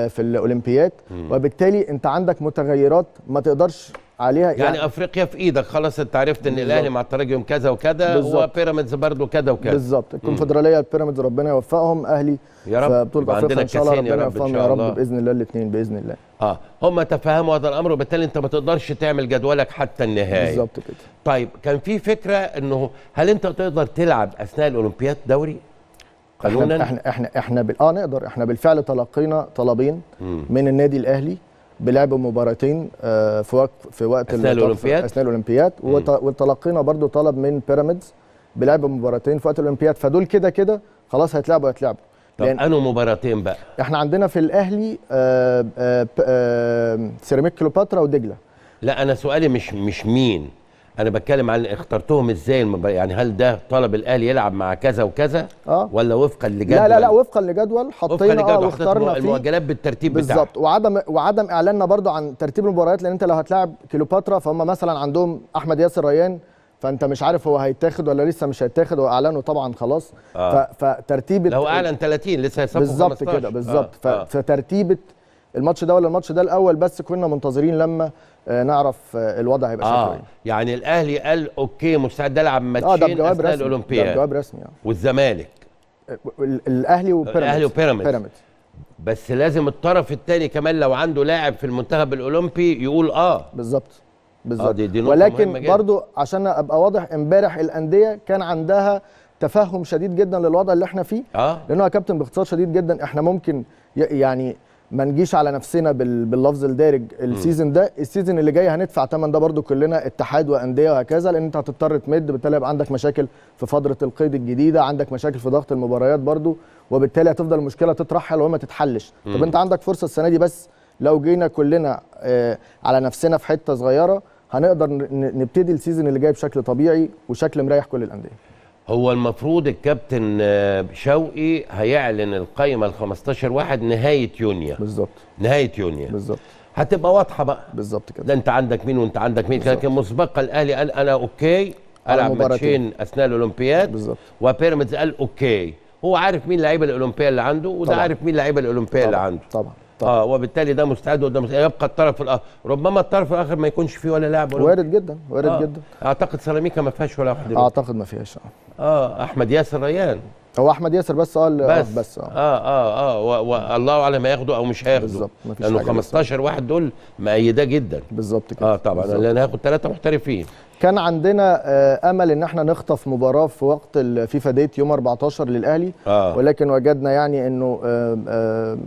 في الاولمبياد وبالتالي انت عندك متغيرات ما تقدرش عليها يعني, يعني افريقيا في ايدك خلاص انت عرفت ان الاهلي مع الترجي كذا وكذا وبيراميدز برضه كذا وكذا بالظبط الكونفدراليه البيراميدز ربنا يوفقهم اهلي يا رب بطوله افريقيا ان شاء الله ربنا يوفقهم يا رب باذن الله الاثنين باذن الله اه هم تفهموا هذا الامر وبالتالي انت ما تقدرش تعمل جدولك حتى النهائي بالظبط كده طيب كان في فكره انه هل انت تقدر تلعب اثناء الاولمبياد دوري قانونا احنا احنا احنا, احنا اه نقدر احنا بالفعل تلقينا طلبين مم. من النادي الاهلي بلعب مباراتين آه، في وقت في وقت اثناء الاولمبياد اثناء الاولمبياد وتلقينا برضو طلب من بيراميدز بلعب مباراتين في وقت الاولمبياد فدول كده كده خلاص هيتلعبوا هيتلعبوا طب انه مباراتين بقى احنا عندنا في الاهلي آه، آه، سيراميك كليوباترا ودجله لا انا سؤالي مش مش مين انا بتكلم عن اخترتهم ازاي يعني هل ده طلب الاهلي يلعب مع كذا وكذا آه. ولا وفقا لجدول لا لا لا وفقا لجدول حطينا وفقا اه فيه المؤجلات بالترتيب بتاعه بالظبط وعدم وعدم اعلاننا برضو عن ترتيب المباريات لان انت لو هتلاعب كليوباترا فهم مثلا عندهم احمد ياسر ريان فانت مش عارف هو هيتاخد ولا لسه مش هيتاخد واعلنوا طبعا خلاص آه. فترتيبه لو اعلن 30 لسه هيصفوا بالظبط كده بالظبط آه. آه. فترتيبه الماتش ده ولا الماتش ده الاول بس كنا منتظرين لما آه، نعرف آه، الوضع هيبقى شكله آه. إيه. يعني الاهلي قال اوكي مستعد العب آه، ماتشين آه اثناء الاولمبياد ده جواب رسمي يعني. والزمالك الاهلي وبيراميدز الاهلي وبيراميدز بس لازم الطرف الثاني كمان لو عنده لاعب في المنتخب الاولمبي يقول اه بالظبط بالظبط آه دي دي ولكن برضو عشان ابقى واضح امبارح الانديه كان عندها تفهم شديد جدا للوضع اللي احنا فيه آه. لانه يا كابتن باختصار شديد جدا احنا ممكن يعني ما نجيش على نفسنا باللفظ الدارج السيزون ده السيزون اللي جاي هندفع ثمن ده برده كلنا اتحاد وانديه وهكذا لان انت هتضطر تمد بالتالي يبقى عندك مشاكل في فتره القيد الجديده عندك مشاكل في ضغط المباريات برده وبالتالي هتفضل المشكله تترحل وما تتحلش مم. طب انت عندك فرصه السنه دي بس لو جينا كلنا آه على نفسنا في حته صغيره هنقدر نبتدي السيزون اللي جاي بشكل طبيعي وشكل مريح كل الانديه هو المفروض الكابتن آه، شوقي هيعلن القايمه ال 15 واحد نهايه يونيو بالظبط نهايه يونيو بالظبط هتبقى واضحه بقى بالظبط كده ده انت عندك مين وانت عندك مين لكن مسبقا الاهلي قال انا اوكي العب ماتشين اثناء الاولمبياد بالظبط وبيراميدز قال اوكي هو عارف مين لعيبه الاولمبيه اللي عنده وده طبعًا. عارف مين لعيبه الاولمبيه اللي عنده طبعا اه وبالتالي ده مستعد مستعد يبقى الطرف الاخر ربما الطرف الاخر ما يكونش فيه ولا لاعب ولا وارد جدا وارد آه. جدا اعتقد سيراميكا ما فيهاش ولا واحد اعتقد ما فيهاش آه. اه احمد ياسر ريان هو احمد ياسر بس اه, آه، بس بس اه اه اه, آه، والله اعلم ياخده او مش هياخده بالظبط لانه 15 واحد دول مأيداه جدا بالظبط كده اه طبعا لان هياخد ثلاثه محترفين كان عندنا آه امل ان احنا نخطف مباراه في وقت الفيفا ديت يوم 14 للاهلي آه. ولكن وجدنا يعني انه آه آه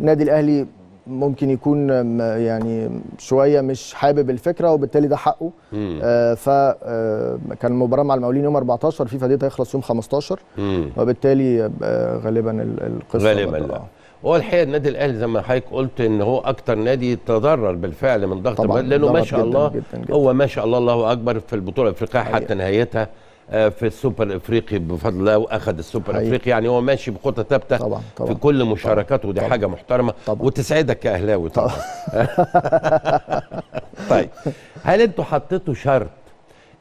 النادي الاهلي ممكن يكون يعني شويه مش حابب الفكره وبالتالي ده حقه آه فكان آه، المباراه مع المقاولين يوم 14 فيفا دي هيخلص يوم 15 مم. وبالتالي آه غالبا القصه غالبا هو الحقيقه النادي الاهلي زي ما حضرتك قلت ان هو اكتر نادي تضرر بالفعل من ضغط لانه ما شاء الله جداً جداً هو ما شاء الله الله اكبر في البطوله الافريقيه حتى نهايتها آه، في السوبر الافريقي بفضل الله واخذ السوبر حقيقي. الافريقي يعني هو ماشي بخطه ثابته طبعا طبعا في كل مشاركاته ودي حاجه محترمه طبعا وتسعدك كاهلاوي طبعا, طبعا. طيب هل انتوا حطيتوا شرط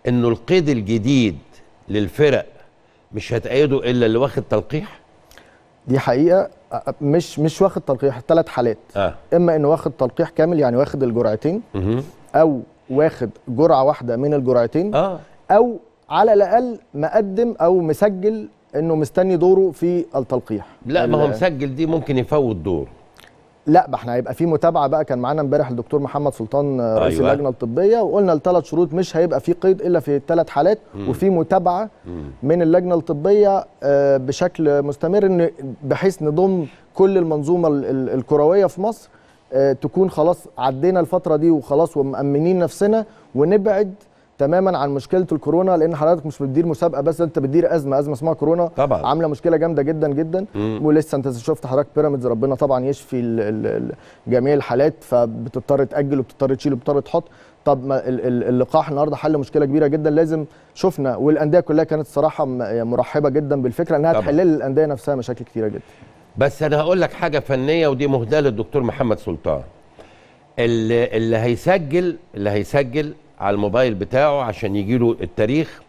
انه القيد الجديد للفرق مش هتأيده الا اللي واخد تلقيح؟ دي حقيقه مش مش واخد تلقيح ثلاث حالات آه. اما انه واخد تلقيح كامل يعني واخد الجرعتين او واخد جرعه واحده من الجرعتين آه. او على الاقل مقدم او مسجل انه مستني دوره في التلقيح لا ما هو مسجل دي ممكن يفوت دوره لا ما احنا هيبقى في متابعه بقى كان معانا امبارح الدكتور محمد سلطان آه، رئيس أيوة. اللجنه الطبيه وقلنا الثلاث شروط مش هيبقى في قيد الا في الثلاث حالات مم. وفي متابعه مم. من اللجنه الطبيه آه، بشكل مستمر ان بحيث نضم كل المنظومه الكرويه في مصر آه، تكون خلاص عدينا الفتره دي وخلاص ومأمنين نفسنا ونبعد تماما عن مشكله الكورونا لان حضرتك مش بتدير مسابقه بس انت بتدير ازمه ازمه اسمها كورونا طبعا عامله مشكله جامده جدا جدا مم. ولسه انت شفت حضرتك بيراميدز ربنا طبعا يشفي جميع الحالات فبتضطر تاجل وبتضطر تشيل وبتضطر تحط طب ما اللقاح النهارده حل مشكله كبيره جدا لازم شفنا والانديه كلها كانت صراحه يعني مرحبه جدا بالفكره انها تحل الانديه نفسها مشاكل كثيره جدا بس انا هقول لك حاجه فنيه ودي مهداه للدكتور محمد سلطان اللي, اللي هيسجل اللي هيسجل على الموبايل بتاعه عشان يجيله التاريخ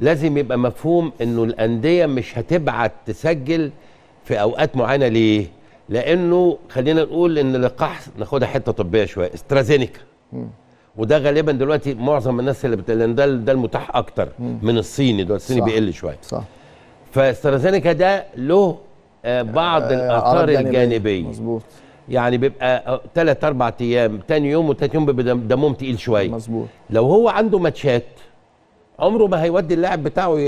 لازم يبقى مفهوم انه الانديه مش هتبعت تسجل في اوقات معينه ليه؟ لانه خلينا نقول ان لقاح ناخدها حته طبيه شويه استرازينيكا وده غالبا دلوقتي معظم الناس اللي بتقول ده ده المتاح اكتر مم. من الصيني دلوقتي الصيني بيقل شويه صح فاسترازينيكا ده له آه، بعض آه الاثار يعني الجانبيه مظبوط يعني بيبقى ثلاث اربع ايام تاني يوم وتالت يوم بيبقى دمهم تقيل شويه مظبوط لو هو عنده ماتشات عمره ما هيودي اللاعب بتاعه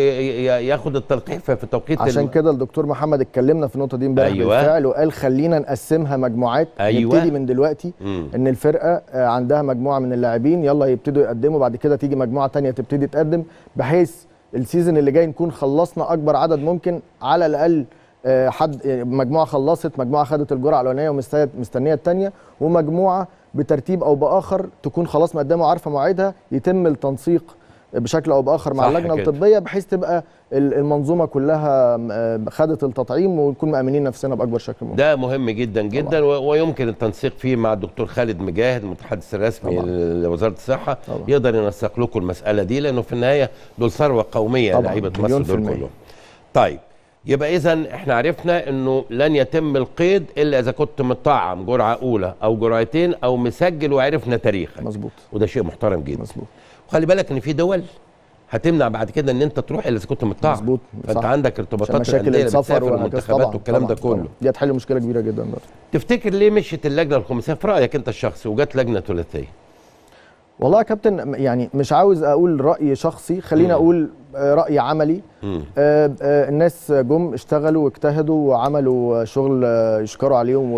ياخد التلقيح في توقيت عشان كده الدكتور محمد اتكلمنا في النقطه دي امبارح أيوة. بالفعل وقال خلينا نقسمها مجموعات أيوة. نبتدي من دلوقتي مم. ان الفرقه آه، عندها مجموعه من اللاعبين يلا يبتدوا يقدموا بعد كده تيجي مجموعه تانية تبتدي تقدم بحيث السيزون اللي جاي نكون خلصنا اكبر عدد ممكن على الاقل آه، حد مجموعه خلصت مجموعه خدت الجرعه الاولانيه ومستنيه الثانيه ومجموعه بترتيب او باخر تكون خلاص مقدمه وعارفه مواعيدها يتم التنسيق بشكل او باخر مع اللجنه كده. الطبيه بحيث تبقى المنظومه كلها آه، خدت التطعيم ونكون مامنين نفسنا باكبر شكل ممكن. ده مهم جدا جدا طبعا. ويمكن التنسيق فيه مع الدكتور خالد مجاهد المتحدث الرسمي لوزاره الصحه طبعا. يقدر ينسق لكم المساله دي لانه في النهايه دول ثروه قوميه لعيبه مصر دول كلهم. طيب يبقى اذا احنا عرفنا انه لن يتم القيد الا اذا كنت مطعم جرعه اولى او جرعتين او مسجل وعرفنا تاريخك مظبوط وده شيء محترم جدا مظبوط وخلي بالك ان في دول هتمنع بعد كده ان انت تروح الا اذا كنت مطعم مظبوط فانت عندك ارتباطات مشاكل السفر والمنتخبات والكلام ده كله دي هتحل مشكله كبيره جدا ده. تفتكر ليه مشيت اللجنه الخماسيه في رايك انت الشخصي وجت لجنه ثلاثيه والله يا كابتن يعني مش عاوز اقول راي شخصي خليني اقول آه، راي عملي آه،, آه الناس جم اشتغلوا واجتهدوا وعملوا شغل آه، يشكروا عليهم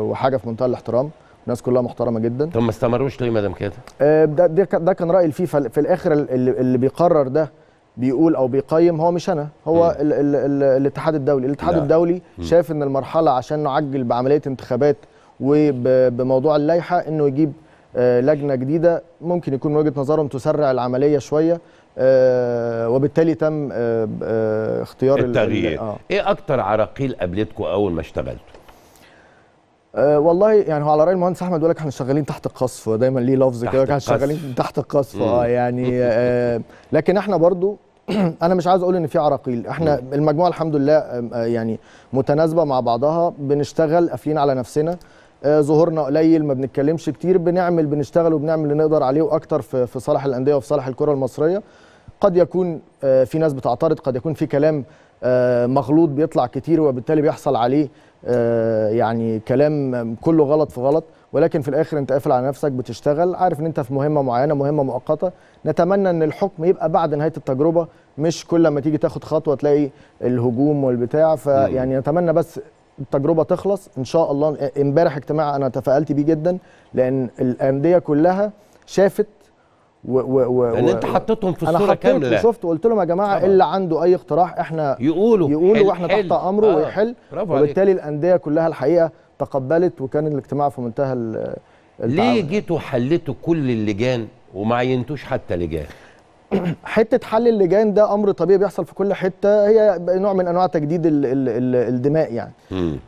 وحاجه في منتهى الاحترام الناس كلها محترمه جدا طب ما استمروش ليه ما دام كده آه ده ده كان راي الفيفا في الاخر اللي, اللي بيقرر ده بيقول او بيقيم هو مش انا هو الـ الـ الـ الاتحاد الدولي الاتحاد لا. الدولي شاف ان المرحله عشان نعجل بعمليه انتخابات وبموضوع اللائحه انه يجيب آه، لجنه جديده ممكن يكون وجهه نظرهم تسرع العمليه شويه آه، وبالتالي تم آه، اختيار التغيير آه. ايه اكتر عراقيل قابلتكم اول ما اشتغلتوا أه والله يعني هو على راي المهندس احمد بيقول لك احنا شغالين تحت القصف دايما ليه لفظ كده احنا شغالين تحت القصف اه يعني آه لكن احنا برضو انا مش عايز اقول ان في عراقيل احنا المجموعه الحمد لله يعني متناسبه مع بعضها بنشتغل قافلين على نفسنا آه، ظهورنا قليل ما بنتكلمش كتير بنعمل بنشتغل وبنعمل اللي نقدر عليه واكتر في في صالح الانديه وفي صالح الكره المصريه قد يكون آه، في ناس بتعترض قد يكون في كلام آه، مغلوط بيطلع كتير وبالتالي بيحصل عليه يعني كلام كله غلط في غلط ولكن في الاخر انت قافل على نفسك بتشتغل عارف ان انت في مهمه معينه مهمه مؤقته نتمنى ان الحكم يبقى بعد نهايه التجربه مش كل ما تيجي تاخد خطوه تلاقي الهجوم والبتاع فيعني نتمنى بس التجربه تخلص ان شاء الله امبارح اجتماع انا تفائلت بيه جدا لان الانديه كلها شافت و و و لان انت حطيتهم في الصوره كامله انا شفت وقلت لهم يا جماعه طبعا. اللي عنده اي اقتراح احنا يقولوا يقولوا واحنا تحت امره آه. ويحل وبالتالي الانديه كلها الحقيقه تقبلت وكان الاجتماع في منتهى التعامل. ليه جيتوا حليتوا كل اللجان وما عينتوش حتى لجان حته حل اللجان ده امر طبيعي بيحصل في كل حته هي نوع من انواع تجديد الـ الـ الـ الدماء يعني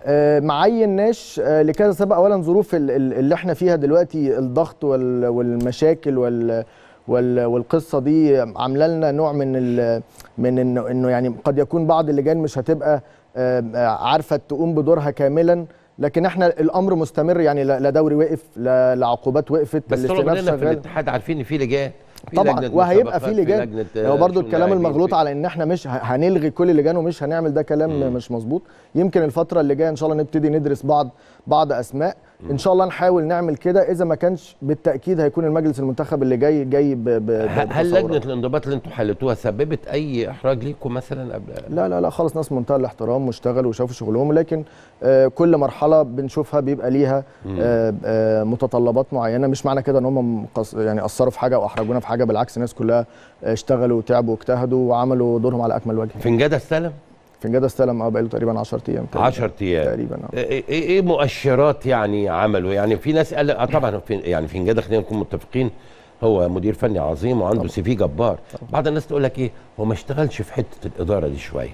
آه معيناش آه لكذا سبب اولا ظروف اللي احنا فيها دلوقتي الضغط والمشاكل وال والقصه دي عامله لنا نوع من من انه, يعني قد يكون بعض اللجان مش هتبقى آه عارفه تقوم بدورها كاملا لكن احنا الامر مستمر يعني لا دوري وقف لا عقوبات وقفت بس طلبنا في الاتحاد عارفين ان في لجان في طبعا لجنة وهيبقى في لجان آه، هو برضو الكلام المغلوط على ان احنا مش هنلغي كل اللجان ومش هنعمل ده كلام مم. مش مظبوط يمكن الفتره اللي جايه ان شاء الله نبتدي ندرس بعض بعض اسماء ان شاء الله نحاول نعمل كده اذا ما كانش بالتاكيد هيكون المجلس المنتخب اللي جاي جاي ب ب هل لجنه الانضباط اللي انتم حلتوها سببت اي احراج ليكم مثلا قبل لا لا لا خالص ناس منتهى الاحترام واشتغلوا وشافوا شغلهم لكن آه كل مرحله بنشوفها بيبقى ليها آه آه متطلبات معينه مش معنى كده ان هم يعني قصروا في حاجه او احرجونا في حاجه بالعكس الناس كلها اشتغلوا وتعبوا واجتهدوا وعملوا دورهم على اكمل وجه فنجاده استلم فنجاد استلم اه بقاله تقريبا 10 ايام 10 ايام تقريبا اه إيه،, ايه ايه مؤشرات يعني عمله يعني في ناس قال اه طبعا في يعني فنجاد خلينا نكون متفقين هو مدير فني عظيم وعنده سي في جبار بعض الناس تقول لك ايه هو ما اشتغلش في حته الاداره دي شويه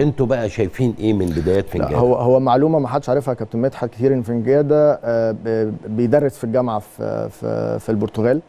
انتوا بقى شايفين ايه من بدايه فنجاده؟ هو هو معلومه ما حدش عارفها كابتن مدحت كتير ان فنجاده آه، بيدرس في الجامعه في في, في البرتغال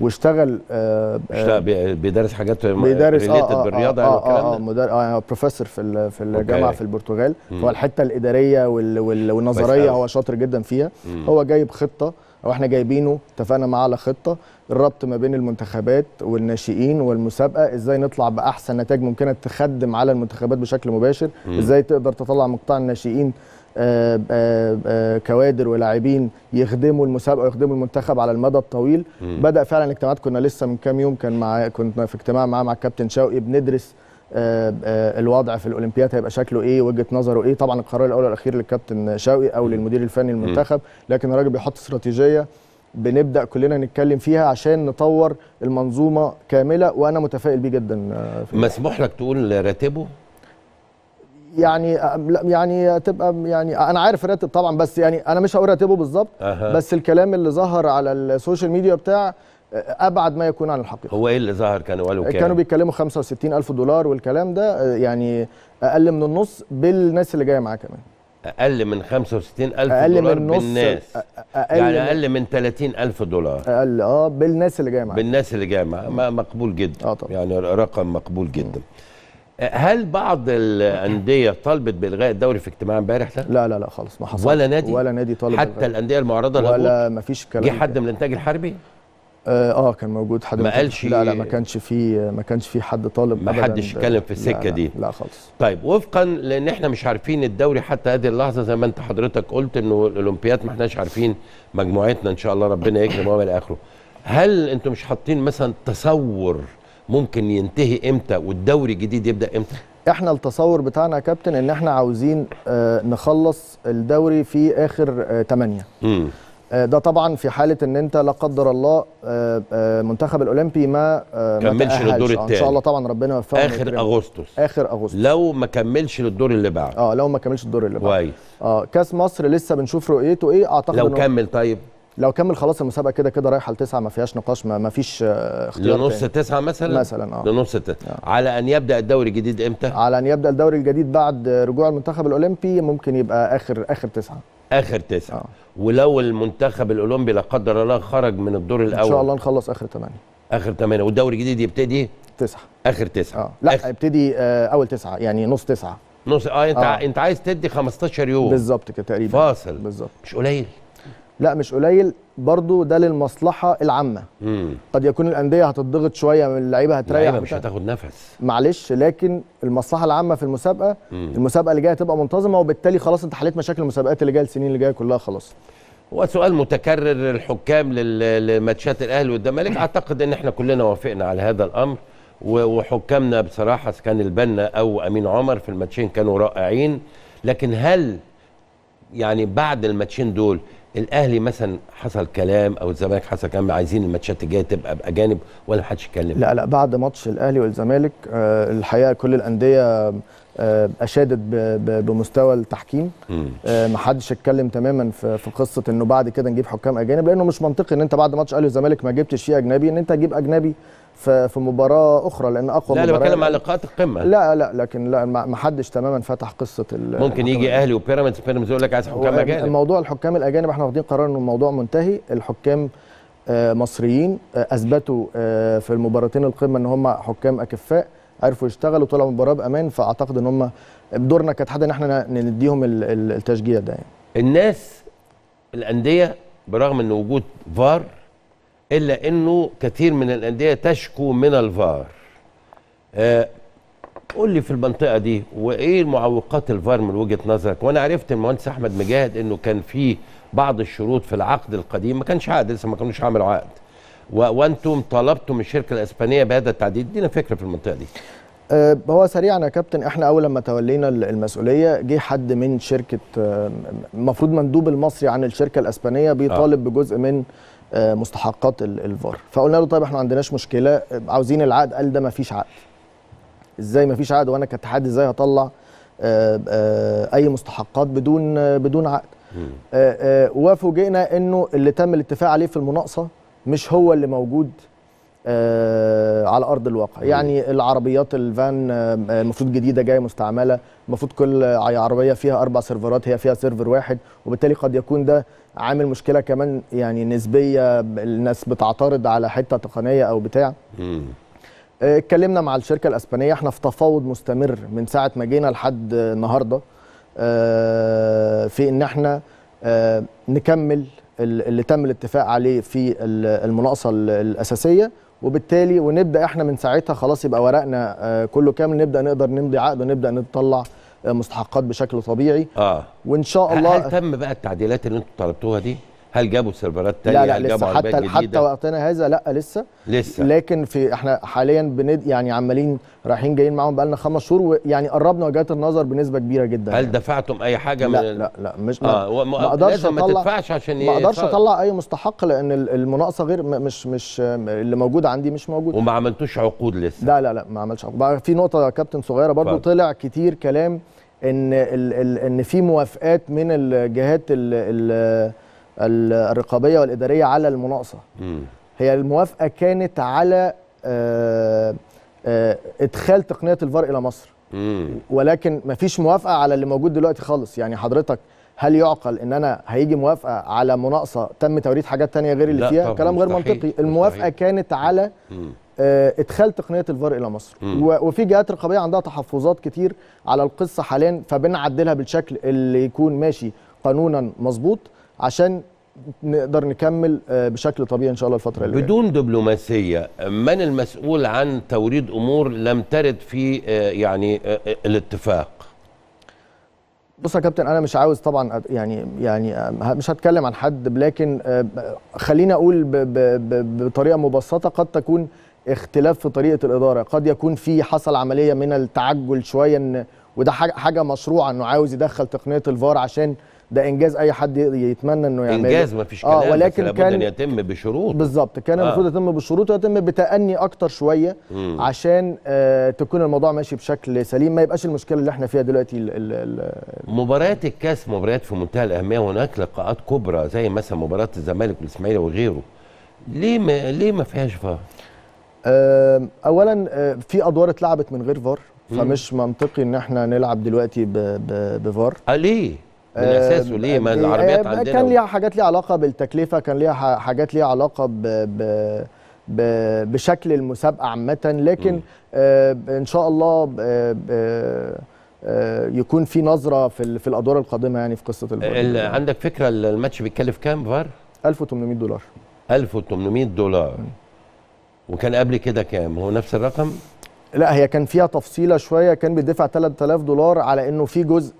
واشتغل اشتغل آه، بيدرس حاجات بيدرس ريليتد آه،, آه آه بالرياضه اه اه, آه, آه بروفيسور في في الجامعه في البرتغال هو الحته الاداريه وال وال والنظريه هو شاطر جدا فيها مم. هو جايب خطه واحنا جايبينه اتفقنا معاه على خطه الربط ما بين المنتخبات والناشئين والمسابقه ازاي نطلع باحسن نتائج ممكنه تخدم على المنتخبات بشكل مباشر م. ازاي تقدر تطلع مقطع الناشئين آآ آه، آآ آه، آه، كوادر ولاعبين يخدموا المسابقه ويخدموا المنتخب على المدى الطويل م. بدا فعلا الاجتماعات كنا لسه من كام يوم كان مع كنا في اجتماع معاه مع الكابتن شوقي بندرس آه، آه، الوضع في الاولمبياد هيبقى شكله ايه وجهه نظره ايه طبعا القرار الاول والاخير للكابتن شوقي او للمدير الفني المنتخب لكن الراجل بيحط استراتيجيه بنبدا كلنا نتكلم فيها عشان نطور المنظومه كامله وانا متفائل بيه جدا آه، مسموح لك تقول راتبه يعني لا يعني تبقى يعني انا عارف راتب طبعا بس يعني انا مش هقول راتبه بالظبط بس الكلام اللي ظهر على السوشيال ميديا بتاع آه، ابعد ما يكون عن الحقيقه هو ايه اللي ظهر كانوا قالوا كام كانوا بيتكلموا 65 الف دولار والكلام ده آه، يعني اقل من النص بالناس اللي جايه معاه كمان اقل من الف أقل دولار من نص بالناس آه، أقل يعني اقل من 30000 دولار اقل اه بالناس اللي جايه معاه بالناس اللي جايه معاه مقبول جدا آه طبعا. يعني رقم مقبول جدا هل بعض الانديه طالبت بالغاء الدوري في اجتماع امبارح ده؟ لا لا لا خالص ما حصلش ولا نادي ولا نادي طالب حتى الانديه المعرضه ولا ما فيش كلام جه حد من الانتاج الحربي؟ آه،, اه كان موجود حد ما قالش لا لا ما كانش في ما كانش في حد طالب ما حدش اتكلم في السكه لا دي لا, لا خالص طيب وفقا لان احنا مش عارفين الدوري حتى هذه اللحظه زي ما انت حضرتك قلت انه الاولمبياد ما احناش عارفين مجموعتنا ان شاء الله ربنا يكرم والى اخره هل انتم مش حاطين مثلا تصور ممكن ينتهي امتى والدوري الجديد يبدا امتى احنا التصور بتاعنا يا كابتن ان احنا عاوزين آه، نخلص الدوري في اخر 8 آه، امم آه، ده طبعا في حاله ان انت لا قدر الله آه، آه، منتخب الاولمبي ما كملش للدور الثاني ان شاء الله طبعا ربنا يوفقه اخر اغسطس اخر اغسطس لو ما كملش للدور اللي بعد اه لو ما كملش الدور اللي بعد كويس اه كاس مصر لسه بنشوف رؤيته ايه اعتقد لو كمل طيب لو كمل خلاص المسابقه كده كده رايحه لتسعه ما فيهاش نقاش ما فيش آه، اختيار لنص تاني. تسعه مثلا مثلا اه لنص تسعه آه. على ان يبدا الدوري الجديد امتى على ان يبدا الدوري الجديد بعد رجوع المنتخب الاولمبي ممكن يبقى اخر اخر تسعه اخر تسعه آه. ولو المنتخب الاولمبي لا قدر الله خرج من الدور الاول ان شاء الله نخلص اخر ثمانيه اخر ثمانيه والدوري الجديد يبتدي تسعه اخر تسعه آه. لا آخر... يبتدي آه اول تسعه يعني نص تسعه نص اه انت آه. انت عايز تدي 15 يوم بالظبط كده تقريبا فاصل بالظبط مش قليل لا مش قليل برضو ده للمصلحه العامه مم. قد يكون الانديه هتضغط شويه من اللعيبه هتريح مش هتاخد نفس معلش لكن المصلحه العامه في المسابقه مم. المسابقه اللي جايه هتبقى منتظمه وبالتالي خلاص انت حليت مشاكل المسابقات اللي جايه السنين اللي جايه كلها خلاص هو سؤال متكرر الحكام لماتشات الاهلي والزمالك اعتقد ان احنا كلنا وافقنا على هذا الامر وحكامنا بصراحه كان البنا او امين عمر في الماتشين كانوا رائعين لكن هل يعني بعد الماتشين دول الاهلي مثلا حصل كلام او الزمالك حصل كلام عايزين الماتشات الجايه تبقى باجانب ولا محدش يتكلم لا لا بعد ماتش الاهلي والزمالك آه الحقيقه كل الانديه آه، اشادت بمستوى التحكيم ما آه، محدش اتكلم تماما في قصه انه بعد كده نجيب حكام اجانب لانه مش منطقي ان انت بعد ماتش الاهلي والزمالك ما جبتش فيه اجنبي ان انت تجيب اجنبي في مباراه اخرى لان اقوى لا انا بتكلم على يعني لقاءات القمه لا لا لكن لا ما حدش تماما فتح قصه ممكن يجي اهلي وبيراميدز بيراميدز يقول لك عايز حكام اجانب موضوع الحكام الاجانب احنا واخدين قرار ان الموضوع منتهي الحكام آه، مصريين آه، اثبتوا آه، في المباراتين القمه ان هم حكام اكفاء عرفوا يشتغلوا طلعوا المباراه بامان فاعتقد ان هم دورنا كاتحاد ان احنا نديهم التشجيع ده يعني. الناس الانديه برغم ان وجود فار الا انه كثير من الانديه تشكو من الفار آه قول لي في المنطقه دي وايه معوقات الفار من وجهه نظرك وانا عرفت المهندس احمد مجاهد انه كان في بعض الشروط في العقد القديم ما كانش عقد لسه ما كانوش عملوا عقد وانتم طلبتم من الشركه الاسبانيه بهذا التعديل ادينا فكره في المنطقه دي آه، هو سريعا يا كابتن احنا اول لما تولينا المسؤوليه جه حد من شركه المفروض آه، مندوب المصري عن الشركه الاسبانيه آه. بيطالب آه. بجزء من آه، مستحقات الفار فقلنا له طيب احنا ما عندناش مشكله عاوزين العقد قال ده ما فيش عقد ازاي ما فيش عقد وانا كاتحاد ازاي هطلع آه، آه، اي مستحقات بدون بدون عقد وفوجئنا انه اللي تم الاتفاق عليه في المناقصه مش هو اللي موجود على ارض الواقع يعني العربيات الفان المفروض جديده جايه مستعمله المفروض كل عربيه فيها اربع سيرفرات هي فيها سيرفر واحد وبالتالي قد يكون ده عامل مشكله كمان يعني نسبيه الناس بتعترض على حته تقنيه او بتاع مم. آه، اتكلمنا مع الشركه الاسبانيه احنا في تفاوض مستمر من ساعه ما جينا لحد النهارده اه في ان احنا اه نكمل اللي تم الاتفاق عليه في المناقصه الاساسيه وبالتالي ونبدا احنا من ساعتها خلاص يبقى ورقنا اه كله كامل نبدا نقدر نمضي عقد ونبدا نطلع مستحقات بشكل طبيعي اه وان شاء الله هل تم بقى التعديلات اللي انتم طلبتوها دي هل جابوا سيرفرات تانية لا لا لسه حتى جديدة؟ حتى وقتنا هذا لا لسه لسه لكن في احنا حاليا بند يعني عمالين رايحين جايين معاهم بقالنا خمس شهور ويعني قربنا وجهات النظر بنسبه كبيره جدا هل يعني. دفعتم اي حاجه لا من لا لا مش آه ما اقدرش اطلع ما تدفعش عشان ما اقدرش اطلع اي مستحق لان المناقصه غير مش مش اللي موجود عندي مش موجود وما عملتوش عقود لسه لا لا لا ما عملش عقود في نقطه يا كابتن صغيره برضو فعلا. طلع كتير كلام ان ال ال ان في موافقات من الجهات ال ال الرقابيه والاداريه على المناقصه هي الموافقه كانت على آه، آه، ادخال تقنيه الفار الى مصر ولكن ما فيش موافقه على اللي موجود دلوقتي خالص يعني حضرتك هل يعقل ان انا هيجي موافقه على مناقصه تم توريد حاجات تانية غير اللي فيها كلام غير منطقي مستحيل. الموافقه كانت على آه، ادخال تقنيه الفار الى مصر مم. وفي جهات رقابيه عندها تحفظات كتير على القصه حاليا فبنعدلها بالشكل اللي يكون ماشي قانونا مظبوط عشان نقدر نكمل آه، بشكل طبيعي ان شاء الله الفتره اللي بدون دبلوماسيه من المسؤول عن توريد امور لم ترد في آه، يعني آه، الاتفاق بص يا كابتن انا مش عاوز طبعا يعني يعني مش هتكلم عن حد لكن خليني اقول بطريقه مبسطه قد تكون اختلاف في طريقه الاداره قد يكون في حصل عمليه من التعجل شويه ان وده حاجه مشروعه انه عاوز يدخل تقنيه الفار عشان ده انجاز اي حد يتمنى انه يعمله انجاز مفيش آه، كلام آه ولكن بس كان ان يتم بشروط بالظبط كان المفروض آه. يتم بشروط ويتم بتأني اكتر شويه مم. عشان آه تكون الموضوع ماشي بشكل سليم ما يبقاش المشكله اللي احنا فيها دلوقتي مباريات الكاس مباريات في منتهى الاهميه وهناك لقاءات كبرى زي مثلا مباراه الزمالك والاسماعيلي وغيره ليه ما ليه ما فيهاش فار؟ آه اولا آه في ادوار اتلعبت من غير فار فمش منطقي ان احنا نلعب دلوقتي بفار آه، ليه؟ بالاساس آه، اساسه ليه ما يعني، العربيات آه، عندنا كان ليها حاجات ليها علاقه بالتكلفه كان ليها حاجات ليها علاقه ب, بشكل المسابقه عامه لكن آه ان شاء الله آه, آه، يكون في نظره في في الادوار القادمه يعني في قصه الفار عندك فكره الماتش بيتكلف كام فار 1800 دولار 1800 دولار وكان قبل كده كام هو نفس الرقم لا هي كان فيها تفصيله شويه كان بيدفع 3000 دولار على انه في جزء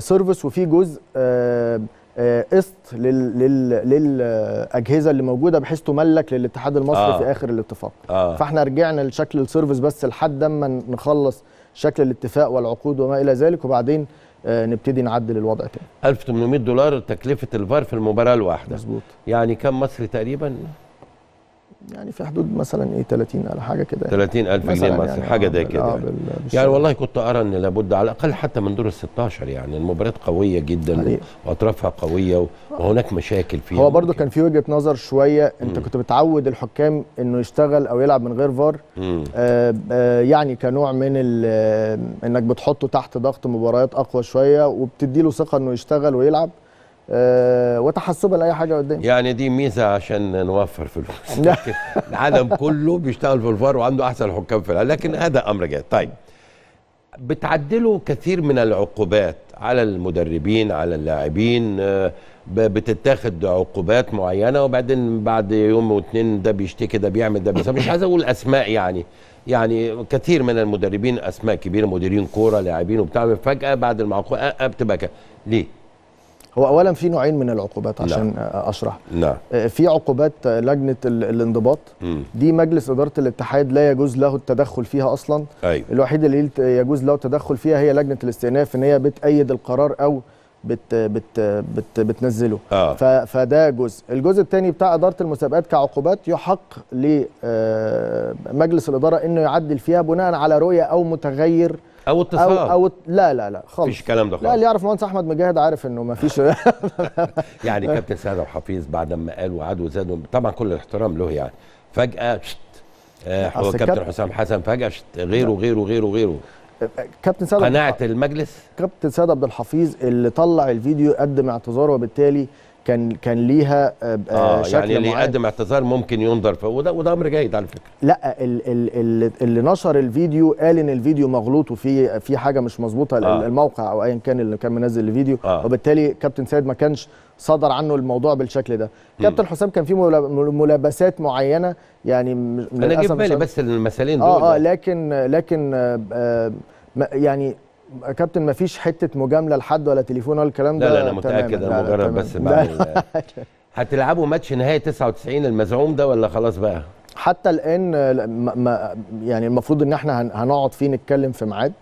سيرفيس آه، آه، وفي جزء آه، قسط للاجهزه اللي موجوده بحيث تملك للاتحاد المصري آه. في اخر الاتفاق آه. فاحنا رجعنا لشكل السيرفيس بس لحد اما نخلص شكل الاتفاق والعقود وما الى ذلك وبعدين نبتدي نعدل الوضع تاني 1800 دولار تكلفه الفار في المباراه الواحده مظبوط يعني كم مصري تقريبا يعني في حدود مثلا ايه 30 على حاجه كده 30 الف جنيه مثلا يعني حاجه آه، زي كده آه، يعني, يعني والله كنت ارى ان لابد على الاقل حتى من دور ال 16 يعني المباريات قويه جدا حقيقي. واطرافها قويه وهناك مشاكل فيها هو برده كان في وجهه نظر شويه انت كنت بتعود الحكام انه يشتغل او يلعب من غير فار آه آه يعني كنوع من آه، انك بتحطه تحت ضغط مباريات اقوى شويه وبتدي له ثقه انه يشتغل ويلعب آه، وتحسبا لاي حاجه قدام يعني دي ميزه عشان نوفر فلوس العالم كله بيشتغل في الفار وعنده احسن حكام في العالم لكن هذا امر جيد طيب بتعدلوا كثير من العقوبات على المدربين على اللاعبين آه، بتتاخد عقوبات معينه وبعدين بعد يوم واتنين ده بيشتكي ده بيعمل ده بيسمي مش عايز اقول اسماء يعني يعني كثير من المدربين اسماء كبيره مديرين كوره لاعبين وبتاع فجاه بعد المعقوبه آه، بتبقى ليه؟ هو اولا في نوعين من العقوبات نعم. عشان لا. اشرح نعم. آه، في عقوبات لجنه الانضباط م. دي مجلس اداره الاتحاد لا يجوز له التدخل فيها اصلا أيوة. الوحيد اللي يجوز له التدخل فيها هي لجنه الاستئناف ان هي بتايد القرار او بت بت بت بتنزله آه. فده جزء الجزء الثاني بتاع اداره المسابقات كعقوبات يحق لمجلس آه، الاداره انه يعدل فيها بناء على رؤيه او متغير او اتصال او, أو لا لا لا خالص مفيش الكلام ده خالص لا اللي يعرف مهندس احمد مجاهد عارف انه مفيش يعني كابتن سعد وحفيظ بعد ما قال وعاد وزاد طبعا كل الاحترام له يعني فجاه شت آه، هو كابتن حسام حسن فجاه شت غيره غيره غيره غيره آه، آه، كابتن سعد قناعه المجلس كابتن سعد عبد الحفيظ اللي طلع الفيديو قدم اعتذاره وبالتالي كان كان ليها آه, آه،, آه، يعني شكل يعني اللي يقدم اعتذار ممكن ينظر فيه وده وده امر جيد على فكره لا ال ال اللي نشر الفيديو قال ان الفيديو مغلوط وفي في حاجه مش مظبوطه آه الموقع او ايا كان اللي كان منزل الفيديو آه وبالتالي كابتن سيد ما كانش صدر عنه الموضوع بالشكل ده كابتن حسام كان في ملابسات معينه يعني انا جيب بالي بس المثالين دول اه اه لكن لكن آه يعني كابتن ما فيش حته مجامله لحد ولا تليفون ولا الكلام ده لا لا انا متاكد انا مجرد بس بعمل هتلعبوا ماتش نهائي 99 المزعوم ده ولا خلاص بقى حتى الان ما يعني المفروض ان احنا هنقعد فيه نتكلم في ميعاد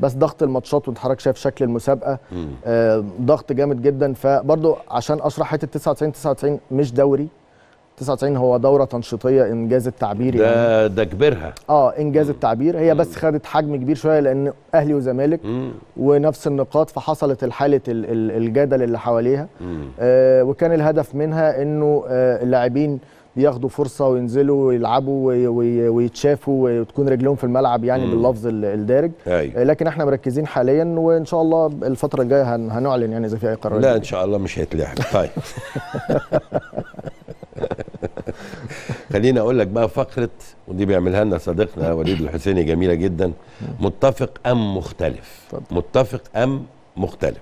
بس ضغط الماتشات وانت حضرتك شايف شكل المسابقه آه ضغط جامد جدا فبرضه عشان اشرح حته 99 99 مش دوري 99 هو دوره تنشيطيه انجاز التعبير ده يعني. ده كبرها اه انجاز مم. التعبير هي بس خدت حجم كبير شويه لان اهلي وزمالك ونفس النقاط فحصلت الحاله الجدل اللي حواليها آه وكان الهدف منها انه آه اللاعبين بياخدوا فرصه وينزلوا ويلعبوا ويتشافوا وتكون رجلهم في الملعب يعني مم. باللفظ الدارج أيوة. لكن احنا مركزين حاليا وان شاء الله الفتره الجايه هنعلن يعني اذا في اي قرار لا ان شاء الله مش هيتلعب طيب خليني اقول لك بقى فقره ودي بيعملها لنا صديقنا وليد الحسيني جميله جدا متفق ام مختلف متفق ام مختلف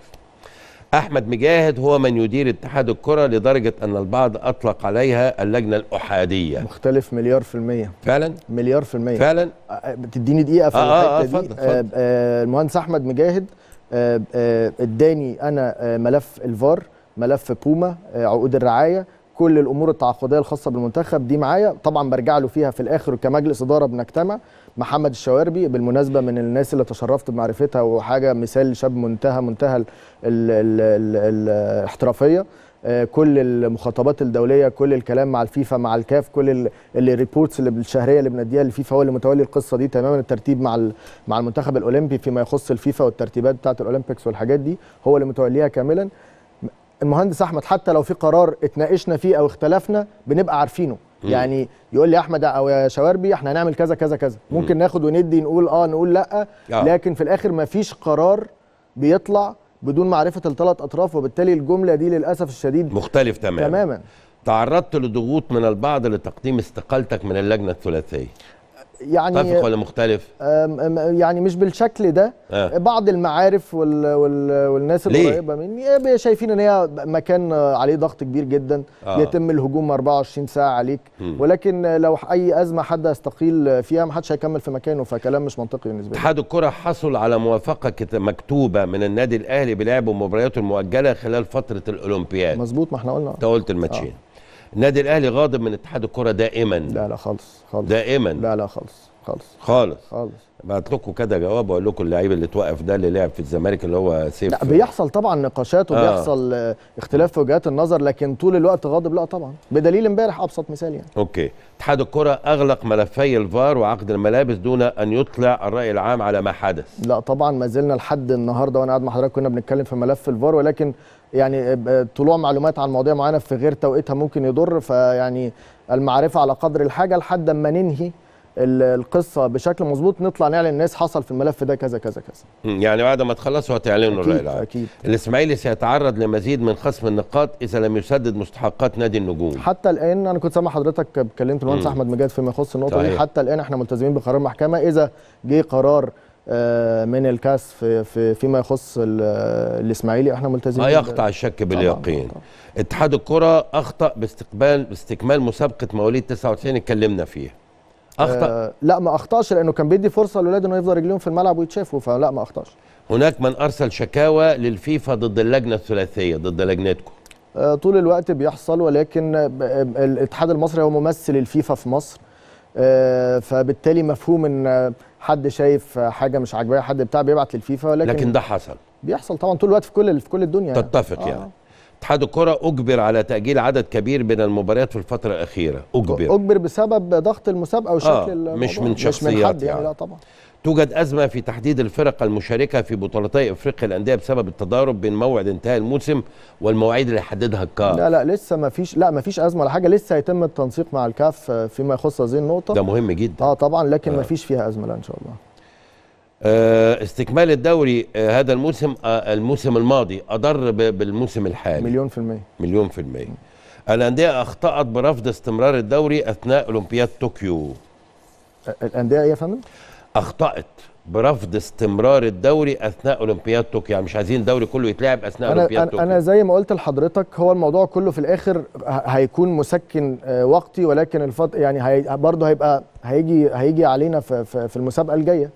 احمد مجاهد هو من يدير اتحاد الكره لدرجه ان البعض اطلق عليها اللجنه الاحاديه مختلف مليار في الميه فعلا مليار في الميه فعلا بتديني دقيقه في آه آه دي آه،, آه،, آه المهندس احمد مجاهد اداني آه آه انا آه ملف الفار ملف بوما آه، عقود الرعايه كل الامور التعاقديه الخاصه بالمنتخب دي معايا طبعا برجع له فيها في الاخر كمجلس اداره بنجتمع محمد الشواربي بالمناسبه من الناس اللي تشرفت بمعرفتها وحاجه مثال شاب منتهى منتهى الاحترافيه آه، كل المخاطبات الدوليه كل الكلام مع الفيفا مع الكاف كل الريبورتس اللي الشهريه اللي بنديها للفيفا هو اللي متولي القصه دي تماما الترتيب مع مع المنتخب الاولمبي فيما يخص الفيفا والترتيبات بتاعه الاولمبيكس والحاجات دي هو اللي متوليها كاملا المهندس احمد حتى لو في قرار اتناقشنا فيه او اختلفنا بنبقى عارفينه مم. يعني يقول لي احمد او يا شواربي احنا هنعمل كذا كذا كذا ممكن ناخد وندي نقول اه نقول لا آه. لكن في الاخر ما فيش قرار بيطلع بدون معرفه الثلاث اطراف وبالتالي الجمله دي للاسف الشديد مختلف تماما تماما تعرضت لضغوط من البعض لتقديم استقالتك من اللجنه الثلاثيه يعني متفق ولا مختلف؟ يعني مش بالشكل ده آه. بعض المعارف وال وال والناس القريبه مني شايفين ان هي مكان عليه ضغط كبير جدا آه. يتم الهجوم 24 ساعه عليك م. ولكن لو اي ازمه حد يستقيل فيها ما حدش هيكمل في مكانه فكلام مش منطقي بالنسبه لي اتحاد الكره حصل على موافقه مكتوبه من النادي الاهلي بلعب مبارياته المؤجله خلال فتره الاولمبياد مظبوط ما احنا قلنا انت قلت الماتشين آه. النادي الاهلي غاضب من اتحاد الكره دائما لا لا خالص خالص دائما لا لا خالص خالص خالص خالص بعت لكم كده جواب واقول لكم اللعيب اللي توقف ده اللي لعب في الزمالك اللي هو سيف لا بيحصل طبعا نقاشات آه. وبيحصل آه. اختلاف في وجهات النظر لكن طول الوقت غاضب لا طبعا بدليل امبارح ابسط مثال يعني اوكي اتحاد الكره اغلق ملفي الفار وعقد الملابس دون ان يطلع الراي العام على ما حدث لا طبعا ما زلنا لحد النهارده وانا قاعد مع حضرتك كنا بنتكلم في ملف الفار ولكن يعني طلوع معلومات عن مواضيع معينه في غير توقيتها ممكن يضر فيعني المعرفه على قدر الحاجه لحد ما ننهي القصه بشكل مظبوط نطلع نعلن الناس حصل في الملف ده كذا كذا كذا يعني بعد ما تخلصوا هتعلنوا اكيد اكيد الاسماعيلي سيتعرض لمزيد من خصم النقاط اذا لم يسدد مستحقات نادي النجوم حتى الان انا كنت سامع حضرتك اتكلمت المهندس احمد مجاد فيما يخص النقطه دي حتى الان احنا ملتزمين بقرار محكمه اذا جه قرار آه، من الكاس في في فيما يخص الاسماعيلي احنا ملتزمين ما يقطع الشك باليقين طبعا. اتحاد الكره اخطا باستقبال باستكمال مسابقه مواليد 99 اتكلمنا فيها اخطا أه لا ما اخطاش لانه كان بيدي فرصه للاولاد انه يفضل رجليهم في الملعب ويتشافوا فلا ما اخطاش هناك من ارسل شكاوى للفيفا ضد اللجنه الثلاثيه ضد لجنتكم أه طول الوقت بيحصل ولكن الاتحاد المصري هو ممثل الفيفا في مصر أه فبالتالي مفهوم ان حد شايف حاجه مش عاجباه حد بتاع بيبعت للفيفا ولكن لكن ده حصل بيحصل طبعا طول الوقت في كل في كل الدنيا يعني. تتفق يعني, يعني. اتحاد الكرة أجبر على تأجيل عدد كبير من المباريات في الفترة الأخيرة أجبر أجبر بسبب ضغط المسابقة وشكل آه مش من شخصيات مش من حد يعني. يعني لا طبعا توجد أزمة في تحديد الفرق المشاركة في بطولتي إفريقيا الأندية بسبب التضارب بين موعد انتهاء الموسم والمواعيد اللي حددها الكاف لا لا لسه ما فيش لا ما فيش أزمة ولا حاجة لسه هيتم التنسيق مع الكاف آه، فيما يخص هذه النقطة ده مهم جدا اه طبعا لكن آه. ما فيش فيها أزمة لا إن شاء الله آه استكمال الدوري آه هذا الموسم آه الموسم الماضي أضر بالموسم الحالي مليون في المية مليون في المية الأندية أخطأت برفض استمرار الدوري أثناء أولمبياد طوكيو الأندية إيه يا فندم؟ اخطات برفض استمرار الدوري اثناء اولمبياد طوكيو يعني مش عايزين الدوري كله يتلعب اثناء أنا اولمبياد طوكيو انا زي ما قلت لحضرتك هو الموضوع كله في الاخر هيكون مسكن آه، وقتي ولكن الفط... يعني هي... برضه هيبقى هيجي هيجي علينا في, في المسابقه الجايه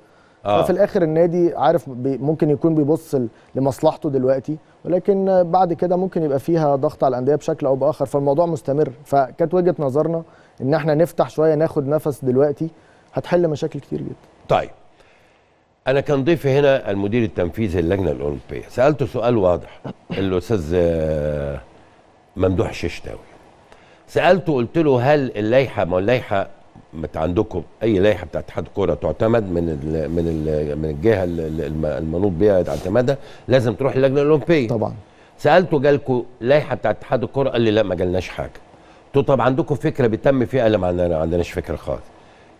آه. ففي الاخر النادي عارف بي ممكن يكون بيبص لمصلحته دلوقتي ولكن بعد كده ممكن يبقى فيها ضغط على الانديه بشكل او باخر فالموضوع مستمر فكانت وجهه نظرنا ان احنا نفتح شويه ناخد نفس دلوقتي هتحل مشاكل كتير جدا طيب انا كان ضيفي هنا المدير التنفيذي للجنه الاولمبيه سالته سؤال واضح الاستاذ آه، ممدوح الششتاوي سالته قلت له هل اللائحه ما اللائحه عندكم اي لائحه بتاعت اتحاد الكوره تعتمد من الـ من الـ من الجهه المنوط بها اعتمادها لازم تروح اللجنه الاولمبيه طبعا سالته جالكم لائحه بتاعت اتحاد الكوره قال لي لا ما جالناش حاجه قلت له طب عندكم فكره بيتم فيها قال ما عندناش فكره خالص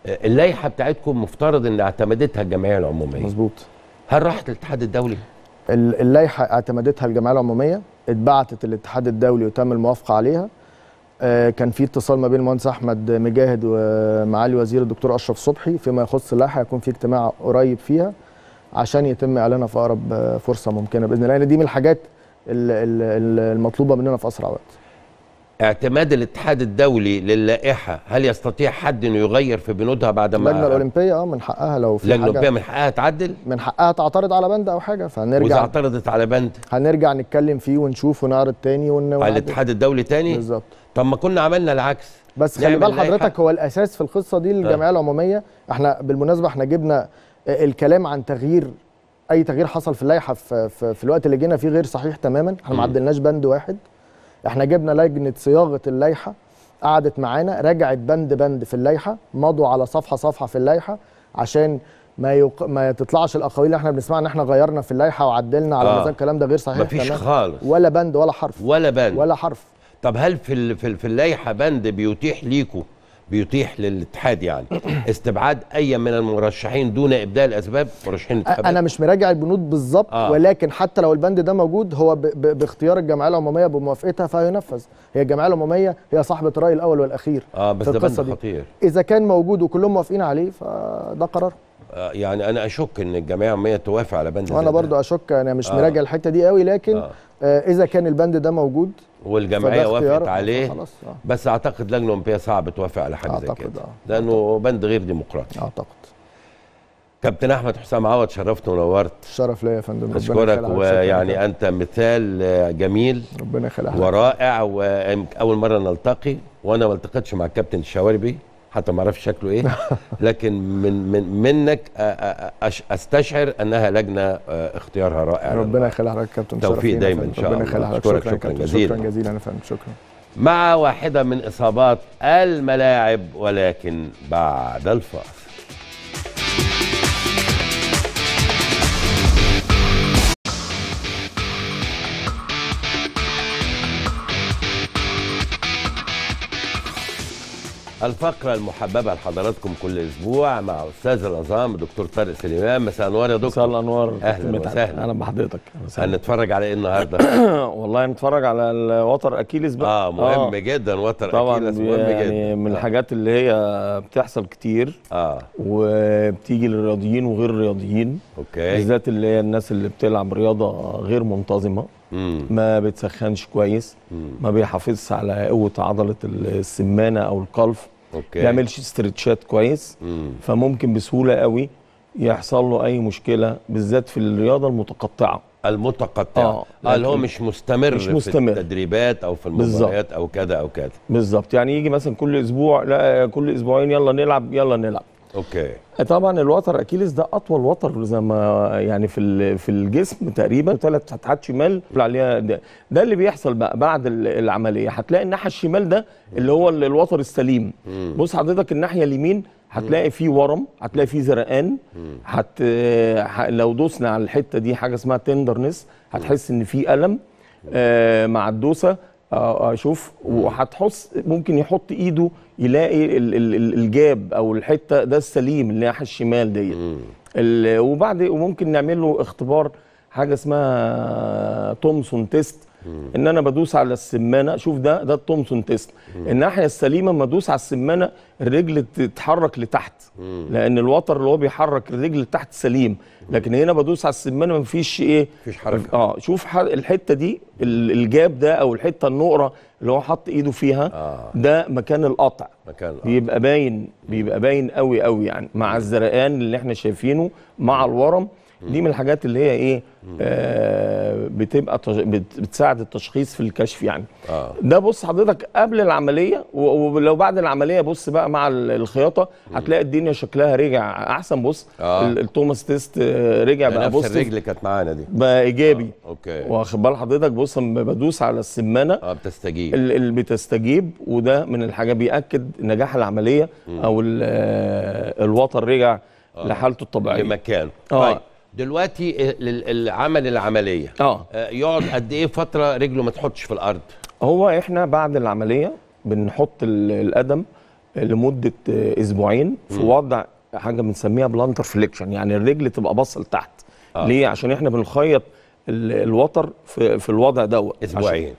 اللائحه بتاعتكم مفترض ان اعتمدتها الجمعيه العموميه مظبوط هل راحت الاتحاد الدولي اللائحه اعتمدتها الجمعيه العموميه اتبعتت الاتحاد الدولي وتم الموافقه عليها آه، كان في اتصال ما بين المهندس احمد مجاهد ومعالي وزير الدكتور اشرف صبحي فيما يخص اللائحه هيكون في اجتماع قريب فيها عشان يتم اعلانها في اقرب آه، فرصه ممكنه باذن الله يعني دي من الحاجات المطلوبه مننا في اسرع وقت اعتماد الاتحاد الدولي للائحه هل يستطيع حد انه يغير في بنودها بعد ما اللجنه الاولمبيه اه من حقها لو في اللجنه الاولمبيه من حقها تعدل من حقها تعترض على بند او حاجه فهنرجع واذا اعترضت على بند هنرجع نتكلم فيه ونشوف ونعرض تاني ون... على الاتحاد الدولي تاني بالظبط طب ما كنا عملنا العكس بس خلي بال حضرتك هو الاساس في القصه دي الجمعيه طيب. العموميه احنا بالمناسبه احنا جبنا آه، الكلام عن تغيير اي تغيير حصل في اللائحه في, في, في الوقت اللي جينا فيه غير صحيح تماما احنا ما عدلناش بند واحد احنا جبنا لجنه صياغه اللائحه قعدت معانا رجعت بند بند في اللائحه مضوا على صفحه صفحه في اللائحه عشان ما يق... ما تطلعش الاقاويل اللي احنا بنسمعها ان احنا غيرنا في اللائحه وعدلنا على آه. الكلام ده غير صحيح مفيش تمام خالص ولا بند ولا حرف ولا بند ولا حرف طب هل في في, ال... في اللائحه بند بيتيح ليكم بيتيح للاتحاد يعني استبعاد اي من المرشحين دون ابداء الاسباب مرشحين الاتحاد انا مش مراجع البنود بالظبط آه. ولكن حتى لو البند ده موجود هو باختيار الجمعيه العموميه بموافقتها فهينفذ هي الجمعيه العموميه هي صاحبه الراي الاول والاخير اه بس ده بند خطير اذا كان موجود وكلهم موافقين عليه فده قرار آه، يعني انا اشك ان الجمعيه العموميه توافق على بند وانا برضو اشك انا مش آه. مراجع الحته دي قوي لكن آه. آه اذا كان البند ده موجود والجمعيه وافقت عليه آه. بس اعتقد لجنه اولمبيه صعب توافق على حاجه زي كده آه. لانه بند غير ديمقراطي اعتقد كابتن احمد حسام عوض شرفت ونورت الشرف ليا يا فندم اشكرك ويعني انت مثال آه، جميل ربنا يخليك ورائع واول مره نلتقي وانا ما التقيتش مع الكابتن الشواربي حتى ما اعرفش شكله ايه لكن من, من منك استشعر انها لجنه آه، اختيارها رائع ربنا يخلي حضرتك يا كابتن توفيق دايما ان شاء الله ربنا يخلي حضرتك شكرا, شكرا, شكرا جزيلا شكرا جزيلا يا فندم شكرا مع واحده من اصابات الملاعب ولكن بعد الفار الفقرة المحببة لحضراتكم كل أسبوع مع أستاذ العظام دكتور طارق سليمان مساء الأنوار يا دكتور مساء الأنوار أهلا وسهلا أهلا بحضرتك هنتفرج على إيه النهاردة؟ والله هنتفرج على الوتر أكيلس بقى آه مهم آه. جدا وتر طبعا أكيلس مهم يعني جدا من آه. الحاجات اللي هي بتحصل كتير آه وبتيجي للرياضيين وغير الرياضيين أوكي بالذات اللي هي الناس اللي بتلعب رياضة غير منتظمة ما بتسخنش كويس ما بيحافظش على قوه عضله السمانه او القلف اوكي ما بيعملش استرتشات كويس مم. فممكن بسهوله قوي يحصل له اي مشكله بالذات في الرياضه المتقطعه المتقطعه آه اللي هو مش مستمر, مش مستمر في التدريبات او في المباريات او كذا او كذا بالظبط يعني يجي مثلا كل اسبوع لا كل اسبوعين يلا نلعب يلا نلعب اوكي آه، طبعا الوتر اكيليس ده اطول وتر زي ما يعني في في الجسم تقريبا ثلاث فتحات شمال عليها ده, ده اللي بيحصل بقى بعد العمليه هتلاقي الناحيه الشمال ده اللي هو الوتر السليم بص حضرتك الناحيه اليمين هتلاقي فيه ورم هتلاقي فيه زرقان هت... لو دوسنا على الحته دي حاجه اسمها تندرنس هتحس ان في الم آه مع الدوسه اشوف آه، آه، وهتحس ممكن يحط ايده يلاقي الجاب او الحته ده السليم الناحيه الشمال ديت وبعد وممكن نعمل له اختبار حاجه اسمها تومسون تيست ان انا بدوس على السمانه شوف ده ده التومسون تيست الناحيه السليمه لما ادوس على السمانه الرجل تتحرك لتحت لان الوتر اللي هو بيحرك الرجل لتحت سليم لكن هنا بدوس على السمانه مفيش ايه مفيش حركه اه شوف الحته دي الجاب ده او الحته النقره اللي هو حط ايده فيها آه. ده مكان القطع مكان القطع. آه. بيبقى باين بيبقى باين قوي قوي يعني مع الزرقان اللي احنا شايفينه مع الورم دي من الحاجات اللي هي ايه آه بتبقى بتساعد التشخيص في الكشف يعني آه. ده بص حضرتك قبل العمليه ولو بعد العمليه بص بقى مع الخياطه هتلاقي الدنيا شكلها رجع احسن بص آه. التوماس تيست آه، رجع بقى بص الرجل كانت معانا دي بقى ايجابي آه. اوكي واخد بال حضرتك بص لما بدوس على السمانه اه بتستجيب اللي بتستجيب وده من الحاجات بياكد نجاح العمليه م. او آه، الوتر رجع آه. لحالته الطبيعيه لمكانه آه. طيب دلوقتي العمل العمليه آه. اه يقعد قد ايه فتره رجله ما تحطش في الارض هو احنا بعد العمليه بنحط القدم لمده اسبوعين في م. وضع حاجه بنسميها بلانتر فليكشن يعني الرجل تبقى باصه لتحت آه. ليه عشان احنا بنخيط الوتر في, في الوضع دوت اسبوعين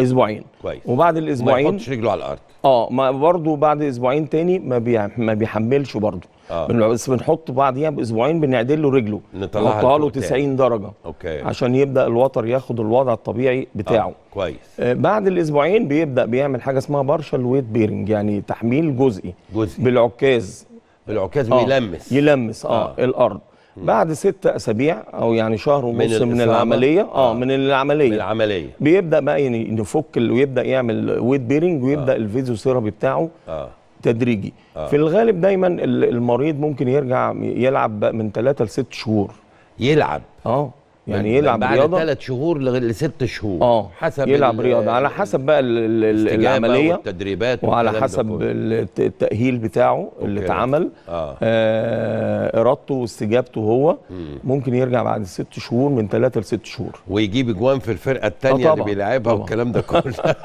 اسبوعين كويس وبعد الاسبوعين ما يحطش رجله على الارض اه ما برضه بعد اسبوعين تاني ما ما بيحملش برضه آه. بس بنحط بعديها باسبوعين بنعدل له رجله نطلعها له 90 درجه اوكي عشان يبدا الوتر ياخد الوضع الطبيعي بتاعه آه. كويس آه بعد الاسبوعين بيبدا بيعمل حاجه اسمها بارشال ويت بيرنج يعني تحميل جزئي جزئي بالعكاز بالعكاز آه. بيلمس يلمس آه, آه. الارض بعد ست اسابيع او يعني شهر ونص من, من العمليه آه،, اه من العمليه من العمليه بيبدا بقى يعني يفك ويبدا يعمل ويت بيرنج ويبدا آه. الفيزيو ثيرابي بتاعه آه. تدريجي آه. في الغالب دايما المريض ممكن يرجع يلعب من ثلاثة لست شهور يلعب اه يعني يلعب بعد رياضه بعد ثلاث شهور لست شهور اه حسب يلعب رياضه على حسب بقى العمليه والتدريبات وعلى حسب التاهيل بتاعه أوكي. اللي اتعمل آه. آه ارادته واستجابته هو مم. ممكن يرجع بعد ست شهور من ثلاثه لست شهور ويجيب اجوان في الفرقه الثانيه آه اللي بيلعبها والكلام ده كله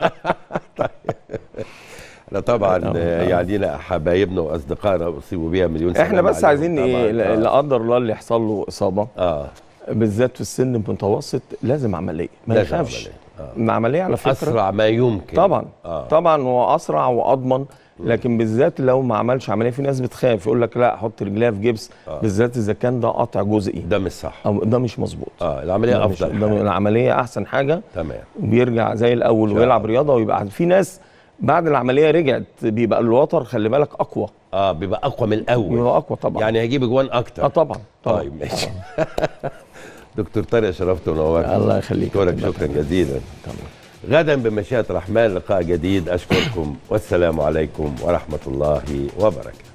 لا طبعا نعم، آه، نعم. يعني لا حبايبنا واصدقائنا اصيبوا بيها مليون سنه احنا بس عايزين ايه آه. لا قدر الله اللي يحصل له اصابه اه بالذات في السن المتوسط لازم عمليه ما نخافش آه. عملية على فكره اسرع ما يمكن طبعا آه. طبعا هو اسرع واضمن لكن بالذات لو ما عملش عمليه في ناس بتخاف يقول لك لا حط رجليها في جبس آه. بالذات اذا كان ده قطع جزئي ده مش صح أو ده مش مظبوط اه العمليه افضل ده العمليه احسن حاجه تمام بيرجع زي الاول ويلعب رياضه ويبقى في ناس بعد العمليه رجعت بيبقى الوتر خلي بالك اقوى اه بيبقى اقوى من الاول بيبقى اقوى طبعا يعني هيجيب اجوان اكتر اه طبعا, طبعا. طيب ماشي دكتور طارق شرفت ونورت الله يخليك شكرا شكرا جزيلا غدا بمشيئه الرحمن لقاء جديد اشكركم والسلام عليكم ورحمه الله وبركاته